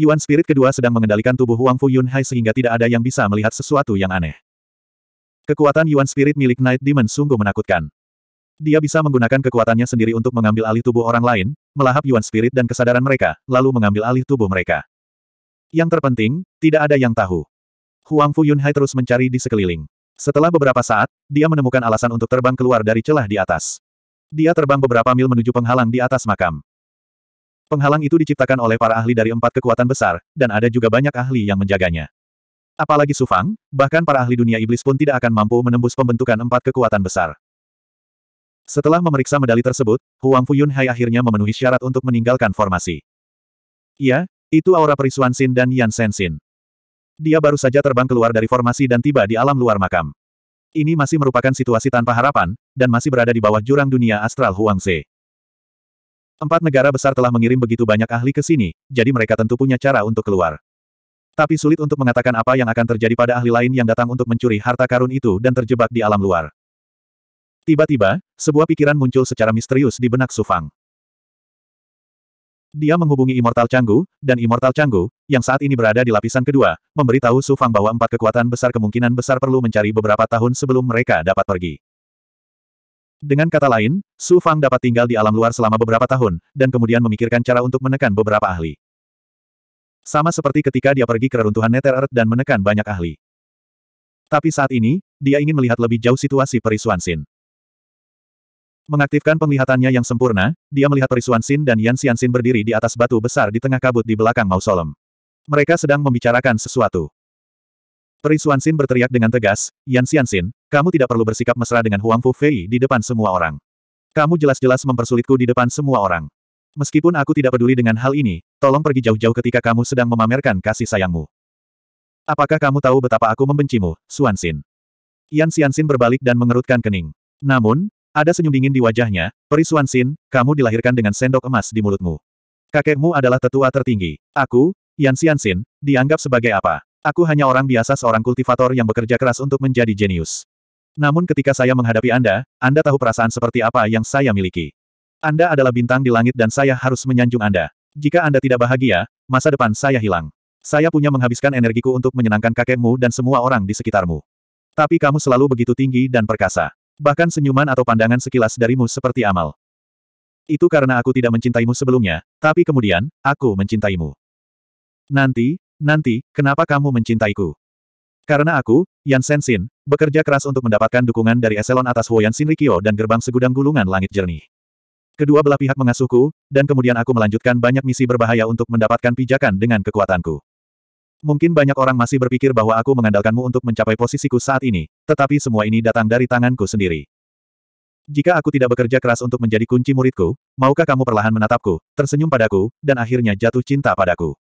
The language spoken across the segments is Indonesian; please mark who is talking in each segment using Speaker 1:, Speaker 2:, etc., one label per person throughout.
Speaker 1: Yuan Spirit kedua sedang mengendalikan tubuh Huang Fuyun Hai sehingga tidak ada yang bisa melihat sesuatu yang aneh. Kekuatan Yuan Spirit milik Night Demon sungguh menakutkan. Dia bisa menggunakan kekuatannya sendiri untuk mengambil alih tubuh orang lain, melahap Yuan Spirit dan kesadaran mereka, lalu mengambil alih tubuh mereka. Yang terpenting, tidak ada yang tahu. Huang Fuyun Hai terus mencari di sekeliling. Setelah beberapa saat, dia menemukan alasan untuk terbang keluar dari celah di atas. Dia terbang beberapa mil menuju penghalang di atas makam. Penghalang itu diciptakan oleh para ahli dari empat kekuatan besar, dan ada juga banyak ahli yang menjaganya. Apalagi Sufang, bahkan para ahli dunia iblis pun tidak akan mampu menembus pembentukan empat kekuatan besar. Setelah memeriksa medali tersebut, Huang Fuyun Hai akhirnya memenuhi syarat untuk meninggalkan formasi. Iya, itu aura perisuan Sin dan Yan Sen Sin. Dia baru saja terbang keluar dari formasi dan tiba di alam luar makam. Ini masih merupakan situasi tanpa harapan, dan masih berada di bawah jurang dunia astral Huang Zhe. Empat negara besar telah mengirim begitu banyak ahli ke sini, jadi mereka tentu punya cara untuk keluar. Tapi sulit untuk mengatakan apa yang akan terjadi pada ahli lain yang datang untuk mencuri harta karun itu dan terjebak di alam luar. Tiba-tiba, sebuah pikiran muncul secara misterius di benak Sufang. Dia menghubungi Immortal Canggu, dan Immortal Canggu, yang saat ini berada di lapisan kedua, memberitahu Sufang bahwa empat kekuatan besar kemungkinan besar perlu mencari beberapa tahun sebelum mereka dapat pergi. Dengan kata lain, Su Fang dapat tinggal di alam luar selama beberapa tahun, dan kemudian memikirkan cara untuk menekan beberapa ahli. Sama seperti ketika dia pergi ke reruntuhan Nether Earth dan menekan banyak ahli. Tapi saat ini, dia ingin melihat lebih jauh situasi perisuan Sin. Mengaktifkan penglihatannya yang sempurna, dia melihat perisuan Sin dan Yan Xian Sin berdiri di atas batu besar di tengah kabut di belakang mausolem. Mereka sedang membicarakan sesuatu. Perisuan Xin berteriak dengan tegas, Yan Xianxin, kamu tidak perlu bersikap mesra dengan Huang Fu Fei di depan semua orang. Kamu jelas-jelas mempersulitku di depan semua orang. Meskipun aku tidak peduli dengan hal ini, tolong pergi jauh-jauh ketika kamu sedang memamerkan kasih sayangmu. Apakah kamu tahu betapa aku membencimu, Xuanxin? Yan Xianxin berbalik dan mengerutkan kening. Namun, ada senyum dingin di wajahnya, Peri Xuanxin, kamu dilahirkan dengan sendok emas di mulutmu. Kakekmu adalah tetua tertinggi. Aku, Yan Xianxin, dianggap sebagai apa? Aku hanya orang biasa seorang kultivator yang bekerja keras untuk menjadi jenius. Namun ketika saya menghadapi Anda, Anda tahu perasaan seperti apa yang saya miliki. Anda adalah bintang di langit dan saya harus menyanjung Anda. Jika Anda tidak bahagia, masa depan saya hilang. Saya punya menghabiskan energiku untuk menyenangkan kakekmu dan semua orang di sekitarmu. Tapi kamu selalu begitu tinggi dan perkasa. Bahkan senyuman atau pandangan sekilas darimu seperti amal. Itu karena aku tidak mencintaimu sebelumnya, tapi kemudian, aku mencintaimu. Nanti, Nanti, kenapa kamu mencintaiku? Karena aku, Yan Sensin, bekerja keras untuk mendapatkan dukungan dari eselon atas Huoyan Shinrikyo dan gerbang segudang gulungan langit jernih. Kedua belah pihak mengasuhku, dan kemudian aku melanjutkan banyak misi berbahaya untuk mendapatkan pijakan dengan kekuatanku. Mungkin banyak orang masih berpikir bahwa aku mengandalkanmu untuk mencapai posisiku saat ini, tetapi semua ini datang dari tanganku sendiri. Jika aku tidak bekerja keras untuk menjadi kunci muridku, maukah kamu perlahan menatapku, tersenyum padaku, dan akhirnya jatuh cinta padaku?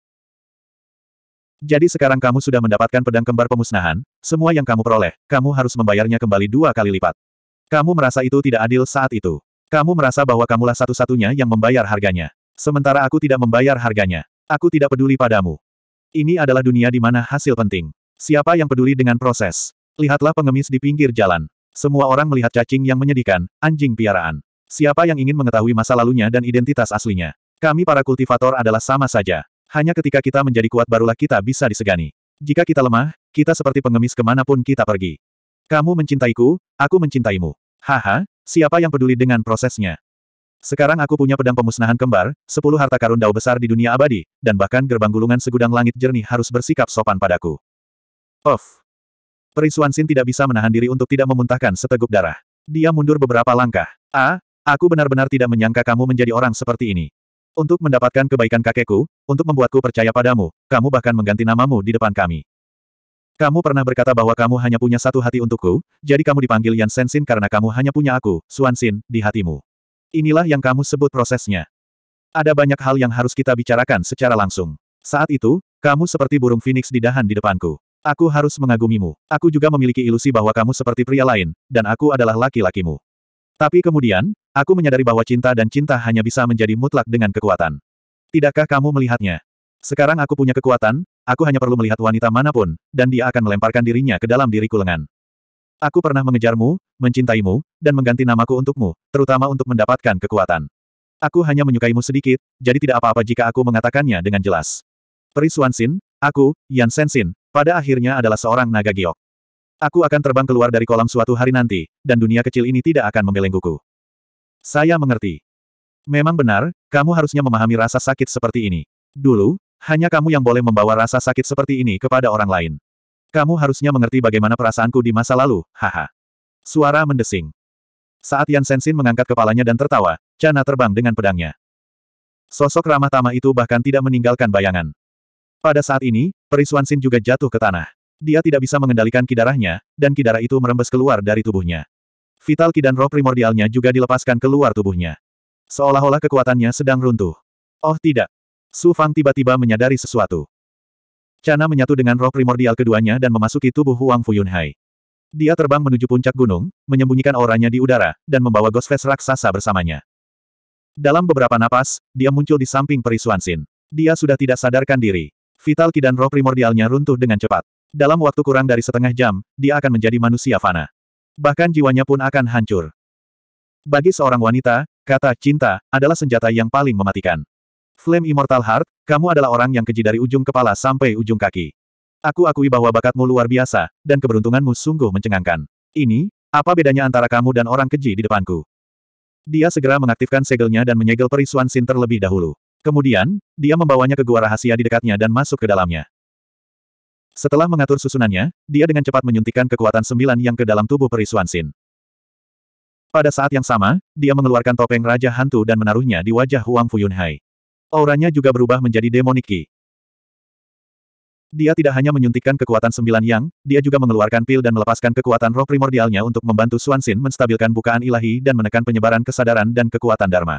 Speaker 1: Jadi sekarang kamu sudah mendapatkan pedang kembar pemusnahan, semua yang kamu peroleh, kamu harus membayarnya kembali dua kali lipat. Kamu merasa itu tidak adil saat itu. Kamu merasa bahwa kamulah satu-satunya yang membayar harganya. Sementara aku tidak membayar harganya. Aku tidak peduli padamu. Ini adalah dunia di mana hasil penting. Siapa yang peduli dengan proses? Lihatlah pengemis di pinggir jalan. Semua orang melihat cacing yang menyedihkan, anjing piaraan. Siapa yang ingin mengetahui masa lalunya dan identitas aslinya? Kami para kultivator adalah sama saja. Hanya ketika kita menjadi kuat barulah kita bisa disegani. Jika kita lemah, kita seperti pengemis kemanapun kita pergi. Kamu mencintaiku, aku mencintaimu. Haha, siapa yang peduli dengan prosesnya? Sekarang aku punya pedang pemusnahan kembar, sepuluh harta karun dao besar di dunia abadi, dan bahkan gerbang gulungan segudang langit jernih harus bersikap sopan padaku. Of. Perisuan Sin tidak bisa menahan diri untuk tidak memuntahkan seteguk darah. Dia mundur beberapa langkah. Ah, aku benar-benar tidak menyangka kamu menjadi orang seperti ini. Untuk mendapatkan kebaikan kakekku, untuk membuatku percaya padamu, kamu bahkan mengganti namamu di depan kami. Kamu pernah berkata bahwa kamu hanya punya satu hati untukku, jadi kamu dipanggil Yan Sensin karena kamu hanya punya aku, Suansin, di hatimu. Inilah yang kamu sebut prosesnya. Ada banyak hal yang harus kita bicarakan secara langsung. Saat itu, kamu seperti burung phoenix di dahan di depanku. Aku harus mengagumimu. Aku juga memiliki ilusi bahwa kamu seperti pria lain, dan aku adalah laki-lakimu. Tapi kemudian, aku menyadari bahwa cinta dan cinta hanya bisa menjadi mutlak dengan kekuatan. Tidakkah kamu melihatnya? Sekarang aku punya kekuatan, aku hanya perlu melihat wanita manapun, dan dia akan melemparkan dirinya ke dalam diriku lengan. Aku pernah mengejarmu, mencintaimu, dan mengganti namaku untukmu, terutama untuk mendapatkan kekuatan. Aku hanya menyukaimu sedikit, jadi tidak apa-apa jika aku mengatakannya dengan jelas. Peri Swansin, aku, Yan Sensin, pada akhirnya adalah seorang naga giok. Aku akan terbang keluar dari kolam suatu hari nanti, dan dunia kecil ini tidak akan membelengguku. Saya mengerti. Memang benar, kamu harusnya memahami rasa sakit seperti ini. Dulu, hanya kamu yang boleh membawa rasa sakit seperti ini kepada orang lain. Kamu harusnya mengerti bagaimana perasaanku di masa lalu, haha. Suara mendesing. Saat Yan Sensin mengangkat kepalanya dan tertawa, Chana terbang dengan pedangnya. Sosok ramah tamah itu bahkan tidak meninggalkan bayangan. Pada saat ini, Perisuan Sin juga jatuh ke tanah. Dia tidak bisa mengendalikan kidarahnya, dan kidara itu merembes keluar dari tubuhnya. Vital ki dan roh primordialnya juga dilepaskan keluar tubuhnya. Seolah-olah kekuatannya sedang runtuh. Oh tidak. Su Fang tiba-tiba menyadari sesuatu. Cana menyatu dengan roh primordial keduanya dan memasuki tubuh Huang Fuyunhai. Dia terbang menuju puncak gunung, menyembunyikan auranya di udara, dan membawa Ghost Face raksasa bersamanya. Dalam beberapa napas, dia muncul di samping Perisuan Sin. Dia sudah tidak sadarkan diri. Vital ki dan roh primordialnya runtuh dengan cepat. Dalam waktu kurang dari setengah jam, dia akan menjadi manusia fana. Bahkan jiwanya pun akan hancur. Bagi seorang wanita, kata cinta adalah senjata yang paling mematikan. Flame Immortal Heart, kamu adalah orang yang keji dari ujung kepala sampai ujung kaki. Aku akui bahwa bakatmu luar biasa, dan keberuntunganmu sungguh mencengangkan. Ini, apa bedanya antara kamu dan orang keji di depanku? Dia segera mengaktifkan segelnya dan menyegel perisuan Sin terlebih dahulu. Kemudian, dia membawanya ke gua rahasia di dekatnya dan masuk ke dalamnya. Setelah mengatur susunannya, dia dengan cepat menyuntikkan kekuatan sembilan yang ke dalam tubuh Peri Sin. Pada saat yang sama, dia mengeluarkan topeng Raja Hantu dan menaruhnya di wajah Huang Fuyunhai. Auranya juga berubah menjadi demoniki. Dia tidak hanya menyuntikkan kekuatan sembilan yang, dia juga mengeluarkan pil dan melepaskan kekuatan roh primordialnya untuk membantu Suansin menstabilkan bukaan ilahi dan menekan penyebaran kesadaran dan kekuatan Dharma.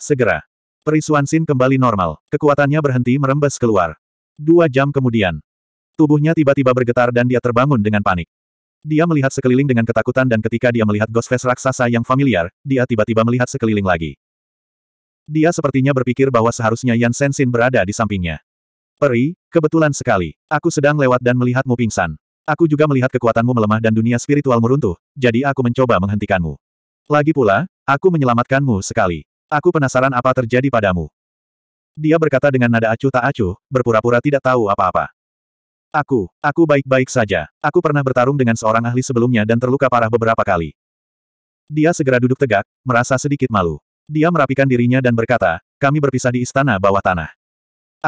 Speaker 1: Segera, peri Suansin kembali normal, kekuatannya berhenti merembes keluar. Dua jam kemudian, Tubuhnya tiba-tiba bergetar dan dia terbangun dengan panik. Dia melihat sekeliling dengan ketakutan dan ketika dia melihat Ghost raksasa yang familiar, dia tiba-tiba melihat sekeliling lagi. Dia sepertinya berpikir bahwa seharusnya Yan Sensin berada di sampingnya. Peri, kebetulan sekali. Aku sedang lewat dan melihatmu pingsan. Aku juga melihat kekuatanmu melemah dan dunia spiritual meruntuh, jadi aku mencoba menghentikanmu. Lagi pula, aku menyelamatkanmu sekali. Aku penasaran apa terjadi padamu. Dia berkata dengan nada acuh tak acuh, berpura-pura tidak tahu apa-apa. Aku, aku baik-baik saja. Aku pernah bertarung dengan seorang ahli sebelumnya dan terluka parah beberapa kali. Dia segera duduk tegak, merasa sedikit malu. Dia merapikan dirinya dan berkata, kami berpisah di istana bawah tanah.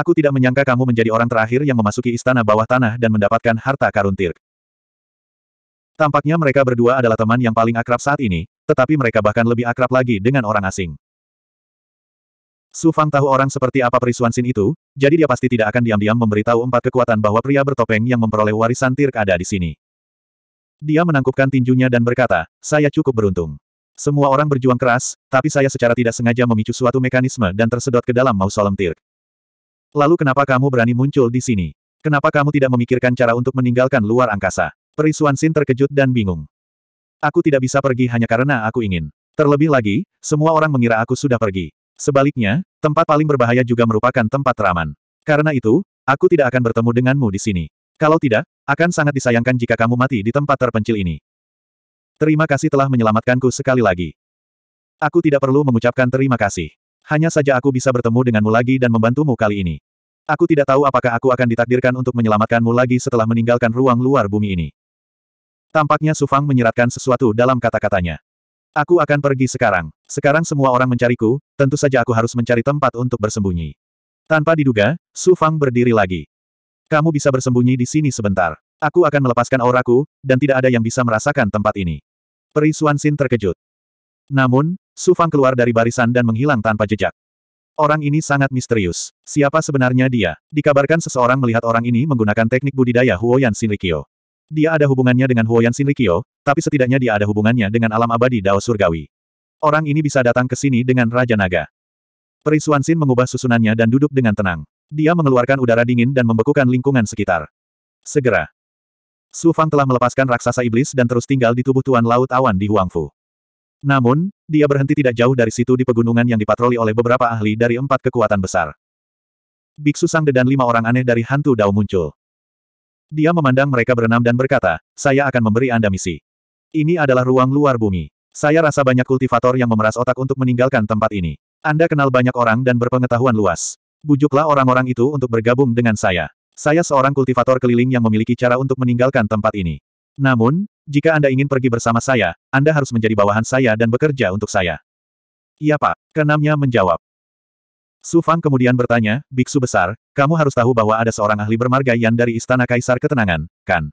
Speaker 1: Aku tidak menyangka kamu menjadi orang terakhir yang memasuki istana bawah tanah dan mendapatkan harta karun Tirk. Tampaknya mereka berdua adalah teman yang paling akrab saat ini, tetapi mereka bahkan lebih akrab lagi dengan orang asing. Su Fang tahu orang seperti apa perisuan Sin itu, jadi dia pasti tidak akan diam-diam memberitahu empat kekuatan bahwa pria bertopeng yang memperoleh warisan Tirk ada di sini. Dia menangkupkan tinjunya dan berkata, saya cukup beruntung. Semua orang berjuang keras, tapi saya secara tidak sengaja memicu suatu mekanisme dan tersedot ke dalam mausolem Tirk. Lalu kenapa kamu berani muncul di sini? Kenapa kamu tidak memikirkan cara untuk meninggalkan luar angkasa? Perisuan Sin terkejut dan bingung. Aku tidak bisa pergi hanya karena aku ingin. Terlebih lagi, semua orang mengira aku sudah pergi. Sebaliknya, tempat paling berbahaya juga merupakan tempat teraman. Karena itu, aku tidak akan bertemu denganmu di sini. Kalau tidak, akan sangat disayangkan jika kamu mati di tempat terpencil ini. Terima kasih telah menyelamatkanku sekali lagi. Aku tidak perlu mengucapkan terima kasih. Hanya saja aku bisa bertemu denganmu lagi dan membantumu kali ini. Aku tidak tahu apakah aku akan ditakdirkan untuk menyelamatkanmu lagi setelah meninggalkan ruang luar bumi ini. Tampaknya Sufang menyiratkan sesuatu dalam kata-katanya. Aku akan pergi sekarang. Sekarang semua orang mencariku, tentu saja aku harus mencari tempat untuk bersembunyi. Tanpa diduga, Su Fang berdiri lagi. Kamu bisa bersembunyi di sini sebentar. Aku akan melepaskan auraku, dan tidak ada yang bisa merasakan tempat ini. Peri Suan Xin terkejut. Namun, Su Fang keluar dari barisan dan menghilang tanpa jejak. Orang ini sangat misterius. Siapa sebenarnya dia? Dikabarkan seseorang melihat orang ini menggunakan teknik budidaya Huoyan Shinrikyo. Dia ada hubungannya dengan Huoyan Rikyo, tapi setidaknya dia ada hubungannya dengan alam abadi Dao Surgawi. Orang ini bisa datang ke sini dengan Raja Naga. Perisuan Sin mengubah susunannya dan duduk dengan tenang. Dia mengeluarkan udara dingin dan membekukan lingkungan sekitar. Segera. Su Fang telah melepaskan raksasa iblis dan terus tinggal di tubuh Tuan Laut Awan di Huangfu. Namun, dia berhenti tidak jauh dari situ di pegunungan yang dipatroli oleh beberapa ahli dari empat kekuatan besar. Biksu Sang dan lima orang aneh dari hantu Dao muncul. Dia memandang mereka berenam dan berkata, saya akan memberi Anda misi. Ini adalah ruang luar bumi. Saya rasa banyak kultivator yang memeras otak untuk meninggalkan tempat ini. Anda kenal banyak orang dan berpengetahuan luas. Bujuklah orang-orang itu untuk bergabung dengan saya. Saya seorang kultivator keliling yang memiliki cara untuk meninggalkan tempat ini. Namun, jika Anda ingin pergi bersama saya, Anda harus menjadi bawahan saya dan bekerja untuk saya. Iya pak, kenamnya menjawab. Su Fang kemudian bertanya, Biksu besar, kamu harus tahu bahwa ada seorang ahli bermarga Yan dari Istana Kaisar Ketenangan, kan?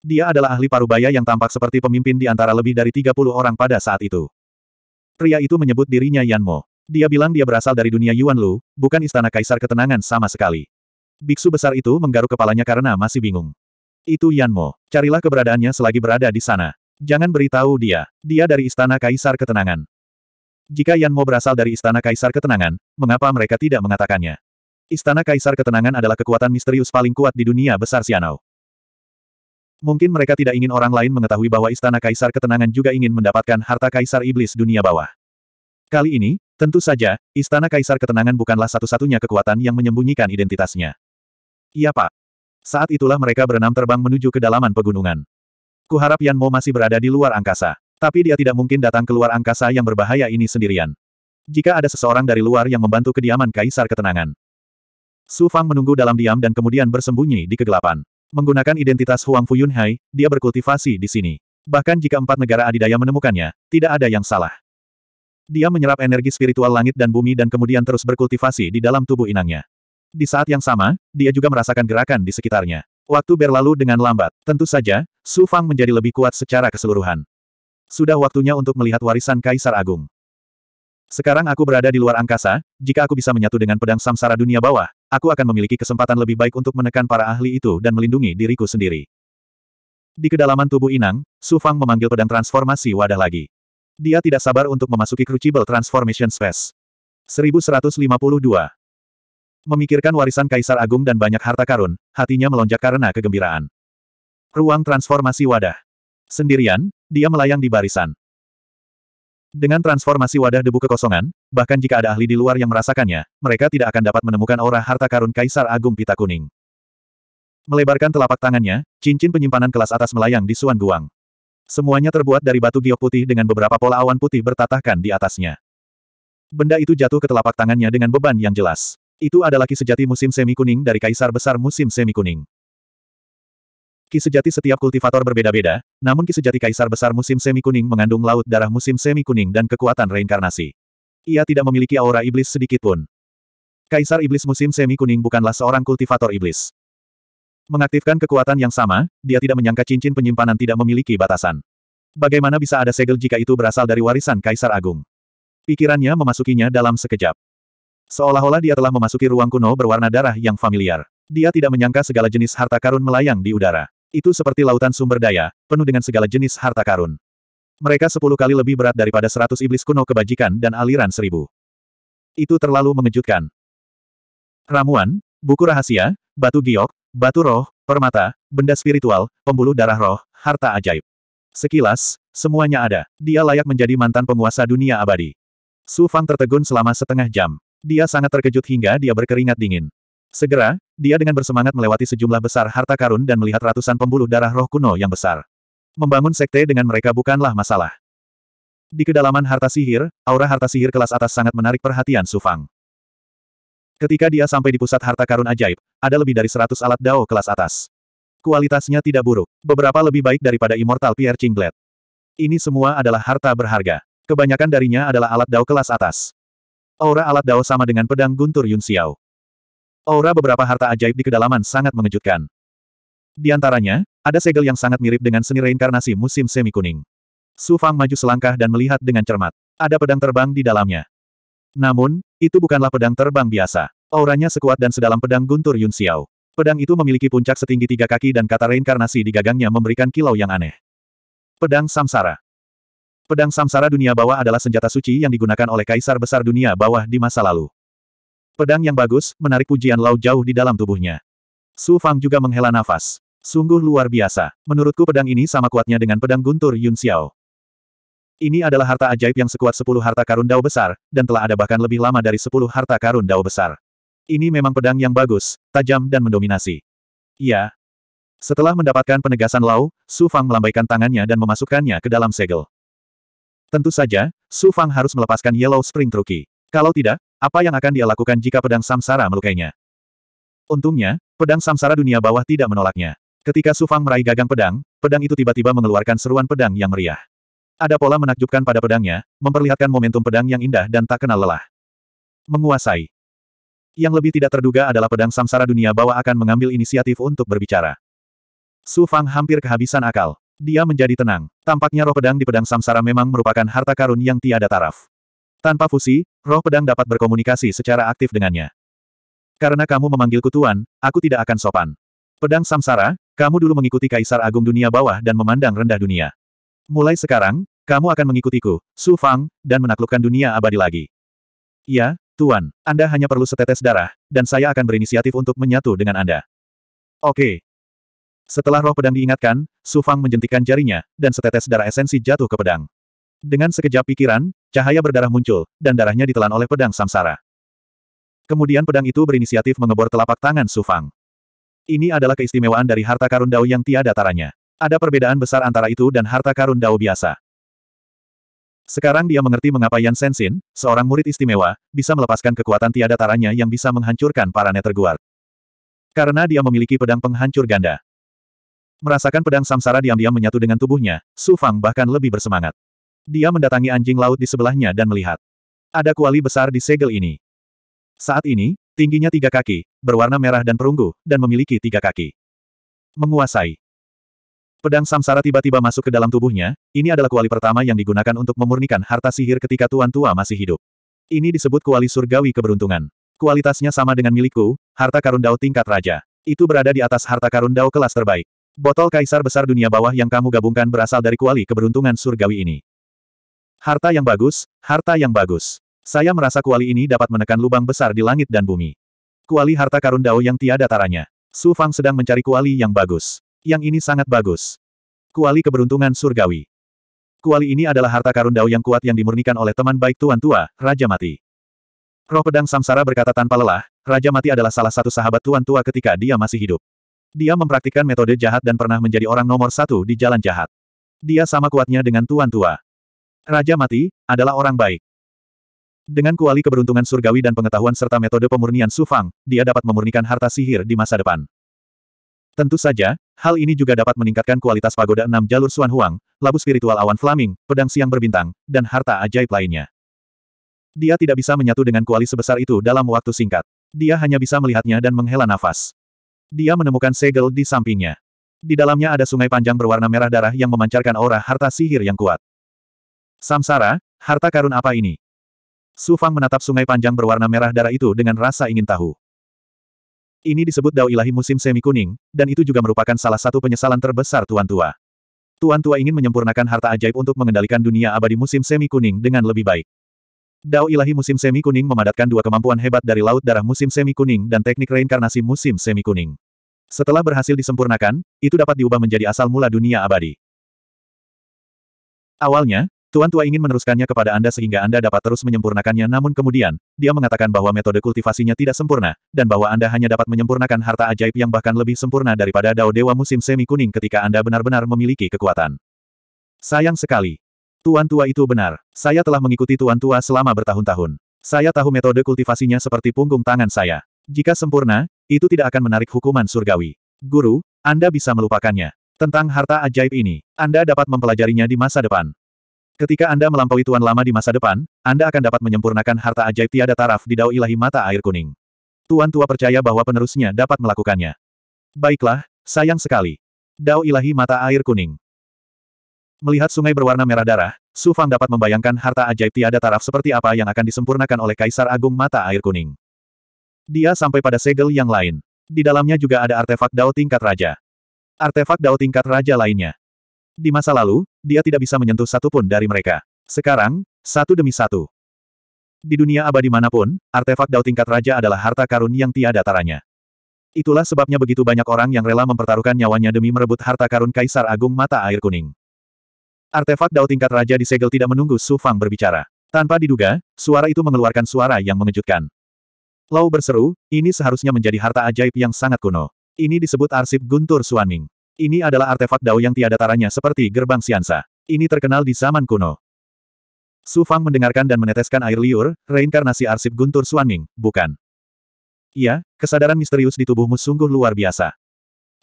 Speaker 1: Dia adalah ahli parubaya yang tampak seperti pemimpin di antara lebih dari 30 orang pada saat itu. Pria itu menyebut dirinya Yan Mo. Dia bilang dia berasal dari dunia Yuan Lu, bukan Istana Kaisar Ketenangan sama sekali. Biksu besar itu menggaruk kepalanya karena masih bingung. Itu Yan Mo. Carilah keberadaannya selagi berada di sana. Jangan beritahu dia. Dia dari Istana Kaisar Ketenangan. Jika Mo berasal dari Istana Kaisar Ketenangan, mengapa mereka tidak mengatakannya? Istana Kaisar Ketenangan adalah kekuatan misterius paling kuat di dunia besar Sianau. Mungkin mereka tidak ingin orang lain mengetahui bahwa Istana Kaisar Ketenangan juga ingin mendapatkan harta Kaisar Iblis dunia bawah. Kali ini, tentu saja, Istana Kaisar Ketenangan bukanlah satu-satunya kekuatan yang menyembunyikan identitasnya. Iya pak. Saat itulah mereka berenam terbang menuju kedalaman pegunungan. Kuharap Mo masih berada di luar angkasa. Tapi dia tidak mungkin datang keluar angkasa yang berbahaya ini sendirian. Jika ada seseorang dari luar yang membantu kediaman Kaisar Ketenangan. Su Fang menunggu dalam diam dan kemudian bersembunyi di kegelapan. Menggunakan identitas Huang Fuyun Hai, dia berkultivasi di sini. Bahkan jika empat negara adidaya menemukannya, tidak ada yang salah. Dia menyerap energi spiritual langit dan bumi dan kemudian terus berkultivasi di dalam tubuh inangnya. Di saat yang sama, dia juga merasakan gerakan di sekitarnya. Waktu berlalu dengan lambat. Tentu saja, Su Fang menjadi lebih kuat secara keseluruhan. Sudah waktunya untuk melihat warisan Kaisar Agung. Sekarang aku berada di luar angkasa, jika aku bisa menyatu dengan pedang samsara dunia bawah, aku akan memiliki kesempatan lebih baik untuk menekan para ahli itu dan melindungi diriku sendiri. Di kedalaman tubuh Inang, Su Fang memanggil pedang transformasi wadah lagi. Dia tidak sabar untuk memasuki Crucible Transformation Space. 1152 Memikirkan warisan Kaisar Agung dan banyak harta karun, hatinya melonjak karena kegembiraan. Ruang transformasi wadah. Sendirian, dia melayang di barisan. Dengan transformasi wadah debu kekosongan, bahkan jika ada ahli di luar yang merasakannya, mereka tidak akan dapat menemukan aura harta karun Kaisar Agung Pita Kuning. Melebarkan telapak tangannya, cincin penyimpanan kelas atas melayang di Suan Guang. Semuanya terbuat dari batu giok putih dengan beberapa pola awan putih bertatahkan di atasnya. Benda itu jatuh ke telapak tangannya dengan beban yang jelas. Itu adalah ki sejati musim semi kuning dari Kaisar Besar musim semi kuning. Ki sejati setiap kultivator berbeda-beda, namun ki sejati kaisar besar musim semi kuning mengandung laut darah musim semi kuning dan kekuatan reinkarnasi. Ia tidak memiliki aura iblis sedikitpun. Kaisar iblis musim semi kuning bukanlah seorang kultivator iblis. Mengaktifkan kekuatan yang sama, dia tidak menyangka cincin penyimpanan tidak memiliki batasan. Bagaimana bisa ada segel jika itu berasal dari warisan Kaisar Agung? Pikirannya memasukinya dalam sekejap. Seolah-olah dia telah memasuki ruang kuno berwarna darah yang familiar. Dia tidak menyangka segala jenis harta karun melayang di udara. Itu seperti lautan sumber daya, penuh dengan segala jenis harta karun. Mereka sepuluh kali lebih berat daripada seratus iblis kuno kebajikan dan aliran seribu. Itu terlalu mengejutkan. Ramuan, buku rahasia, batu giok, batu roh, permata, benda spiritual, pembuluh darah roh, harta ajaib. Sekilas, semuanya ada. Dia layak menjadi mantan penguasa dunia abadi. Su Fang tertegun selama setengah jam. Dia sangat terkejut hingga dia berkeringat dingin. Segera, dia dengan bersemangat melewati sejumlah besar harta karun dan melihat ratusan pembuluh darah roh kuno yang besar. Membangun sekte dengan mereka bukanlah masalah. Di kedalaman harta sihir, aura harta sihir kelas atas sangat menarik perhatian Su Fang. Ketika dia sampai di pusat harta karun ajaib, ada lebih dari seratus alat dao kelas atas. Kualitasnya tidak buruk, beberapa lebih baik daripada Immortal Pierre Chinglet. Ini semua adalah harta berharga. Kebanyakan darinya adalah alat dao kelas atas. Aura alat dao sama dengan pedang guntur Yun Xiao. Aura beberapa harta ajaib di kedalaman sangat mengejutkan. Di antaranya, ada segel yang sangat mirip dengan seni reinkarnasi musim semi kuning. Su Fang maju selangkah dan melihat dengan cermat. Ada pedang terbang di dalamnya. Namun, itu bukanlah pedang terbang biasa. Auranya sekuat dan sedalam pedang guntur Yun Xiao. Pedang itu memiliki puncak setinggi tiga kaki dan kata reinkarnasi di gagangnya memberikan kilau yang aneh. Pedang Samsara Pedang Samsara dunia bawah adalah senjata suci yang digunakan oleh kaisar besar dunia bawah di masa lalu. Pedang yang bagus, menarik pujian Lau jauh di dalam tubuhnya. Su Fang juga menghela nafas. Sungguh luar biasa. Menurutku pedang ini sama kuatnya dengan pedang guntur Yun Xiao. Ini adalah harta ajaib yang sekuat sepuluh harta karun dao besar, dan telah ada bahkan lebih lama dari sepuluh harta karun dao besar. Ini memang pedang yang bagus, tajam dan mendominasi. Iya. Setelah mendapatkan penegasan Lau, Su Fang melambaikan tangannya dan memasukkannya ke dalam segel. Tentu saja, Su Fang harus melepaskan Yellow Spring Truki. Kalau tidak, apa yang akan dia lakukan jika pedang samsara melukainya? Untungnya, pedang samsara dunia bawah tidak menolaknya. Ketika Sufang meraih gagang pedang, pedang itu tiba-tiba mengeluarkan seruan pedang yang meriah. Ada pola menakjubkan pada pedangnya, memperlihatkan momentum pedang yang indah dan tak kenal lelah. Menguasai. Yang lebih tidak terduga adalah pedang samsara dunia bawah akan mengambil inisiatif untuk berbicara. Sufang hampir kehabisan akal. Dia menjadi tenang. Tampaknya roh pedang di pedang samsara memang merupakan harta karun yang tiada taraf. Tanpa fusi, roh pedang dapat berkomunikasi secara aktif dengannya. Karena kamu memanggilku tuan, aku tidak akan sopan. Pedang Samsara, kamu dulu mengikuti Kaisar Agung Dunia Bawah dan memandang rendah dunia. Mulai sekarang, kamu akan mengikutiku, Su Fang, dan menaklukkan dunia abadi lagi. Ya, Tuan, Anda hanya perlu setetes darah, dan saya akan berinisiatif untuk menyatu dengan Anda. Oke. Setelah roh pedang diingatkan, Su Fang menjentikan jarinya, dan setetes darah esensi jatuh ke pedang. Dengan sekejap pikiran, Cahaya berdarah muncul, dan darahnya ditelan oleh pedang samsara. Kemudian pedang itu berinisiatif mengebor telapak tangan Su Fang. Ini adalah keistimewaan dari harta karun dao yang tiada taranya. Ada perbedaan besar antara itu dan harta karun dao biasa. Sekarang dia mengerti mengapa Yan Sensin, seorang murid istimewa, bisa melepaskan kekuatan tiada taranya yang bisa menghancurkan para guard. Karena dia memiliki pedang penghancur ganda. Merasakan pedang samsara diam-diam menyatu dengan tubuhnya, Su Fang bahkan lebih bersemangat. Dia mendatangi anjing laut di sebelahnya dan melihat. Ada kuali besar di segel ini. Saat ini, tingginya tiga kaki, berwarna merah dan perunggu, dan memiliki tiga kaki. Menguasai. Pedang samsara tiba-tiba masuk ke dalam tubuhnya, ini adalah kuali pertama yang digunakan untuk memurnikan harta sihir ketika Tuan Tua masih hidup. Ini disebut kuali surgawi keberuntungan. Kualitasnya sama dengan milikku, harta karun dao tingkat raja. Itu berada di atas harta karun dao kelas terbaik. Botol kaisar besar dunia bawah yang kamu gabungkan berasal dari kuali keberuntungan surgawi ini. Harta yang bagus, harta yang bagus. Saya merasa kuali ini dapat menekan lubang besar di langit dan bumi. Kuali harta karun dao yang tiada taranya. Su Fang sedang mencari kuali yang bagus. Yang ini sangat bagus. Kuali keberuntungan surgawi. Kuali ini adalah harta karun dao yang kuat yang dimurnikan oleh teman baik Tuan Tua, Raja Mati. Roh pedang Samsara berkata tanpa lelah, Raja Mati adalah salah satu sahabat Tuan Tua ketika dia masih hidup. Dia mempraktikkan metode jahat dan pernah menjadi orang nomor satu di jalan jahat. Dia sama kuatnya dengan Tuan Tua. Raja mati, adalah orang baik. Dengan kuali keberuntungan surgawi dan pengetahuan serta metode pemurnian Sufang, dia dapat memurnikan harta sihir di masa depan. Tentu saja, hal ini juga dapat meningkatkan kualitas pagoda enam jalur Suan Huang, labu spiritual awan flaming, pedang siang berbintang, dan harta ajaib lainnya. Dia tidak bisa menyatu dengan kuali sebesar itu dalam waktu singkat. Dia hanya bisa melihatnya dan menghela nafas. Dia menemukan segel di sampingnya. Di dalamnya ada sungai panjang berwarna merah darah yang memancarkan aura harta sihir yang kuat. Samsara, harta karun apa ini? Su Fang menatap sungai panjang berwarna merah darah itu dengan rasa ingin tahu. Ini disebut Dao Ilahi musim semi kuning, dan itu juga merupakan salah satu penyesalan terbesar Tuan Tua. Tuan Tua ingin menyempurnakan harta ajaib untuk mengendalikan dunia abadi musim semi kuning dengan lebih baik. Dao ilahi musim semi kuning memadatkan dua kemampuan hebat dari laut darah musim semi kuning dan teknik reinkarnasi musim semi kuning. Setelah berhasil disempurnakan, itu dapat diubah menjadi asal mula dunia abadi. Awalnya, Tuan Tua ingin meneruskannya kepada Anda sehingga Anda dapat terus menyempurnakannya namun kemudian, dia mengatakan bahwa metode kultivasinya tidak sempurna, dan bahwa Anda hanya dapat menyempurnakan harta ajaib yang bahkan lebih sempurna daripada Dao Dewa musim semi kuning ketika Anda benar-benar memiliki kekuatan. Sayang sekali. Tuan Tua itu benar. Saya telah mengikuti Tuan Tua selama bertahun-tahun. Saya tahu metode kultivasinya seperti punggung tangan saya. Jika sempurna, itu tidak akan menarik hukuman surgawi. Guru, Anda bisa melupakannya. Tentang harta ajaib ini, Anda dapat mempelajarinya di masa depan. Ketika Anda melampaui tuan lama di masa depan, Anda akan dapat menyempurnakan harta ajaib tiada taraf di dao ilahi mata air kuning. Tuan tua percaya bahwa penerusnya dapat melakukannya. Baiklah, sayang sekali. Dao ilahi mata air kuning. Melihat sungai berwarna merah darah, Su Fang dapat membayangkan harta ajaib tiada taraf seperti apa yang akan disempurnakan oleh Kaisar Agung Mata Air Kuning. Dia sampai pada segel yang lain. Di dalamnya juga ada artefak Dao tingkat raja. Artefak Dao tingkat raja lainnya. Di masa lalu, dia tidak bisa menyentuh satupun dari mereka. Sekarang, satu demi satu. Di dunia abadi manapun, artefak dao tingkat raja adalah harta karun yang tiada taranya. Itulah sebabnya begitu banyak orang yang rela mempertaruhkan nyawanya demi merebut harta karun Kaisar Agung Mata Air Kuning. Artefak dao tingkat raja disegel tidak menunggu Su Fang berbicara. Tanpa diduga, suara itu mengeluarkan suara yang mengejutkan. Lau berseru, ini seharusnya menjadi harta ajaib yang sangat kuno. Ini disebut arsip Guntur Suaming. Ini adalah artefak Dao yang tiada taranya seperti gerbang Siansa. Ini terkenal di zaman kuno. Su Fang mendengarkan dan meneteskan air liur, reinkarnasi arsip guntur Suanming, bukan. Iya, kesadaran misterius di tubuhmu sungguh luar biasa.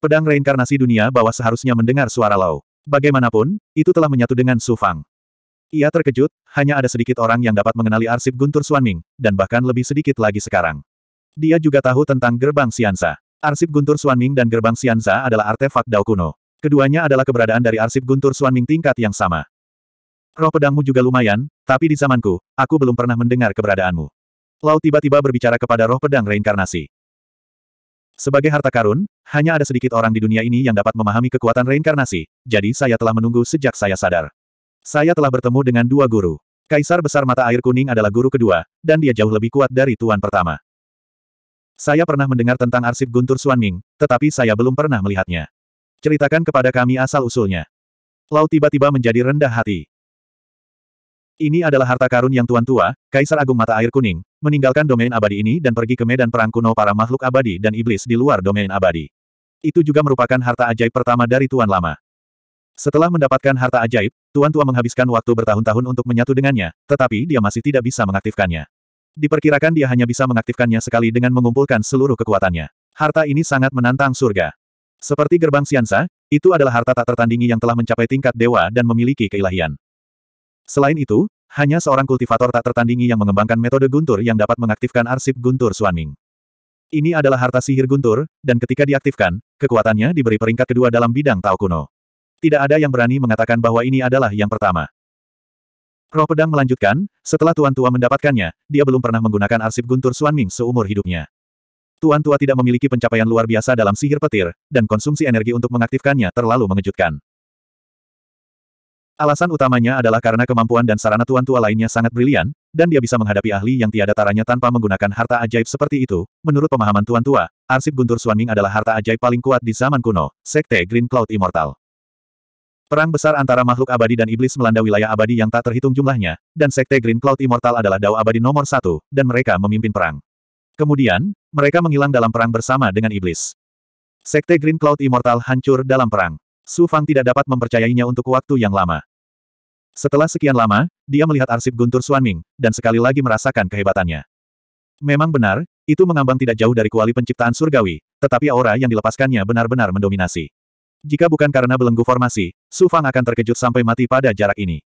Speaker 1: Pedang reinkarnasi dunia bahwa seharusnya mendengar suara Lau. Bagaimanapun, itu telah menyatu dengan Su Fang. Ia terkejut, hanya ada sedikit orang yang dapat mengenali arsip guntur Suanming, dan bahkan lebih sedikit lagi sekarang. Dia juga tahu tentang gerbang Siansa. Arsip Guntur Suanming dan Gerbang Xianza adalah artefak Dao kuno. Keduanya adalah keberadaan dari arsip Guntur Suanming tingkat yang sama. Roh pedangmu juga lumayan, tapi di zamanku, aku belum pernah mendengar keberadaanmu. Lau tiba-tiba berbicara kepada roh pedang reinkarnasi. Sebagai harta karun, hanya ada sedikit orang di dunia ini yang dapat memahami kekuatan reinkarnasi, jadi saya telah menunggu sejak saya sadar. Saya telah bertemu dengan dua guru. Kaisar Besar Mata Air Kuning adalah guru kedua, dan dia jauh lebih kuat dari tuan pertama. Saya pernah mendengar tentang arsip Guntur Suanming, tetapi saya belum pernah melihatnya. Ceritakan kepada kami asal-usulnya. Lau tiba-tiba menjadi rendah hati. Ini adalah harta karun yang Tuan Tua, Kaisar Agung Mata Air Kuning, meninggalkan domain abadi ini dan pergi ke medan perang kuno para makhluk abadi dan iblis di luar domain abadi. Itu juga merupakan harta ajaib pertama dari Tuan Lama. Setelah mendapatkan harta ajaib, Tuan Tua menghabiskan waktu bertahun-tahun untuk menyatu dengannya, tetapi dia masih tidak bisa mengaktifkannya. Diperkirakan dia hanya bisa mengaktifkannya sekali dengan mengumpulkan seluruh kekuatannya. Harta ini sangat menantang surga. Seperti gerbang Siansa, itu adalah harta tak tertandingi yang telah mencapai tingkat dewa dan memiliki keilahian. Selain itu, hanya seorang kultivator tak tertandingi yang mengembangkan metode guntur yang dapat mengaktifkan arsip guntur Suaming. Ini adalah harta sihir guntur, dan ketika diaktifkan, kekuatannya diberi peringkat kedua dalam bidang Tao kuno. Tidak ada yang berani mengatakan bahwa ini adalah yang pertama. Roh pedang melanjutkan, setelah tuan tua mendapatkannya, dia belum pernah menggunakan arsip guntur Suan Ming seumur hidupnya. Tuan tua tidak memiliki pencapaian luar biasa dalam sihir petir, dan konsumsi energi untuk mengaktifkannya terlalu mengejutkan. Alasan utamanya adalah karena kemampuan dan sarana tuan tua lainnya sangat brilian, dan dia bisa menghadapi ahli yang tiada taranya tanpa menggunakan harta ajaib seperti itu. Menurut pemahaman tuan tua, arsip guntur Suan Ming adalah harta ajaib paling kuat di zaman kuno, Sekte Green Cloud Immortal. Perang besar antara makhluk abadi dan iblis melanda wilayah abadi yang tak terhitung jumlahnya, dan sekte Green Cloud Immortal adalah dao abadi nomor satu, dan mereka memimpin perang. Kemudian, mereka menghilang dalam perang bersama dengan iblis. Sekte Green Cloud Immortal hancur dalam perang. Su Fang tidak dapat mempercayainya untuk waktu yang lama. Setelah sekian lama, dia melihat arsip Guntur Suanming, dan sekali lagi merasakan kehebatannya. Memang benar, itu mengambang tidak jauh dari kuali penciptaan surgawi, tetapi aura yang dilepaskannya benar-benar mendominasi. Jika bukan karena belenggu formasi, Su Fang akan terkejut sampai mati pada jarak ini.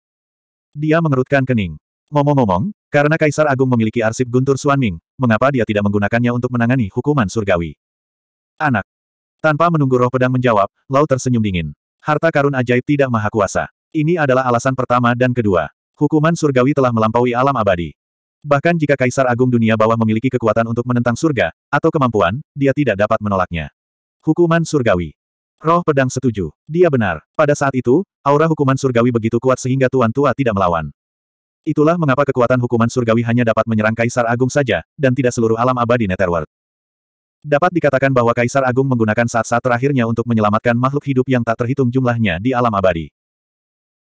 Speaker 1: Dia mengerutkan kening. Ngomong-ngomong, karena Kaisar Agung memiliki arsip Guntur Suanming, mengapa dia tidak menggunakannya untuk menangani hukuman surgawi? Anak. Tanpa menunggu roh pedang menjawab, Lau tersenyum dingin. Harta karun ajaib tidak maha kuasa. Ini adalah alasan pertama dan kedua. Hukuman surgawi telah melampaui alam abadi. Bahkan jika Kaisar Agung dunia bawah memiliki kekuatan untuk menentang surga, atau kemampuan, dia tidak dapat menolaknya. Hukuman surgawi. Roh pedang setuju. Dia benar. Pada saat itu, aura hukuman surgawi begitu kuat sehingga Tuan Tua tidak melawan. Itulah mengapa kekuatan hukuman surgawi hanya dapat menyerang Kaisar Agung saja, dan tidak seluruh alam abadi Netherworld. Dapat dikatakan bahwa Kaisar Agung menggunakan saat-saat terakhirnya untuk menyelamatkan makhluk hidup yang tak terhitung jumlahnya di alam abadi.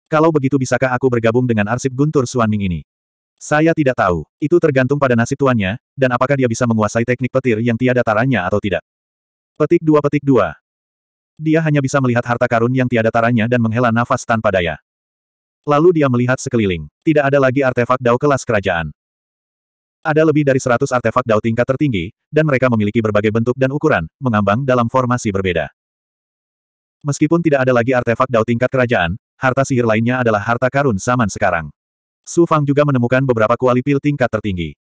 Speaker 1: Kalau begitu bisakah aku bergabung dengan arsip Guntur Suanming ini? Saya tidak tahu. Itu tergantung pada nasib tuannya, dan apakah dia bisa menguasai teknik petir yang tiada taranya atau tidak. Petik 2 Petik 2. Dia hanya bisa melihat harta karun yang tiada taranya dan menghela nafas tanpa daya. Lalu dia melihat sekeliling. Tidak ada lagi artefak dao kelas kerajaan. Ada lebih dari seratus artefak dao tingkat tertinggi, dan mereka memiliki berbagai bentuk dan ukuran, mengambang dalam formasi berbeda. Meskipun tidak ada lagi artefak dao tingkat kerajaan, harta sihir lainnya adalah harta karun zaman sekarang. Su Fang juga menemukan beberapa kuali pil tingkat tertinggi.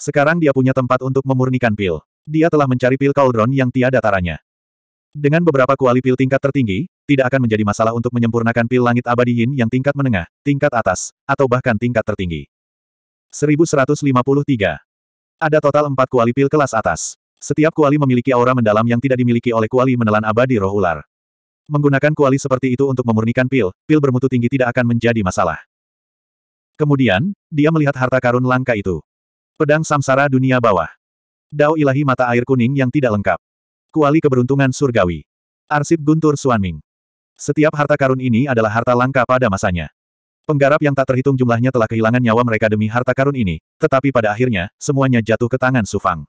Speaker 1: Sekarang dia punya tempat untuk memurnikan pil. Dia telah mencari pil Cauldron yang tiada taranya. Dengan beberapa kuali pil tingkat tertinggi, tidak akan menjadi masalah untuk menyempurnakan pil langit abadi yin yang tingkat menengah, tingkat atas, atau bahkan tingkat tertinggi. 1153. Ada total empat kuali pil kelas atas. Setiap kuali memiliki aura mendalam yang tidak dimiliki oleh kuali menelan abadi roh ular. Menggunakan kuali seperti itu untuk memurnikan pil, pil bermutu tinggi tidak akan menjadi masalah. Kemudian, dia melihat harta karun langka itu. Pedang Samsara Dunia Bawah. Dao Ilahi Mata Air Kuning yang tidak lengkap. Kuali keberuntungan surgawi. Arsip Guntur Suanming. Setiap harta karun ini adalah harta langka pada masanya. Penggarap yang tak terhitung jumlahnya telah kehilangan nyawa mereka demi harta karun ini, tetapi pada akhirnya, semuanya jatuh ke tangan Sufang.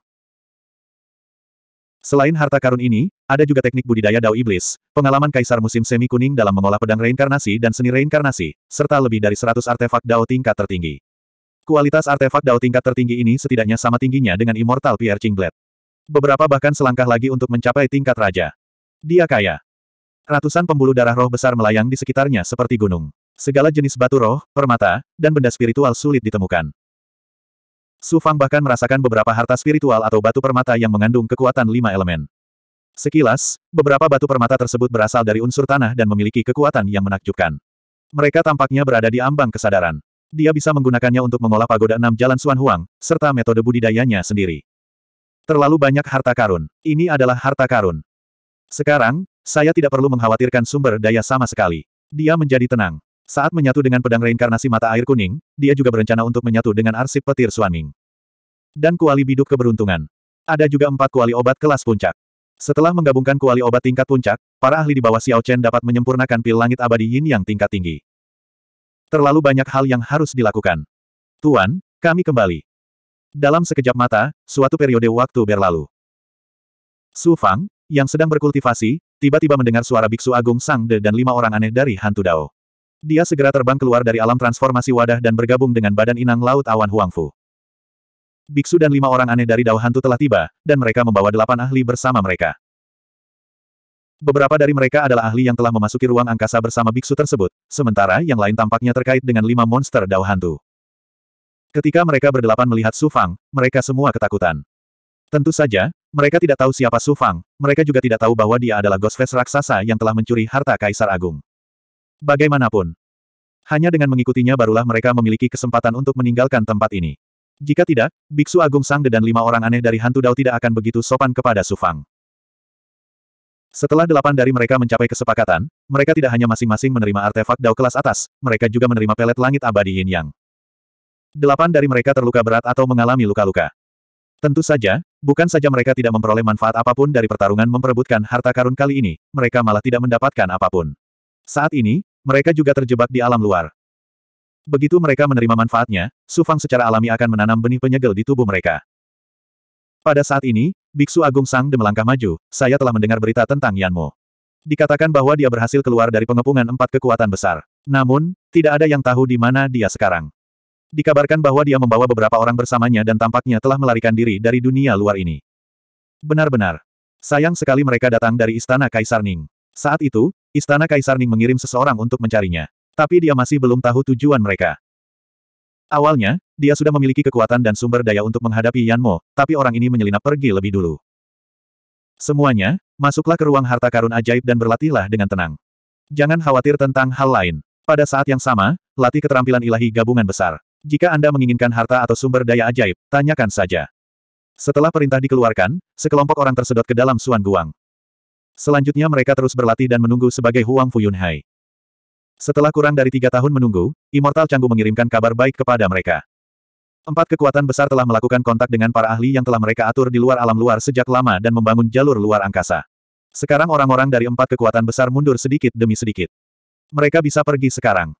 Speaker 1: Selain harta karun ini, ada juga teknik budidaya Dao Iblis, pengalaman Kaisar Musim Semi Kuning dalam mengolah pedang reinkarnasi dan seni reinkarnasi, serta lebih dari 100 artefak Dao tingkat tertinggi. Kualitas artefak Dao tingkat tertinggi ini setidaknya sama tingginya dengan Immortal Pierre Blade. Beberapa bahkan selangkah lagi untuk mencapai tingkat raja. Dia kaya. Ratusan pembuluh darah roh besar melayang di sekitarnya seperti gunung. Segala jenis batu roh, permata, dan benda spiritual sulit ditemukan. Su Fang bahkan merasakan beberapa harta spiritual atau batu permata yang mengandung kekuatan lima elemen. Sekilas, beberapa batu permata tersebut berasal dari unsur tanah dan memiliki kekuatan yang menakjubkan. Mereka tampaknya berada di ambang kesadaran dia bisa menggunakannya untuk mengolah pagoda enam jalan Suan Huang, serta metode budidayanya sendiri. Terlalu banyak harta karun. Ini adalah harta karun. Sekarang, saya tidak perlu mengkhawatirkan sumber daya sama sekali. Dia menjadi tenang. Saat menyatu dengan pedang reinkarnasi mata air kuning, dia juga berencana untuk menyatu dengan arsip petir Suaning. Dan kuali biduk keberuntungan. Ada juga empat kuali obat kelas puncak. Setelah menggabungkan kuali obat tingkat puncak, para ahli di bawah Xiao Chen dapat menyempurnakan pil langit abadi yin yang tingkat tinggi. Terlalu banyak hal yang harus dilakukan. Tuan, kami kembali. Dalam sekejap mata, suatu periode waktu berlalu. Su Fang, yang sedang berkultivasi, tiba-tiba mendengar suara Biksu Agung Sang De dan lima orang aneh dari hantu Dao. Dia segera terbang keluar dari alam transformasi wadah dan bergabung dengan badan inang laut awan Huangfu. Biksu dan lima orang aneh dari Dao Hantu telah tiba, dan mereka membawa delapan ahli bersama mereka. Beberapa dari mereka adalah ahli yang telah memasuki ruang angkasa bersama biksu tersebut, sementara yang lain tampaknya terkait dengan lima monster Dao Hantu. Ketika mereka berdelapan melihat Su Fang, mereka semua ketakutan. Tentu saja, mereka tidak tahu siapa Su Fang, mereka juga tidak tahu bahwa dia adalah Ghost Face raksasa yang telah mencuri harta Kaisar Agung. Bagaimanapun, hanya dengan mengikutinya barulah mereka memiliki kesempatan untuk meninggalkan tempat ini. Jika tidak, Biksu Agung Sangde dan lima orang aneh dari hantu Dao tidak akan begitu sopan kepada Su Fang. Setelah delapan dari mereka mencapai kesepakatan, mereka tidak hanya masing-masing menerima artefak Dao kelas atas, mereka juga menerima pelet langit abadi Yin Yang. Delapan dari mereka terluka berat atau mengalami luka-luka. Tentu saja, bukan saja mereka tidak memperoleh manfaat apapun dari pertarungan memperebutkan harta karun kali ini, mereka malah tidak mendapatkan apapun. Saat ini, mereka juga terjebak di alam luar. Begitu mereka menerima manfaatnya, Sufang secara alami akan menanam benih penyegel di tubuh mereka. Pada saat ini, Biksu Agung Sang De melangkah maju, saya telah mendengar berita tentang Yanmo. Dikatakan bahwa dia berhasil keluar dari pengepungan empat kekuatan besar. Namun, tidak ada yang tahu di mana dia sekarang dikabarkan bahwa dia membawa beberapa orang bersamanya dan tampaknya telah melarikan diri dari dunia luar ini. Benar-benar. Sayang sekali mereka datang dari Istana Kaisar Ning. Saat itu, Istana Kaisar Ning mengirim seseorang untuk mencarinya. Tapi dia masih belum tahu tujuan mereka. Awalnya, dia sudah memiliki kekuatan dan sumber daya untuk menghadapi Yan Mo, tapi orang ini menyelinap pergi lebih dulu. Semuanya, masuklah ke ruang harta karun ajaib dan berlatihlah dengan tenang. Jangan khawatir tentang hal lain. Pada saat yang sama, latih keterampilan ilahi gabungan besar. Jika Anda menginginkan harta atau sumber daya ajaib, tanyakan saja. Setelah perintah dikeluarkan, sekelompok orang tersedot ke dalam Suan Guang. Selanjutnya mereka terus berlatih dan menunggu sebagai Huang Hai. Setelah kurang dari tiga tahun menunggu, Immortal Canggu mengirimkan kabar baik kepada mereka. Empat kekuatan besar telah melakukan kontak dengan para ahli yang telah mereka atur di luar alam luar sejak lama dan membangun jalur luar angkasa. Sekarang orang-orang dari empat kekuatan besar mundur sedikit demi sedikit. Mereka bisa pergi sekarang.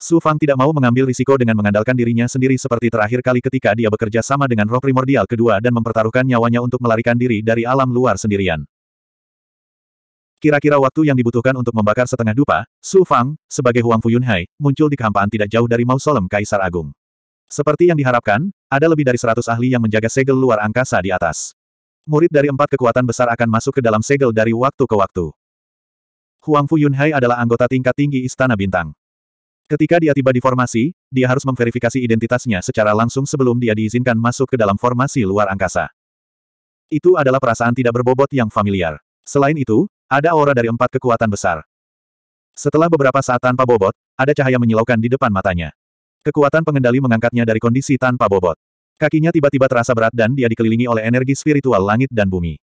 Speaker 1: Su Fang tidak mau mengambil risiko dengan mengandalkan dirinya sendiri seperti terakhir kali ketika dia bekerja sama dengan roh primordial kedua dan mempertaruhkan nyawanya untuk melarikan diri dari alam luar sendirian. Kira-kira waktu yang dibutuhkan untuk membakar setengah dupa, Su Fang, sebagai Huang Fuyunhai, muncul di kehampaan tidak jauh dari mausolem Kaisar Agung. Seperti yang diharapkan, ada lebih dari seratus ahli yang menjaga segel luar angkasa di atas. Murid dari empat kekuatan besar akan masuk ke dalam segel dari waktu ke waktu. Huang Fuyunhai adalah anggota tingkat tinggi Istana Bintang. Ketika dia tiba di formasi, dia harus memverifikasi identitasnya secara langsung sebelum dia diizinkan masuk ke dalam formasi luar angkasa. Itu adalah perasaan tidak berbobot yang familiar. Selain itu, ada aura dari empat kekuatan besar. Setelah beberapa saat tanpa bobot, ada cahaya menyilaukan di depan matanya. Kekuatan pengendali mengangkatnya dari kondisi tanpa bobot. Kakinya tiba-tiba terasa berat dan dia dikelilingi oleh energi spiritual langit dan bumi.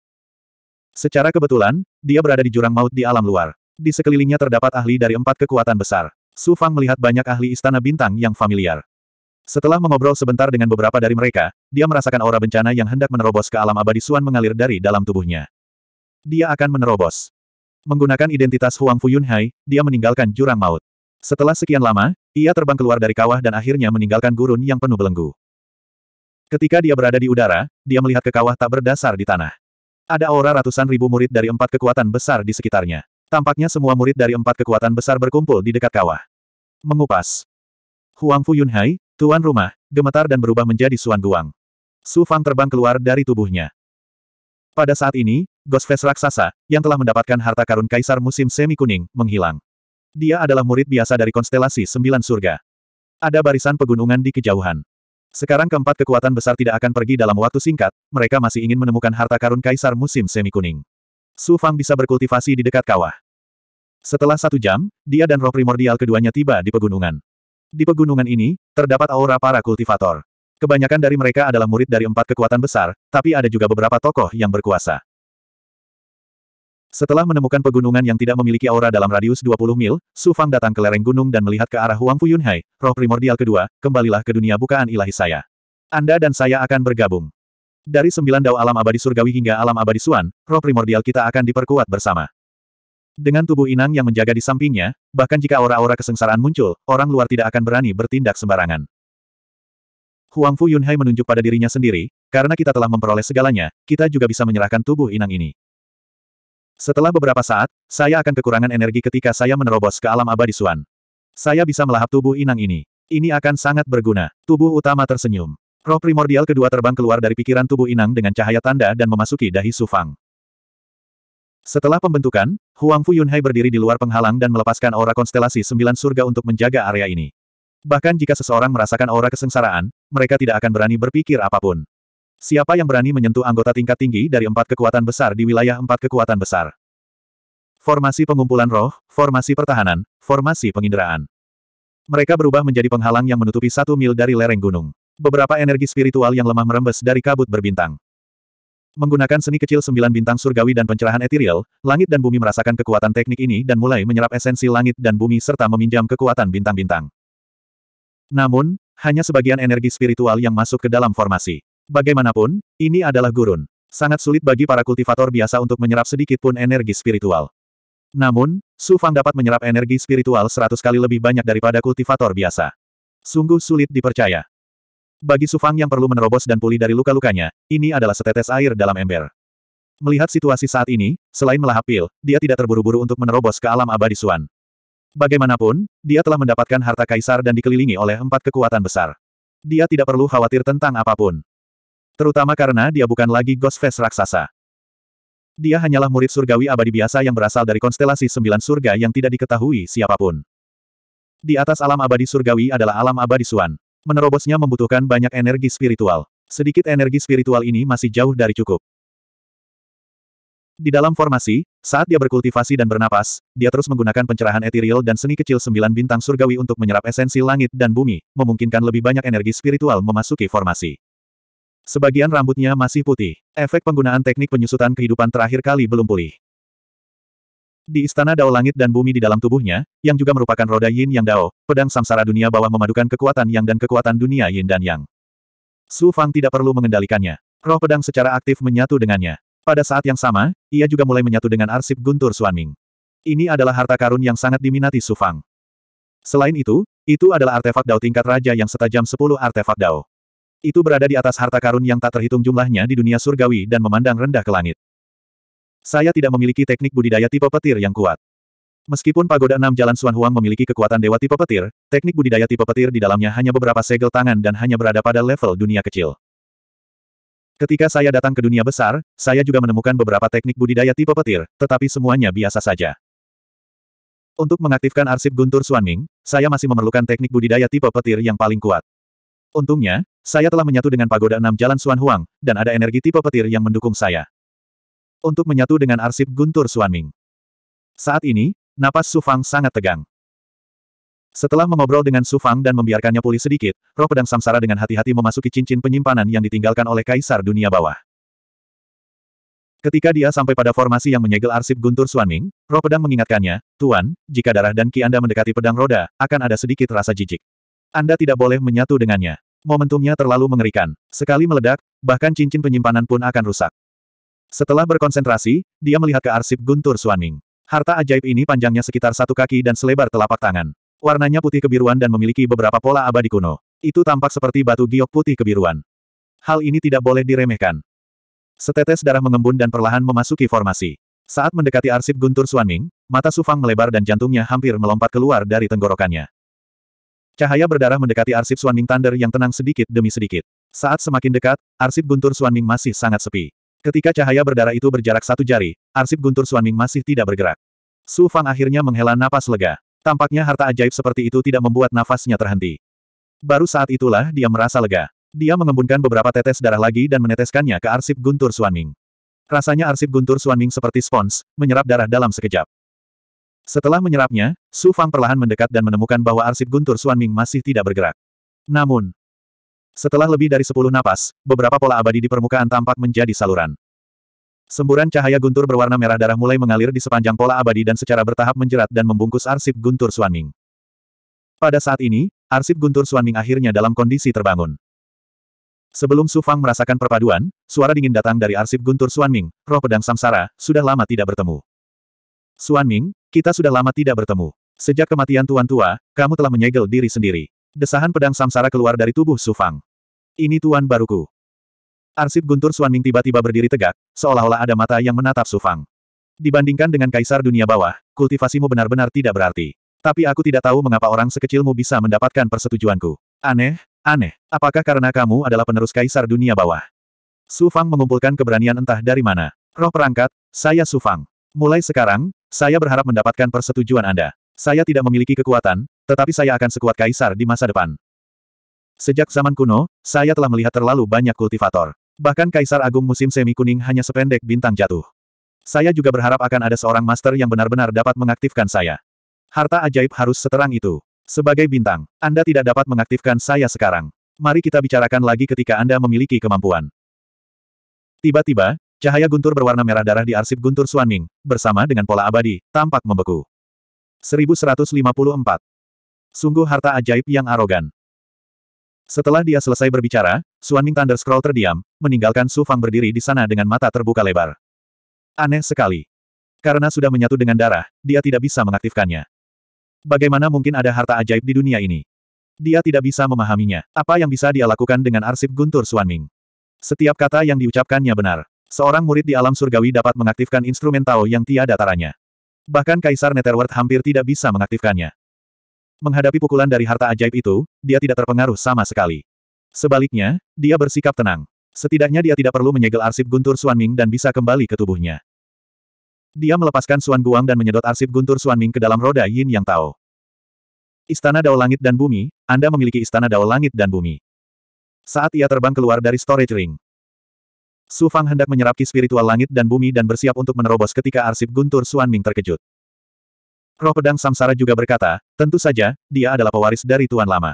Speaker 1: Secara kebetulan, dia berada di jurang maut di alam luar. Di sekelilingnya terdapat ahli dari empat kekuatan besar. Su Fang melihat banyak ahli istana bintang yang familiar. Setelah mengobrol sebentar dengan beberapa dari mereka, dia merasakan aura bencana yang hendak menerobos ke alam abadi Suan mengalir dari dalam tubuhnya. Dia akan menerobos. Menggunakan identitas Huang Hai, dia meninggalkan jurang maut. Setelah sekian lama, ia terbang keluar dari kawah dan akhirnya meninggalkan gurun yang penuh belenggu. Ketika dia berada di udara, dia melihat ke kawah tak berdasar di tanah. Ada aura ratusan ribu murid dari empat kekuatan besar di sekitarnya. Tampaknya semua murid dari empat kekuatan besar berkumpul di dekat kawah. Mengupas. Huang Fu Yunhai, tuan rumah, gemetar dan berubah menjadi Suan Guang. Su Fang terbang keluar dari tubuhnya. Pada saat ini, Ghost Face raksasa, yang telah mendapatkan harta karun kaisar musim semi kuning, menghilang. Dia adalah murid biasa dari konstelasi sembilan surga. Ada barisan pegunungan di kejauhan. Sekarang keempat kekuatan besar tidak akan pergi dalam waktu singkat, mereka masih ingin menemukan harta karun kaisar musim semi kuning. Su Fang bisa berkultivasi di dekat kawah. Setelah satu jam, dia dan roh primordial keduanya tiba di pegunungan. Di pegunungan ini, terdapat aura para kultivator. Kebanyakan dari mereka adalah murid dari empat kekuatan besar, tapi ada juga beberapa tokoh yang berkuasa. Setelah menemukan pegunungan yang tidak memiliki aura dalam radius 20 mil, Su Fang datang ke lereng gunung dan melihat ke arah Huang Fuyunhai, roh primordial kedua, kembalilah ke dunia bukaan ilahi saya. Anda dan saya akan bergabung. Dari sembilan dao alam abadi surgawi hingga alam abadi suan, roh primordial kita akan diperkuat bersama. Dengan tubuh Inang yang menjaga di sampingnya, bahkan jika aura-aura kesengsaraan muncul, orang luar tidak akan berani bertindak sembarangan. Huang Fu Yunhai menunjuk pada dirinya sendiri, karena kita telah memperoleh segalanya, kita juga bisa menyerahkan tubuh Inang ini. Setelah beberapa saat, saya akan kekurangan energi ketika saya menerobos ke alam abadi Suan. Saya bisa melahap tubuh Inang ini. Ini akan sangat berguna. Tubuh utama tersenyum. Roh primordial kedua terbang keluar dari pikiran tubuh Inang dengan cahaya tanda dan memasuki dahi Sufang. Setelah pembentukan, Huang Fu Yunhai berdiri di luar penghalang dan melepaskan aura konstelasi sembilan surga untuk menjaga area ini. Bahkan jika seseorang merasakan aura kesengsaraan, mereka tidak akan berani berpikir apapun. Siapa yang berani menyentuh anggota tingkat tinggi dari empat kekuatan besar di wilayah empat kekuatan besar? Formasi pengumpulan roh, formasi pertahanan, formasi penginderaan. Mereka berubah menjadi penghalang yang menutupi satu mil dari lereng gunung. Beberapa energi spiritual yang lemah merembes dari kabut berbintang. Menggunakan seni kecil sembilan bintang surgawi dan pencerahan etiril, langit dan bumi merasakan kekuatan teknik ini dan mulai menyerap esensi langit dan bumi serta meminjam kekuatan bintang-bintang. Namun, hanya sebagian energi spiritual yang masuk ke dalam formasi. Bagaimanapun, ini adalah gurun. Sangat sulit bagi para kultivator biasa untuk menyerap sedikit pun energi spiritual. Namun, Su Fang dapat menyerap energi spiritual seratus kali lebih banyak daripada kultivator biasa. Sungguh sulit dipercaya. Bagi Sufang yang perlu menerobos dan pulih dari luka-lukanya, ini adalah setetes air dalam ember. Melihat situasi saat ini, selain melahap pil, dia tidak terburu-buru untuk menerobos ke alam abadi Suan. Bagaimanapun, dia telah mendapatkan harta kaisar dan dikelilingi oleh empat kekuatan besar. Dia tidak perlu khawatir tentang apapun. Terutama karena dia bukan lagi Ghost Face raksasa. Dia hanyalah murid surgawi abadi biasa yang berasal dari konstelasi sembilan surga yang tidak diketahui siapapun. Di atas alam abadi surgawi adalah alam abadi suan. Menerobosnya membutuhkan banyak energi spiritual. Sedikit energi spiritual ini masih jauh dari cukup. Di dalam formasi, saat dia berkultivasi dan bernapas, dia terus menggunakan pencerahan etiril dan seni kecil sembilan bintang surgawi untuk menyerap esensi langit dan bumi, memungkinkan lebih banyak energi spiritual memasuki formasi. Sebagian rambutnya masih putih. Efek penggunaan teknik penyusutan kehidupan terakhir kali belum pulih. Di istana Dao Langit dan Bumi di dalam tubuhnya, yang juga merupakan roda Yin Yang Dao, pedang samsara dunia bawah memadukan kekuatan Yang dan kekuatan dunia Yin dan Yang. Su Fang tidak perlu mengendalikannya. Roh pedang secara aktif menyatu dengannya. Pada saat yang sama, ia juga mulai menyatu dengan arsip Guntur Suanming. Ini adalah harta karun yang sangat diminati Su Fang. Selain itu, itu adalah artefak Dao tingkat raja yang setajam 10 artefak Dao. Itu berada di atas harta karun yang tak terhitung jumlahnya di dunia surgawi dan memandang rendah ke langit. Saya tidak memiliki teknik budidaya tipe petir yang kuat. Meskipun pagoda enam jalan Suan Huang memiliki kekuatan dewa tipe petir, teknik budidaya tipe petir di dalamnya hanya beberapa segel tangan dan hanya berada pada level dunia kecil. Ketika saya datang ke dunia besar, saya juga menemukan beberapa teknik budidaya tipe petir, tetapi semuanya biasa saja. Untuk mengaktifkan arsip Guntur Suanming, saya masih memerlukan teknik budidaya tipe petir yang paling kuat. Untungnya, saya telah menyatu dengan pagoda enam jalan Suan Huang, dan ada energi tipe petir yang mendukung saya untuk menyatu dengan arsip Guntur Suanming. Saat ini, napas Sufang sangat tegang. Setelah mengobrol dengan Sufang dan membiarkannya pulih sedikit, roh pedang samsara dengan hati-hati memasuki cincin penyimpanan yang ditinggalkan oleh Kaisar Dunia Bawah. Ketika dia sampai pada formasi yang menyegel arsip Guntur Suanming, roh pedang mengingatkannya, Tuan, jika darah dan ki Anda mendekati pedang roda, akan ada sedikit rasa jijik. Anda tidak boleh menyatu dengannya. Momentumnya terlalu mengerikan. Sekali meledak, bahkan cincin penyimpanan pun akan rusak. Setelah berkonsentrasi, dia melihat ke arsip guntur Suaning. Harta ajaib ini panjangnya sekitar satu kaki dan selebar telapak tangan. Warnanya putih kebiruan dan memiliki beberapa pola abadi kuno. Itu tampak seperti batu giok putih kebiruan. Hal ini tidak boleh diremehkan. Setetes darah mengembun dan perlahan memasuki formasi. Saat mendekati arsip guntur Suaning, mata Sufang melebar dan jantungnya hampir melompat keluar dari tenggorokannya. Cahaya berdarah mendekati arsip Suaning Thunder yang tenang sedikit demi sedikit. Saat semakin dekat, arsip guntur Suaning masih sangat sepi. Ketika cahaya berdarah itu berjarak satu jari, arsip guntur Suanming masih tidak bergerak. Su Fang akhirnya menghela napas lega. Tampaknya harta ajaib seperti itu tidak membuat nafasnya terhenti. Baru saat itulah dia merasa lega. Dia mengembunkan beberapa tetes darah lagi dan meneteskannya ke arsip guntur Suanming. Rasanya arsip guntur Suanming seperti spons, menyerap darah dalam sekejap. Setelah menyerapnya, Su Fang perlahan mendekat dan menemukan bahwa arsip guntur Suanming masih tidak bergerak. Namun, setelah lebih dari sepuluh napas, beberapa pola abadi di permukaan tampak menjadi saluran. Semburan cahaya guntur berwarna merah darah mulai mengalir di sepanjang pola abadi dan secara bertahap menjerat dan membungkus arsip guntur Suanming. Pada saat ini, arsip guntur Suanming akhirnya dalam kondisi terbangun. Sebelum Su Fang merasakan perpaduan, suara dingin datang dari arsip guntur Suanming, roh pedang samsara, sudah lama tidak bertemu. Suanming, kita sudah lama tidak bertemu. Sejak kematian Tuan Tua, kamu telah menyegel diri sendiri. Desahan pedang samsara keluar dari tubuh Sufang. Ini tuan baruku. Arsip guntur Suaning tiba-tiba berdiri tegak, seolah-olah ada mata yang menatap Sufang. Dibandingkan dengan kaisar dunia bawah, kultivasimu benar-benar tidak berarti. Tapi aku tidak tahu mengapa orang sekecilmu bisa mendapatkan persetujuanku. Aneh, aneh. Apakah karena kamu adalah penerus kaisar dunia bawah? Sufang mengumpulkan keberanian entah dari mana. Roh perangkat, saya Sufang. Mulai sekarang, saya berharap mendapatkan persetujuan Anda. Saya tidak memiliki kekuatan, tetapi saya akan sekuat kaisar di masa depan. Sejak zaman kuno, saya telah melihat terlalu banyak kultivator. Bahkan kaisar agung musim semi kuning hanya sependek bintang jatuh. Saya juga berharap akan ada seorang master yang benar-benar dapat mengaktifkan saya. Harta ajaib harus seterang itu. Sebagai bintang, Anda tidak dapat mengaktifkan saya sekarang. Mari kita bicarakan lagi ketika Anda memiliki kemampuan. Tiba-tiba, Cahaya guntur berwarna merah darah di arsip guntur Suanming, bersama dengan pola abadi, tampak membeku. 1154. Sungguh harta ajaib yang arogan. Setelah dia selesai berbicara, Suanming Thunder Scroll terdiam, meninggalkan Su Fang berdiri di sana dengan mata terbuka lebar. Aneh sekali. Karena sudah menyatu dengan darah, dia tidak bisa mengaktifkannya. Bagaimana mungkin ada harta ajaib di dunia ini? Dia tidak bisa memahaminya. Apa yang bisa dia lakukan dengan arsip guntur Suanming? Setiap kata yang diucapkannya benar. Seorang murid di alam surgawi dapat mengaktifkan instrumen Tao yang tiada taranya. Bahkan Kaisar Netherworld hampir tidak bisa mengaktifkannya. Menghadapi pukulan dari harta ajaib itu, dia tidak terpengaruh sama sekali. Sebaliknya, dia bersikap tenang. Setidaknya dia tidak perlu menyegel arsip guntur Suanming dan bisa kembali ke tubuhnya. Dia melepaskan Suan Guang dan menyedot arsip guntur Suanming ke dalam roda Yin Yang Tao. Istana Dao Langit dan Bumi, Anda memiliki Istana Dao Langit dan Bumi. Saat ia terbang keluar dari storage ring, Su Fang hendak menyerap ki spiritual langit dan bumi dan bersiap untuk menerobos ketika arsip guntur Suan Ming terkejut. Roh pedang samsara juga berkata, tentu saja, dia adalah pewaris dari Tuan Lama.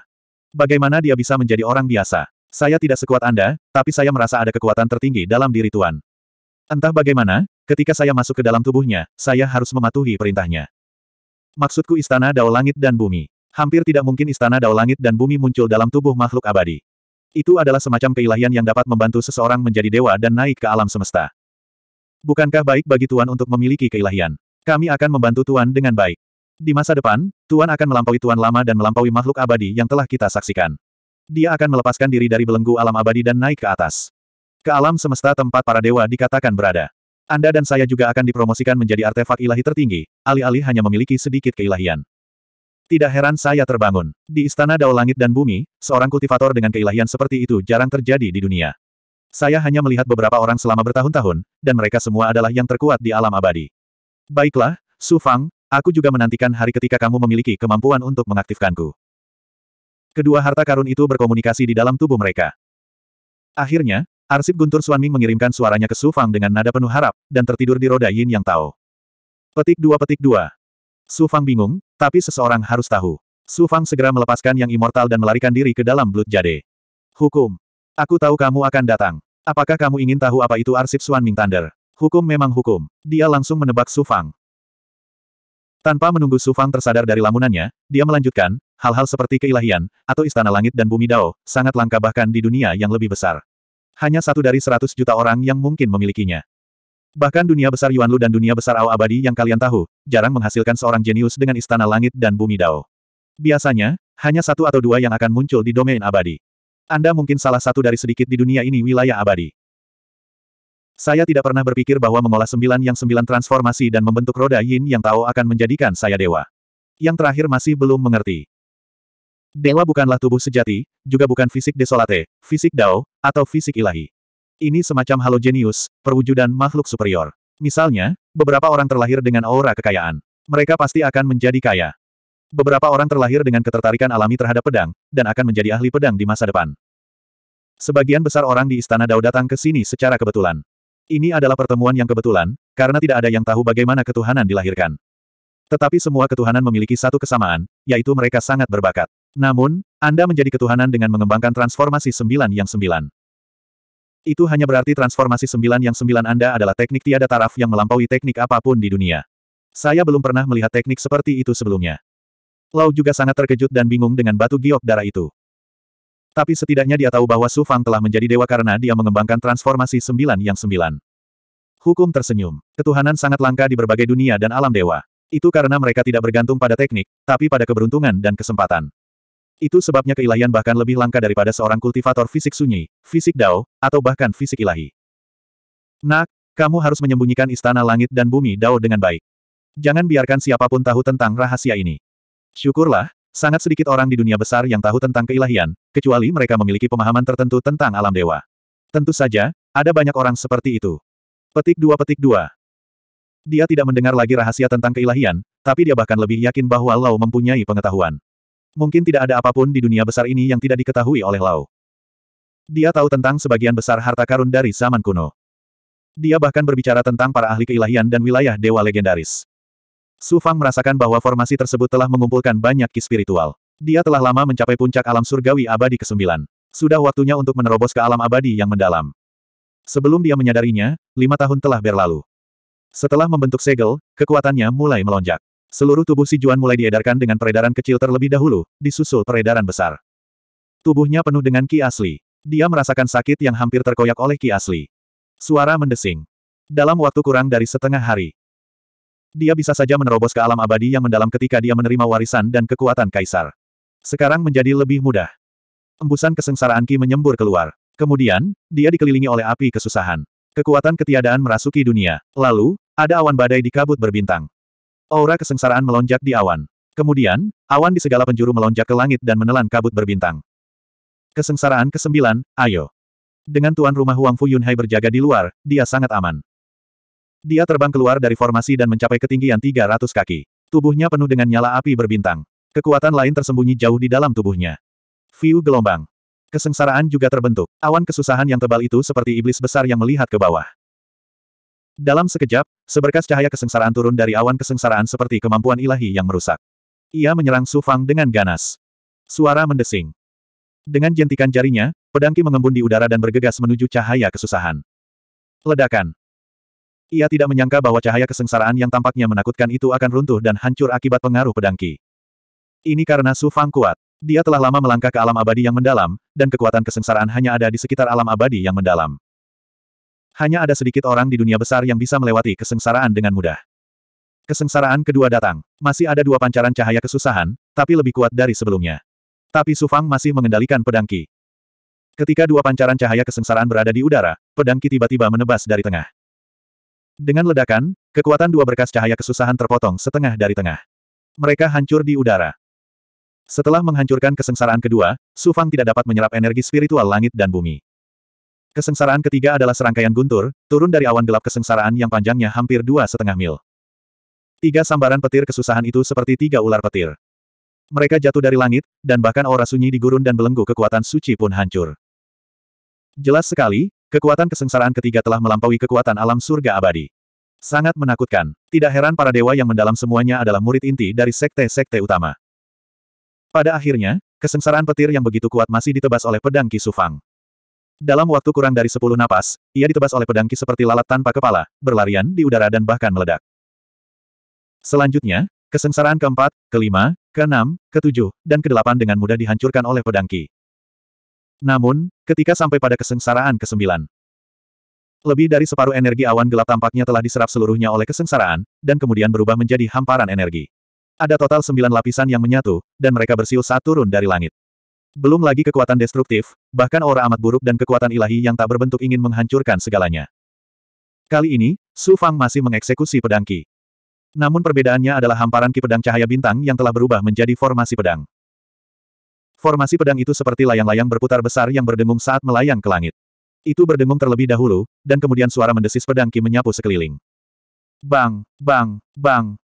Speaker 1: Bagaimana dia bisa menjadi orang biasa? Saya tidak sekuat Anda, tapi saya merasa ada kekuatan tertinggi dalam diri Tuan. Entah bagaimana, ketika saya masuk ke dalam tubuhnya, saya harus mematuhi perintahnya. Maksudku istana dao langit dan bumi. Hampir tidak mungkin istana dao langit dan bumi muncul dalam tubuh makhluk abadi. Itu adalah semacam keilahian yang dapat membantu seseorang menjadi dewa dan naik ke alam semesta. Bukankah baik bagi Tuan untuk memiliki keilahian? Kami akan membantu Tuan dengan baik. Di masa depan, Tuan akan melampaui Tuan lama dan melampaui makhluk abadi yang telah kita saksikan. Dia akan melepaskan diri dari belenggu alam abadi dan naik ke atas. Ke alam semesta tempat para dewa dikatakan berada. Anda dan saya juga akan dipromosikan menjadi artefak ilahi tertinggi, alih-alih hanya memiliki sedikit keilahian. Tidak heran saya terbangun. Di istana Dao Langit dan Bumi, seorang kultivator dengan keilahian seperti itu jarang terjadi di dunia. Saya hanya melihat beberapa orang selama bertahun-tahun, dan mereka semua adalah yang terkuat di alam abadi. Baiklah, Su Fang, aku juga menantikan hari ketika kamu memiliki kemampuan untuk mengaktifkanku. Kedua harta karun itu berkomunikasi di dalam tubuh mereka. Akhirnya, arsip Guntur Suanming mengirimkan suaranya ke Su Fang dengan nada penuh harap, dan tertidur di roda yin yang tahu. Petik dua petik dua. Su Fang bingung, tapi seseorang harus tahu. Su Fang segera melepaskan yang immortal dan melarikan diri ke dalam Blood Jade. Hukum. Aku tahu kamu akan datang. Apakah kamu ingin tahu apa itu arsip Suan Ming Thunder? Hukum memang hukum. Dia langsung menebak Su Fang. Tanpa menunggu Su Fang tersadar dari lamunannya, dia melanjutkan, hal-hal seperti keilahian, atau istana langit dan bumi Dao, sangat langka bahkan di dunia yang lebih besar. Hanya satu dari seratus juta orang yang mungkin memilikinya. Bahkan dunia besar Yuanlu dan dunia besar Ao Abadi yang kalian tahu, jarang menghasilkan seorang jenius dengan istana langit dan bumi Dao. Biasanya, hanya satu atau dua yang akan muncul di domain abadi. Anda mungkin salah satu dari sedikit di dunia ini wilayah abadi. Saya tidak pernah berpikir bahwa mengolah sembilan yang sembilan transformasi dan membentuk roda yin yang tahu akan menjadikan saya dewa. Yang terakhir masih belum mengerti. Dewa bukanlah tubuh sejati, juga bukan fisik desolate, fisik dao, atau fisik ilahi. Ini semacam halogenius, perwujudan makhluk superior. Misalnya, beberapa orang terlahir dengan aura kekayaan. Mereka pasti akan menjadi kaya. Beberapa orang terlahir dengan ketertarikan alami terhadap pedang, dan akan menjadi ahli pedang di masa depan. Sebagian besar orang di Istana Dao datang ke sini secara kebetulan. Ini adalah pertemuan yang kebetulan, karena tidak ada yang tahu bagaimana ketuhanan dilahirkan. Tetapi semua ketuhanan memiliki satu kesamaan, yaitu mereka sangat berbakat. Namun, Anda menjadi ketuhanan dengan mengembangkan transformasi sembilan yang sembilan. Itu hanya berarti transformasi sembilan yang sembilan Anda adalah teknik tiada taraf yang melampaui teknik apapun di dunia. Saya belum pernah melihat teknik seperti itu sebelumnya. Lau juga sangat terkejut dan bingung dengan batu giok darah itu. Tapi setidaknya dia tahu bahwa Su Fang telah menjadi dewa karena dia mengembangkan transformasi sembilan yang sembilan. Hukum tersenyum. Ketuhanan sangat langka di berbagai dunia dan alam dewa. Itu karena mereka tidak bergantung pada teknik, tapi pada keberuntungan dan kesempatan. Itu sebabnya keilahian bahkan lebih langka daripada seorang kultivator fisik sunyi, fisik dao, atau bahkan fisik ilahi. Nak, kamu harus menyembunyikan istana langit dan bumi dao dengan baik. Jangan biarkan siapapun tahu tentang rahasia ini. Syukurlah, sangat sedikit orang di dunia besar yang tahu tentang keilahian, kecuali mereka memiliki pemahaman tertentu tentang alam dewa. Tentu saja, ada banyak orang seperti itu. Petik dua petik dua. Dia tidak mendengar lagi rahasia tentang keilahian, tapi dia bahkan lebih yakin bahwa Lau mempunyai pengetahuan. Mungkin tidak ada apapun di dunia besar ini yang tidak diketahui oleh Lau. Dia tahu tentang sebagian besar harta karun dari zaman kuno. Dia bahkan berbicara tentang para ahli keilahian dan wilayah dewa legendaris. Su Fang merasakan bahwa formasi tersebut telah mengumpulkan banyak ki spiritual. Dia telah lama mencapai puncak alam surgawi abadi ke-9. Sudah waktunya untuk menerobos ke alam abadi yang mendalam. Sebelum dia menyadarinya, lima tahun telah berlalu. Setelah membentuk segel, kekuatannya mulai melonjak. Seluruh tubuh si Juan mulai diedarkan dengan peredaran kecil terlebih dahulu, disusul peredaran besar. Tubuhnya penuh dengan ki asli. Dia merasakan sakit yang hampir terkoyak oleh ki asli. Suara mendesing. Dalam waktu kurang dari setengah hari, dia bisa saja menerobos ke alam abadi yang mendalam ketika dia menerima warisan dan kekuatan kaisar. Sekarang menjadi lebih mudah. Embusan kesengsaraan Ki menyembur keluar. Kemudian, dia dikelilingi oleh api kesusahan. Kekuatan ketiadaan merasuki dunia. Lalu, ada awan badai di kabut berbintang. Aura kesengsaraan melonjak di awan. Kemudian, awan di segala penjuru melonjak ke langit dan menelan kabut berbintang. Kesengsaraan ke kesembilan, ayo. Dengan tuan rumah Huang Fu Yunhai berjaga di luar, dia sangat aman. Dia terbang keluar dari formasi dan mencapai ketinggian 300 kaki. Tubuhnya penuh dengan nyala api berbintang. Kekuatan lain tersembunyi jauh di dalam tubuhnya. View gelombang. Kesengsaraan juga terbentuk. Awan kesusahan yang tebal itu seperti iblis besar yang melihat ke bawah. Dalam sekejap, seberkas cahaya kesengsaraan turun dari awan kesengsaraan seperti kemampuan ilahi yang merusak. Ia menyerang Su Fang dengan ganas. Suara mendesing. Dengan jentikan jarinya, pedangki mengembun di udara dan bergegas menuju cahaya kesusahan. Ledakan. Ia tidak menyangka bahwa cahaya kesengsaraan yang tampaknya menakutkan itu akan runtuh dan hancur akibat pengaruh pedangki. Ini karena Su Fang kuat. Dia telah lama melangkah ke alam abadi yang mendalam, dan kekuatan kesengsaraan hanya ada di sekitar alam abadi yang mendalam. Hanya ada sedikit orang di dunia besar yang bisa melewati kesengsaraan dengan mudah. Kesengsaraan kedua datang. Masih ada dua pancaran cahaya kesusahan, tapi lebih kuat dari sebelumnya. Tapi Sufang masih mengendalikan pedang Ki. Ketika dua pancaran cahaya kesengsaraan berada di udara, pedang Ki tiba-tiba menebas dari tengah. Dengan ledakan, kekuatan dua berkas cahaya kesusahan terpotong setengah dari tengah. Mereka hancur di udara. Setelah menghancurkan kesengsaraan kedua, Sufang tidak dapat menyerap energi spiritual langit dan bumi. Kesengsaraan ketiga adalah serangkaian guntur, turun dari awan gelap kesengsaraan yang panjangnya hampir dua setengah mil. Tiga sambaran petir kesusahan itu seperti tiga ular petir. Mereka jatuh dari langit, dan bahkan aura sunyi di gurun dan belenggu kekuatan suci pun hancur. Jelas sekali, kekuatan kesengsaraan ketiga telah melampaui kekuatan alam surga abadi. Sangat menakutkan. Tidak heran para dewa yang mendalam semuanya adalah murid inti dari sekte-sekte utama. Pada akhirnya, kesengsaraan petir yang begitu kuat masih ditebas oleh pedang Kisufang. Dalam waktu kurang dari sepuluh napas, ia ditebas oleh pedangki seperti lalat tanpa kepala, berlarian di udara dan bahkan meledak. Selanjutnya, kesengsaraan keempat, kelima, keenam, ketujuh, dan kedelapan dengan mudah dihancurkan oleh pedangki. Namun, ketika sampai pada kesengsaraan kesembilan, lebih dari separuh energi awan gelap tampaknya telah diserap seluruhnya oleh kesengsaraan, dan kemudian berubah menjadi hamparan energi. Ada total sembilan lapisan yang menyatu, dan mereka bersiul saat turun dari langit. Belum lagi kekuatan destruktif, bahkan aura amat buruk dan kekuatan ilahi yang tak berbentuk ingin menghancurkan segalanya. Kali ini, Su Fang masih mengeksekusi pedang Ki. Namun perbedaannya adalah hamparan Ki pedang cahaya bintang yang telah berubah menjadi formasi pedang. Formasi pedang itu seperti layang-layang berputar besar yang berdengung saat melayang ke langit. Itu berdengung terlebih dahulu, dan kemudian suara mendesis pedang Ki menyapu sekeliling. Bang, bang, bang.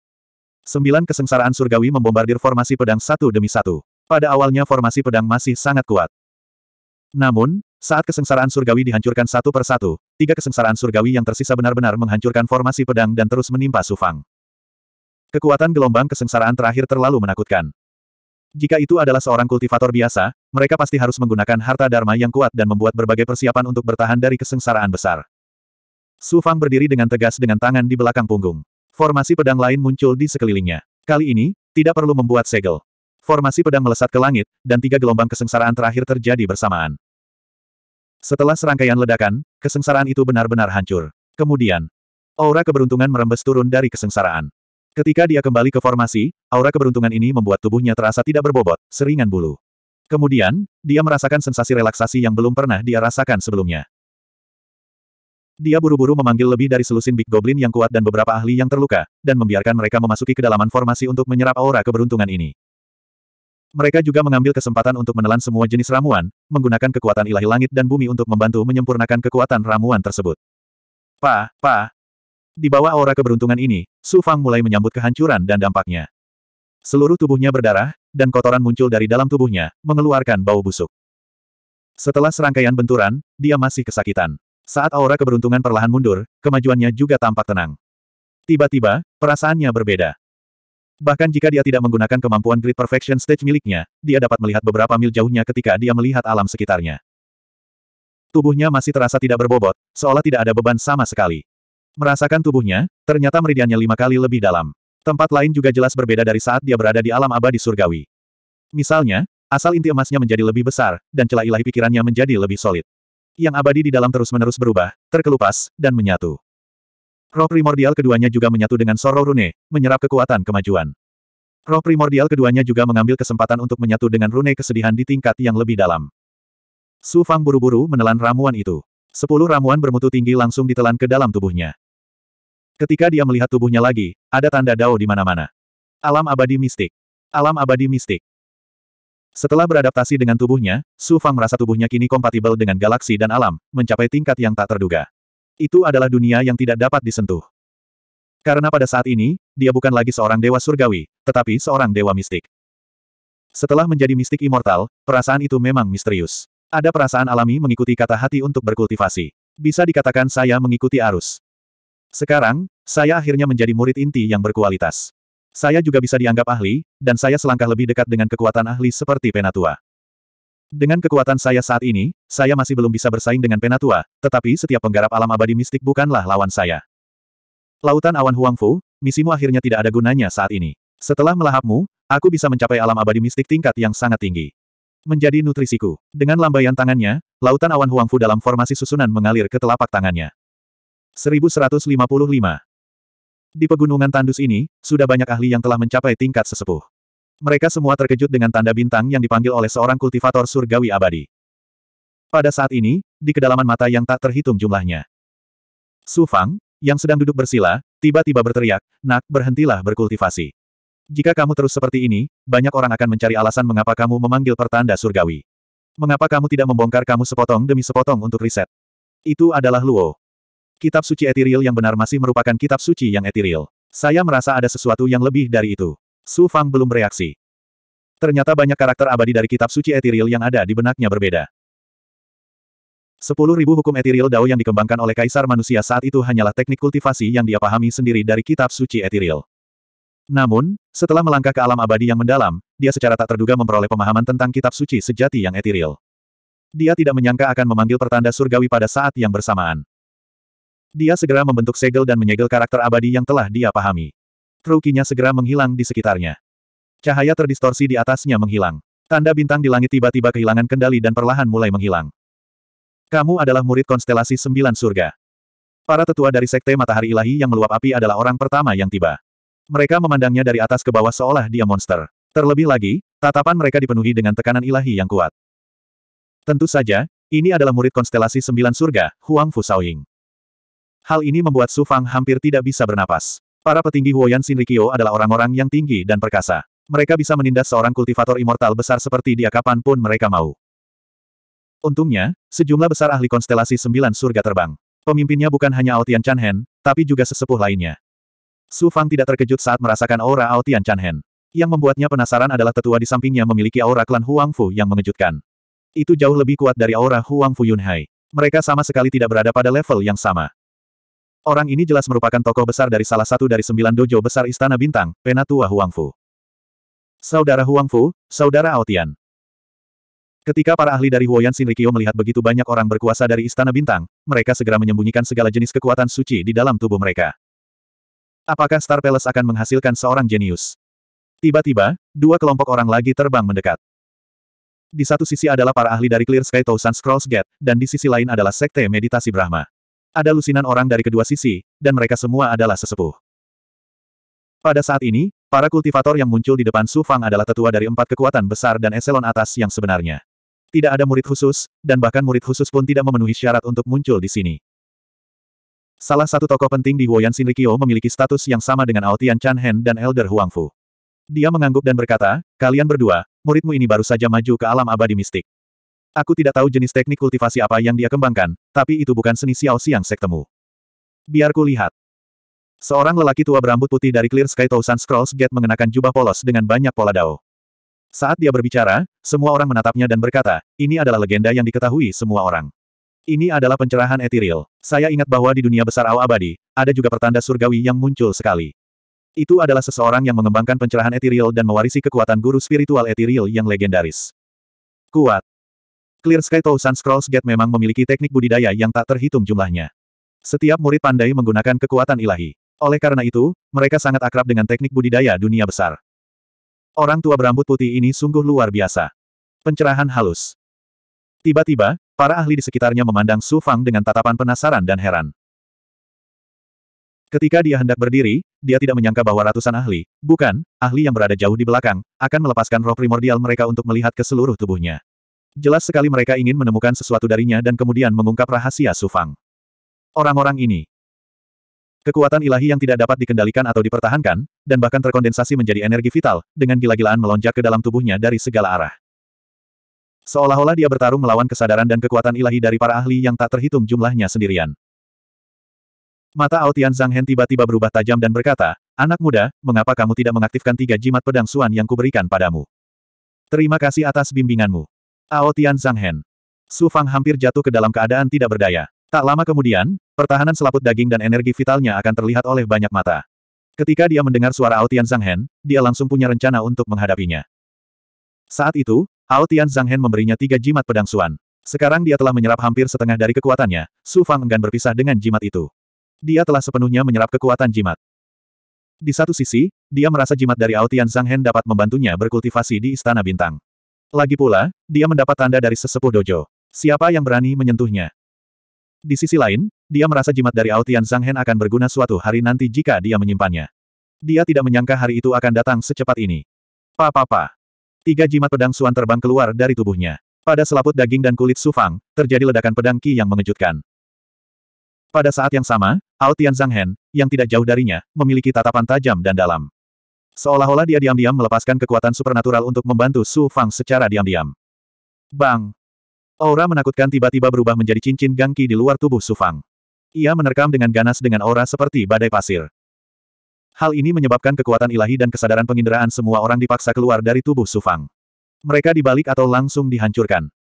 Speaker 1: Sembilan kesengsaraan surgawi membombardir formasi pedang satu demi satu. Pada awalnya formasi pedang masih sangat kuat. Namun, saat kesengsaraan surgawi dihancurkan satu persatu, tiga kesengsaraan surgawi yang tersisa benar-benar menghancurkan formasi pedang dan terus menimpa Sufang. Kekuatan gelombang kesengsaraan terakhir terlalu menakutkan. Jika itu adalah seorang kultivator biasa, mereka pasti harus menggunakan harta dharma yang kuat dan membuat berbagai persiapan untuk bertahan dari kesengsaraan besar. Sufang berdiri dengan tegas dengan tangan di belakang punggung. Formasi pedang lain muncul di sekelilingnya. Kali ini, tidak perlu membuat segel. Formasi pedang melesat ke langit, dan tiga gelombang kesengsaraan terakhir terjadi bersamaan. Setelah serangkaian ledakan, kesengsaraan itu benar-benar hancur. Kemudian, aura keberuntungan merembes turun dari kesengsaraan. Ketika dia kembali ke formasi, aura keberuntungan ini membuat tubuhnya terasa tidak berbobot, seringan bulu. Kemudian, dia merasakan sensasi relaksasi yang belum pernah dia rasakan sebelumnya. Dia buru-buru memanggil lebih dari selusin Big Goblin yang kuat dan beberapa ahli yang terluka, dan membiarkan mereka memasuki kedalaman formasi untuk menyerap aura keberuntungan ini. Mereka juga mengambil kesempatan untuk menelan semua jenis ramuan, menggunakan kekuatan ilahi langit dan bumi untuk membantu menyempurnakan kekuatan ramuan tersebut. Pa, pa. Di bawah aura keberuntungan ini, Su Fang mulai menyambut kehancuran dan dampaknya. Seluruh tubuhnya berdarah, dan kotoran muncul dari dalam tubuhnya, mengeluarkan bau busuk. Setelah serangkaian benturan, dia masih kesakitan. Saat aura keberuntungan perlahan mundur, kemajuannya juga tampak tenang. Tiba-tiba, perasaannya berbeda. Bahkan jika dia tidak menggunakan kemampuan Great Perfection Stage miliknya, dia dapat melihat beberapa mil jauhnya ketika dia melihat alam sekitarnya. Tubuhnya masih terasa tidak berbobot, seolah tidak ada beban sama sekali. Merasakan tubuhnya, ternyata meridiannya lima kali lebih dalam. Tempat lain juga jelas berbeda dari saat dia berada di alam abadi surgawi. Misalnya, asal inti emasnya menjadi lebih besar, dan celah ilahi pikirannya menjadi lebih solid. Yang abadi di dalam terus-menerus berubah, terkelupas, dan menyatu. Roh primordial keduanya juga menyatu dengan Soro Rune, menyerap kekuatan kemajuan. Roh primordial keduanya juga mengambil kesempatan untuk menyatu dengan rune kesedihan di tingkat yang lebih dalam. Su Fang buru-buru menelan ramuan itu. Sepuluh ramuan bermutu tinggi langsung ditelan ke dalam tubuhnya. Ketika dia melihat tubuhnya lagi, ada tanda dao di mana-mana. Alam abadi mistik. Alam abadi mistik. Setelah beradaptasi dengan tubuhnya, Su Fang merasa tubuhnya kini kompatibel dengan galaksi dan alam, mencapai tingkat yang tak terduga. Itu adalah dunia yang tidak dapat disentuh. Karena pada saat ini, dia bukan lagi seorang dewa surgawi, tetapi seorang dewa mistik. Setelah menjadi mistik immortal, perasaan itu memang misterius. Ada perasaan alami mengikuti kata hati untuk berkultivasi. Bisa dikatakan saya mengikuti arus. Sekarang, saya akhirnya menjadi murid inti yang berkualitas. Saya juga bisa dianggap ahli, dan saya selangkah lebih dekat dengan kekuatan ahli seperti Penatua. Dengan kekuatan saya saat ini, saya masih belum bisa bersaing dengan Penatua, tetapi setiap penggarap alam abadi mistik bukanlah lawan saya. Lautan awan Huangfu, misimu akhirnya tidak ada gunanya saat ini. Setelah melahapmu, aku bisa mencapai alam abadi mistik tingkat yang sangat tinggi. Menjadi nutrisiku. Dengan lambaian tangannya, lautan awan Huangfu dalam formasi susunan mengalir ke telapak tangannya. 1155 Di pegunungan tandus ini, sudah banyak ahli yang telah mencapai tingkat sesepuh. Mereka semua terkejut dengan tanda bintang yang dipanggil oleh seorang kultivator surgawi abadi. Pada saat ini, di kedalaman mata yang tak terhitung jumlahnya. Su Fang, yang sedang duduk bersila, tiba-tiba berteriak, Nak, berhentilah berkultivasi. Jika kamu terus seperti ini, banyak orang akan mencari alasan mengapa kamu memanggil pertanda surgawi. Mengapa kamu tidak membongkar kamu sepotong demi sepotong untuk riset? Itu adalah Luo. Kitab suci etiril yang benar masih merupakan kitab suci yang etiril. Saya merasa ada sesuatu yang lebih dari itu. Su Fang belum bereaksi. Ternyata banyak karakter abadi dari kitab suci etiril yang ada di benaknya berbeda. Sepuluh ribu hukum etiril Dao yang dikembangkan oleh Kaisar Manusia saat itu hanyalah teknik kultivasi yang dia pahami sendiri dari kitab suci etiril. Namun, setelah melangkah ke alam abadi yang mendalam, dia secara tak terduga memperoleh pemahaman tentang kitab suci sejati yang etiril. Dia tidak menyangka akan memanggil pertanda surgawi pada saat yang bersamaan. Dia segera membentuk segel dan menyegel karakter abadi yang telah dia pahami. Rukinya segera menghilang di sekitarnya. Cahaya terdistorsi di atasnya menghilang. Tanda bintang di langit tiba-tiba kehilangan kendali dan perlahan mulai menghilang. Kamu adalah murid konstelasi sembilan surga. Para tetua dari Sekte Matahari Ilahi yang meluap api adalah orang pertama yang tiba. Mereka memandangnya dari atas ke bawah seolah dia monster. Terlebih lagi, tatapan mereka dipenuhi dengan tekanan ilahi yang kuat. Tentu saja, ini adalah murid konstelasi sembilan surga, Huang Fu Hal ini membuat Su Fang hampir tidak bisa bernapas. Para petinggi Huoyan Shinrikyo adalah orang-orang yang tinggi dan perkasa. Mereka bisa menindas seorang kultivator immortal besar seperti dia kapanpun mereka mau. Untungnya, sejumlah besar ahli konstelasi sembilan surga terbang. Pemimpinnya bukan hanya Aotian Chanhen, tapi juga sesepuh lainnya. Su Fang tidak terkejut saat merasakan aura Aotian Chanhen. Yang membuatnya penasaran adalah tetua di sampingnya memiliki aura klan Huang Fu yang mengejutkan. Itu jauh lebih kuat dari aura Huang Fu Yunhai. Mereka sama sekali tidak berada pada level yang sama. Orang ini jelas merupakan tokoh besar dari salah satu dari sembilan dojo besar Istana Bintang, Penatua Huangfu. Saudara Huangfu, Saudara Aotian. Ketika para ahli dari Huoyan Shinrikyo melihat begitu banyak orang berkuasa dari Istana Bintang, mereka segera menyembunyikan segala jenis kekuatan suci di dalam tubuh mereka. Apakah Star Palace akan menghasilkan seorang jenius? Tiba-tiba, dua kelompok orang lagi terbang mendekat. Di satu sisi adalah para ahli dari Clear Sky Thousand Scrolls Gate, dan di sisi lain adalah Sekte Meditasi Brahma ada lusinan orang dari kedua sisi, dan mereka semua adalah sesepuh. Pada saat ini, para kultivator yang muncul di depan Su Fang adalah tetua dari empat kekuatan besar dan eselon atas yang sebenarnya. Tidak ada murid khusus, dan bahkan murid khusus pun tidak memenuhi syarat untuk muncul di sini. Salah satu tokoh penting di Huoyan Shinrikyo memiliki status yang sama dengan Aotian Chan Hen dan Elder Huangfu. Dia mengangguk dan berkata, kalian berdua, muridmu ini baru saja maju ke alam abadi mistik. Aku tidak tahu jenis teknik kultivasi apa yang dia kembangkan, tapi itu bukan seni Xiao Xiang sektemu. Biar ku lihat. Seorang lelaki tua berambut putih dari Clear Sky Thousand Scrolls Gate mengenakan jubah polos dengan banyak pola dao. Saat dia berbicara, semua orang menatapnya dan berkata, ini adalah legenda yang diketahui semua orang. Ini adalah pencerahan etiril. Saya ingat bahwa di dunia besar Ao Abadi, ada juga pertanda surgawi yang muncul sekali. Itu adalah seseorang yang mengembangkan pencerahan etiril dan mewarisi kekuatan guru spiritual etiril yang legendaris. Kuat. Clear Sky Thousand Scrolls Gate memang memiliki teknik budidaya yang tak terhitung jumlahnya. Setiap murid pandai menggunakan kekuatan ilahi. Oleh karena itu, mereka sangat akrab dengan teknik budidaya dunia besar. Orang tua berambut putih ini sungguh luar biasa. Pencerahan halus. Tiba-tiba, para ahli di sekitarnya memandang Su Fang dengan tatapan penasaran dan heran. Ketika dia hendak berdiri, dia tidak menyangka bahwa ratusan ahli, bukan, ahli yang berada jauh di belakang, akan melepaskan roh primordial mereka untuk melihat ke seluruh tubuhnya. Jelas sekali mereka ingin menemukan sesuatu darinya dan kemudian mengungkap rahasia Sufang. Orang-orang ini. Kekuatan ilahi yang tidak dapat dikendalikan atau dipertahankan, dan bahkan terkondensasi menjadi energi vital, dengan gila-gilaan melonjak ke dalam tubuhnya dari segala arah. Seolah-olah dia bertarung melawan kesadaran dan kekuatan ilahi dari para ahli yang tak terhitung jumlahnya sendirian. Mata Aotian Zhang Hen tiba-tiba berubah tajam dan berkata, Anak muda, mengapa kamu tidak mengaktifkan tiga jimat pedang suan yang kuberikan padamu? Terima kasih atas bimbinganmu. Ao Tian Hen, Su Fang hampir jatuh ke dalam keadaan tidak berdaya. Tak lama kemudian, pertahanan selaput daging dan energi vitalnya akan terlihat oleh banyak mata. Ketika dia mendengar suara Ao Tian Hen, dia langsung punya rencana untuk menghadapinya. Saat itu, Ao Tian Hen memberinya tiga jimat pedang Suan. Sekarang dia telah menyerap hampir setengah dari kekuatannya, Su Fang enggan berpisah dengan jimat itu. Dia telah sepenuhnya menyerap kekuatan jimat. Di satu sisi, dia merasa jimat dari Ao Tian Hen dapat membantunya berkultivasi di Istana Bintang. Lagi pula, dia mendapat tanda dari sesepuh dojo. Siapa yang berani menyentuhnya? Di sisi lain, dia merasa jimat dari Aotian Hen akan berguna suatu hari nanti jika dia menyimpannya. Dia tidak menyangka hari itu akan datang secepat ini. Pa-pa-pa. Tiga jimat pedang Suan terbang keluar dari tubuhnya. Pada selaput daging dan kulit Sufang, terjadi ledakan pedang Qi yang mengejutkan. Pada saat yang sama, Aotian Zhang Hen, yang tidak jauh darinya, memiliki tatapan tajam dan dalam. Seolah-olah dia diam-diam melepaskan kekuatan supernatural untuk membantu Su Fang secara diam-diam. Bang! Aura menakutkan tiba-tiba berubah menjadi cincin gangki di luar tubuh Su Fang. Ia menerkam dengan ganas dengan aura seperti badai pasir. Hal ini menyebabkan kekuatan ilahi dan kesadaran penginderaan semua orang dipaksa keluar dari tubuh Su Fang. Mereka dibalik atau langsung dihancurkan.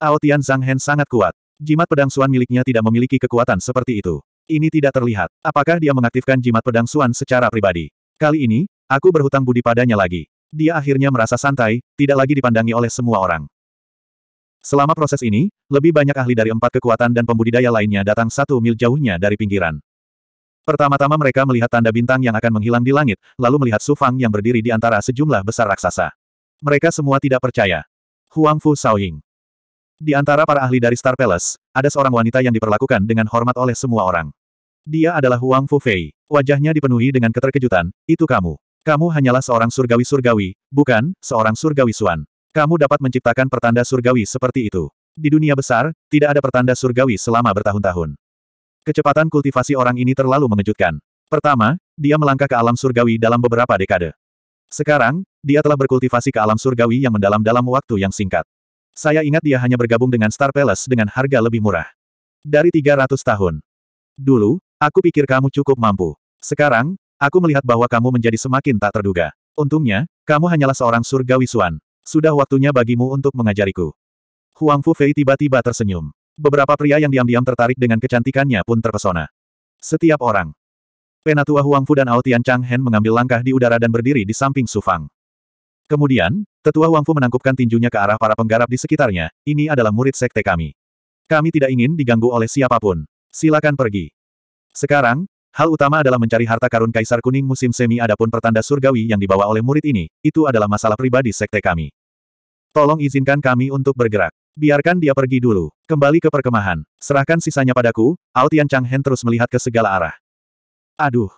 Speaker 1: Ao Tian Zhang Hen sangat kuat. Jimat pedang Suan miliknya tidak memiliki kekuatan seperti itu. Ini tidak terlihat. Apakah dia mengaktifkan jimat pedang Suan secara pribadi? Kali ini, Aku berhutang budi padanya lagi. Dia akhirnya merasa santai, tidak lagi dipandangi oleh semua orang. Selama proses ini, lebih banyak ahli dari empat kekuatan dan pembudidaya lainnya datang satu mil jauhnya dari pinggiran. Pertama-tama mereka melihat tanda bintang yang akan menghilang di langit, lalu melihat Su yang berdiri di antara sejumlah besar raksasa. Mereka semua tidak percaya. Huang Fu Shaoying. Di antara para ahli dari Star Palace, ada seorang wanita yang diperlakukan dengan hormat oleh semua orang. Dia adalah Huang Fu Fei. Wajahnya dipenuhi dengan keterkejutan, itu kamu. Kamu hanyalah seorang surgawi-surgawi, bukan, seorang surgawi suan. Kamu dapat menciptakan pertanda surgawi seperti itu. Di dunia besar, tidak ada pertanda surgawi selama bertahun-tahun. Kecepatan kultivasi orang ini terlalu mengejutkan. Pertama, dia melangkah ke alam surgawi dalam beberapa dekade. Sekarang, dia telah berkultivasi ke alam surgawi yang mendalam dalam waktu yang singkat. Saya ingat dia hanya bergabung dengan Star Palace dengan harga lebih murah. Dari 300 tahun. Dulu, aku pikir kamu cukup mampu. Sekarang, Aku melihat bahwa kamu menjadi semakin tak terduga. Untungnya, kamu hanyalah seorang surgawi suan. Sudah waktunya bagimu untuk mengajariku. Huang Fu Fei tiba-tiba tersenyum. Beberapa pria yang diam-diam tertarik dengan kecantikannya pun terpesona. Setiap orang. Penatua Huang Fu dan Ao Tian Chang Hen mengambil langkah di udara dan berdiri di samping Su Fang. Kemudian, tetua Huang Fu menangkupkan tinjunya ke arah para penggarap di sekitarnya, ini adalah murid sekte kami. Kami tidak ingin diganggu oleh siapapun. Silakan pergi. Sekarang, Hal utama adalah mencari harta karun Kaisar Kuning musim semi adapun pertanda surgawi yang dibawa oleh murid ini, itu adalah masalah pribadi sekte kami. Tolong izinkan kami untuk bergerak. Biarkan dia pergi dulu. Kembali ke perkemahan. Serahkan sisanya padaku, Aotian Chang Hen terus melihat ke segala arah. Aduh.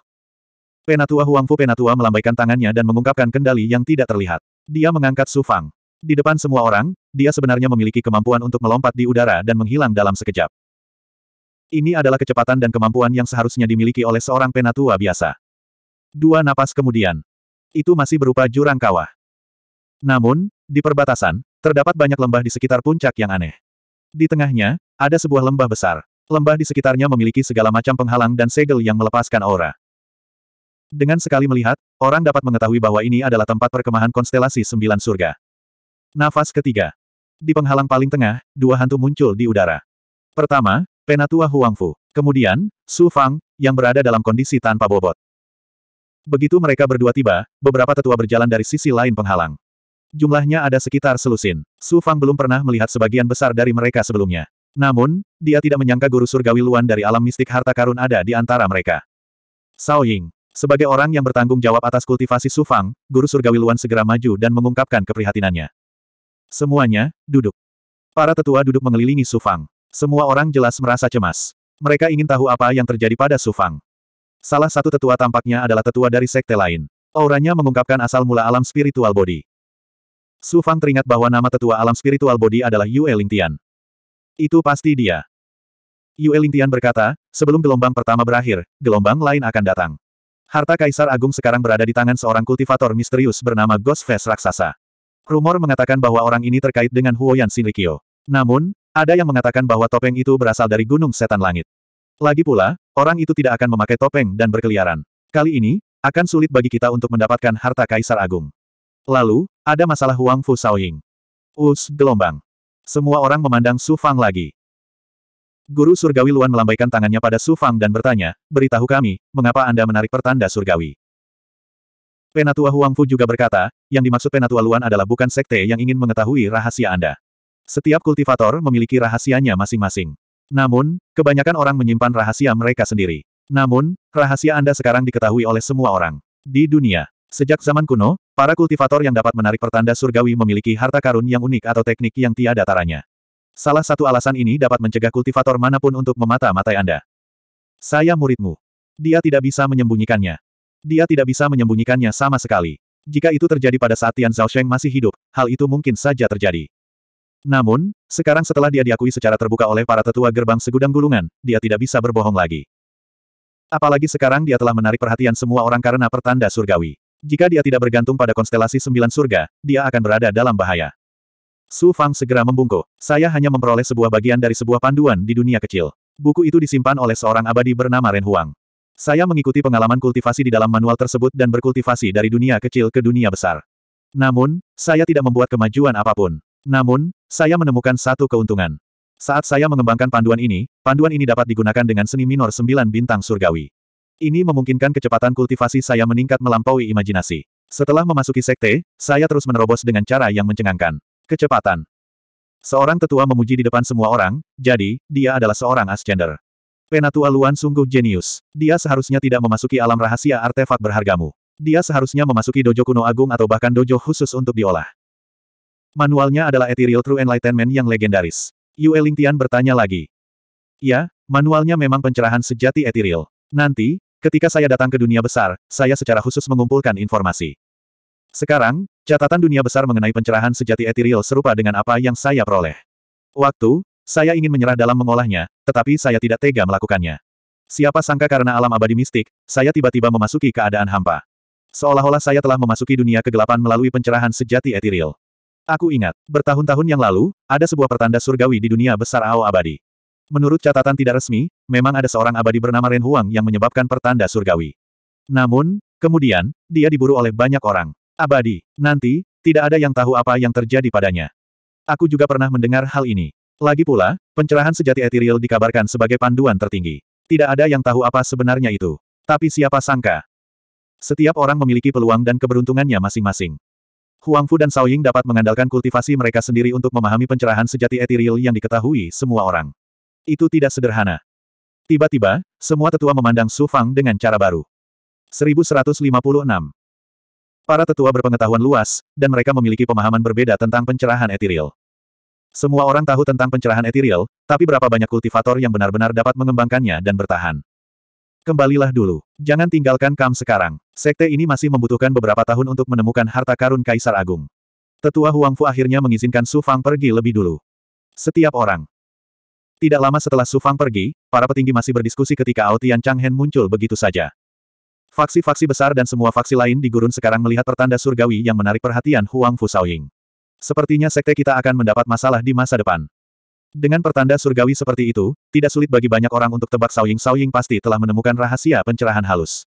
Speaker 1: Penatua Huangfu Penatua melambaikan tangannya dan mengungkapkan kendali yang tidak terlihat. Dia mengangkat Su Fang. Di depan semua orang, dia sebenarnya memiliki kemampuan untuk melompat di udara dan menghilang dalam sekejap. Ini adalah kecepatan dan kemampuan yang seharusnya dimiliki oleh seorang penatua biasa. Dua napas kemudian. Itu masih berupa jurang kawah. Namun, di perbatasan, terdapat banyak lembah di sekitar puncak yang aneh. Di tengahnya, ada sebuah lembah besar. Lembah di sekitarnya memiliki segala macam penghalang dan segel yang melepaskan aura. Dengan sekali melihat, orang dapat mengetahui bahwa ini adalah tempat perkemahan konstelasi sembilan surga. Nafas ketiga. Di penghalang paling tengah, dua hantu muncul di udara. Pertama, Penatua Huangfu. Kemudian, Su Fang, yang berada dalam kondisi tanpa bobot. Begitu mereka berdua tiba, beberapa tetua berjalan dari sisi lain penghalang. Jumlahnya ada sekitar selusin. Su Fang belum pernah melihat sebagian besar dari mereka sebelumnya. Namun, dia tidak menyangka guru surgawi luan dari alam mistik harta karun ada di antara mereka. Sao Ying. Sebagai orang yang bertanggung jawab atas kultivasi Su Fang, guru surgawi luan segera maju dan mengungkapkan keprihatinannya. Semuanya, duduk. Para tetua duduk mengelilingi Su Fang. Semua orang jelas merasa cemas. Mereka ingin tahu apa yang terjadi pada Sufang. Salah satu tetua tampaknya adalah tetua dari sekte lain. Auranya mengungkapkan asal mula alam spiritual body. Sufang teringat bahwa nama tetua alam spiritual body adalah Yue Lingtian. Itu pasti dia. Yue Lingtian berkata, sebelum gelombang pertama berakhir, gelombang lain akan datang. Harta Kaisar Agung sekarang berada di tangan seorang kultivator misterius bernama Ghost Face Raksasa. Rumor mengatakan bahwa orang ini terkait dengan Huoyan Shinrikyo. Namun, ada yang mengatakan bahwa topeng itu berasal dari gunung setan langit. Lagi pula, orang itu tidak akan memakai topeng dan berkeliaran. Kali ini, akan sulit bagi kita untuk mendapatkan harta Kaisar Agung. Lalu, ada masalah Huang Fu Shaoying. Us, gelombang. Semua orang memandang Su Fang lagi. Guru Surgawi Luan melambaikan tangannya pada Su Fang dan bertanya, beritahu kami, mengapa Anda menarik pertanda Surgawi? Penatua Huang Fu juga berkata, yang dimaksud Penatua Luan adalah bukan sekte yang ingin mengetahui rahasia Anda. Setiap kultivator memiliki rahasianya masing-masing. Namun, kebanyakan orang menyimpan rahasia mereka sendiri. Namun, rahasia Anda sekarang diketahui oleh semua orang. Di dunia, sejak zaman kuno, para kultivator yang dapat menarik pertanda surgawi memiliki harta karun yang unik atau teknik yang tiada taranya. Salah satu alasan ini dapat mencegah kultivator manapun untuk memata-matai Anda. Saya muridmu. Dia tidak bisa menyembunyikannya. Dia tidak bisa menyembunyikannya sama sekali. Jika itu terjadi pada saat Tian Zhaosheng masih hidup, hal itu mungkin saja terjadi. Namun, sekarang setelah dia diakui secara terbuka oleh para tetua gerbang segudang gulungan, dia tidak bisa berbohong lagi. Apalagi sekarang dia telah menarik perhatian semua orang karena pertanda surgawi. Jika dia tidak bergantung pada konstelasi sembilan surga, dia akan berada dalam bahaya. Su Fang segera membungkuk. Saya hanya memperoleh sebuah bagian dari sebuah panduan di dunia kecil. Buku itu disimpan oleh seorang abadi bernama Ren Huang. Saya mengikuti pengalaman kultivasi di dalam manual tersebut dan berkultivasi dari dunia kecil ke dunia besar. Namun, saya tidak membuat kemajuan apapun. Namun, saya menemukan satu keuntungan. Saat saya mengembangkan panduan ini, panduan ini dapat digunakan dengan seni minor sembilan bintang surgawi. Ini memungkinkan kecepatan kultivasi saya meningkat melampaui imajinasi. Setelah memasuki sekte, saya terus menerobos dengan cara yang mencengangkan. Kecepatan. Seorang tetua memuji di depan semua orang, jadi, dia adalah seorang ascender. Penatua Luan sungguh jenius. Dia seharusnya tidak memasuki alam rahasia artefak berhargamu. Dia seharusnya memasuki dojo kuno agung atau bahkan dojo khusus untuk diolah. Manualnya adalah Ethereal True Enlightenment yang legendaris. Yue Lingtian bertanya lagi. Ya, manualnya memang pencerahan sejati Ethereal. Nanti, ketika saya datang ke dunia besar, saya secara khusus mengumpulkan informasi. Sekarang, catatan dunia besar mengenai pencerahan sejati Ethereal serupa dengan apa yang saya peroleh. Waktu, saya ingin menyerah dalam mengolahnya, tetapi saya tidak tega melakukannya. Siapa sangka karena alam abadi mistik, saya tiba-tiba memasuki keadaan hampa. Seolah-olah saya telah memasuki dunia kegelapan melalui pencerahan sejati Ethereal. Aku ingat, bertahun-tahun yang lalu, ada sebuah pertanda surgawi di dunia besar Ao Abadi. Menurut catatan tidak resmi, memang ada seorang abadi bernama Ren Huang yang menyebabkan pertanda surgawi. Namun, kemudian, dia diburu oleh banyak orang. Abadi, nanti, tidak ada yang tahu apa yang terjadi padanya. Aku juga pernah mendengar hal ini. Lagi pula, pencerahan sejati etiril dikabarkan sebagai panduan tertinggi. Tidak ada yang tahu apa sebenarnya itu. Tapi siapa sangka? Setiap orang memiliki peluang dan keberuntungannya masing-masing. Huang Fu dan Ying dapat mengandalkan kultivasi mereka sendiri untuk memahami pencerahan sejati etiril yang diketahui semua orang. Itu tidak sederhana. Tiba-tiba, semua tetua memandang Su Fang dengan cara baru. 1156. Para tetua berpengetahuan luas, dan mereka memiliki pemahaman berbeda tentang pencerahan etiril. Semua orang tahu tentang pencerahan etiril, tapi berapa banyak kultivator yang benar-benar dapat mengembangkannya dan bertahan. Kembalilah dulu. Jangan tinggalkan Kam sekarang. Sekte ini masih membutuhkan beberapa tahun untuk menemukan harta karun Kaisar Agung. Tetua Huang Fu akhirnya mengizinkan Su Fang pergi lebih dulu. Setiap orang. Tidak lama setelah Su Fang pergi, para petinggi masih berdiskusi ketika Ao Tian Chang Hen muncul begitu saja. Faksi-faksi besar dan semua faksi lain di gurun sekarang melihat pertanda surgawi yang menarik perhatian Huang Fu Saoying. Sepertinya sekte kita akan mendapat masalah di masa depan. Dengan pertanda surgawi seperti itu, tidak sulit bagi banyak orang untuk tebak Sao Ying pasti telah menemukan rahasia pencerahan halus.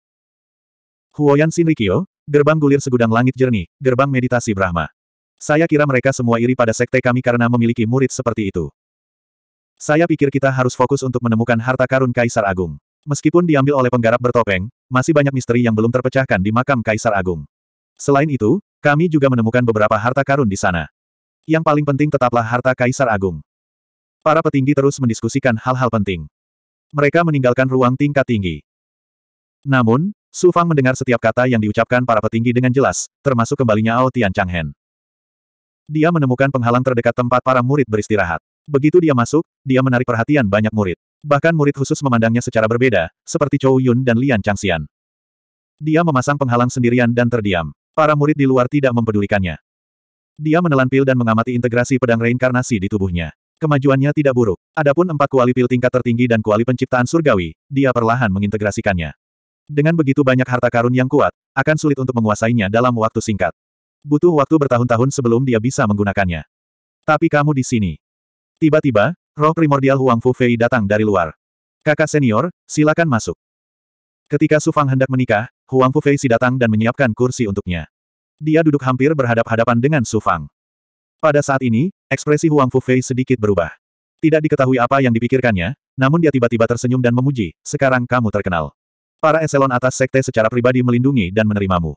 Speaker 1: Huoyan Shinrikyo, gerbang gulir segudang langit jernih, gerbang meditasi Brahma. Saya kira mereka semua iri pada sekte kami karena memiliki murid seperti itu. Saya pikir kita harus fokus untuk menemukan harta karun Kaisar Agung. Meskipun diambil oleh penggarap bertopeng, masih banyak misteri yang belum terpecahkan di makam Kaisar Agung. Selain itu, kami juga menemukan beberapa harta karun di sana. Yang paling penting tetaplah harta Kaisar Agung. Para petinggi terus mendiskusikan hal-hal penting. Mereka meninggalkan ruang tingkat tinggi. Namun, Su Fang mendengar setiap kata yang diucapkan para petinggi dengan jelas, termasuk kembalinya Ao Tian Changhen. Dia menemukan penghalang terdekat tempat para murid beristirahat. Begitu dia masuk, dia menarik perhatian banyak murid. Bahkan murid khusus memandangnya secara berbeda, seperti Chou Yun dan Lian Changxian. Dia memasang penghalang sendirian dan terdiam. Para murid di luar tidak mempedulikannya. Dia menelan pil dan mengamati integrasi pedang reinkarnasi di tubuhnya. Kemajuannya tidak buruk. Adapun empat kuali pil tingkat tertinggi dan kuali penciptaan surgawi, dia perlahan mengintegrasikannya. Dengan begitu banyak harta karun yang kuat, akan sulit untuk menguasainya dalam waktu singkat. Butuh waktu bertahun-tahun sebelum dia bisa menggunakannya. Tapi kamu di sini. Tiba-tiba, roh primordial Huang Fu Fei datang dari luar. Kakak senior, silakan masuk. Ketika Su Fang hendak menikah, Huang Fu Fei si datang dan menyiapkan kursi untuknya. Dia duduk hampir berhadap-hadapan dengan Su Fang. Pada saat ini, ekspresi Huang Fei sedikit berubah. Tidak diketahui apa yang dipikirkannya, namun dia tiba-tiba tersenyum dan memuji, sekarang kamu terkenal. Para eselon atas sekte secara pribadi melindungi dan menerimamu.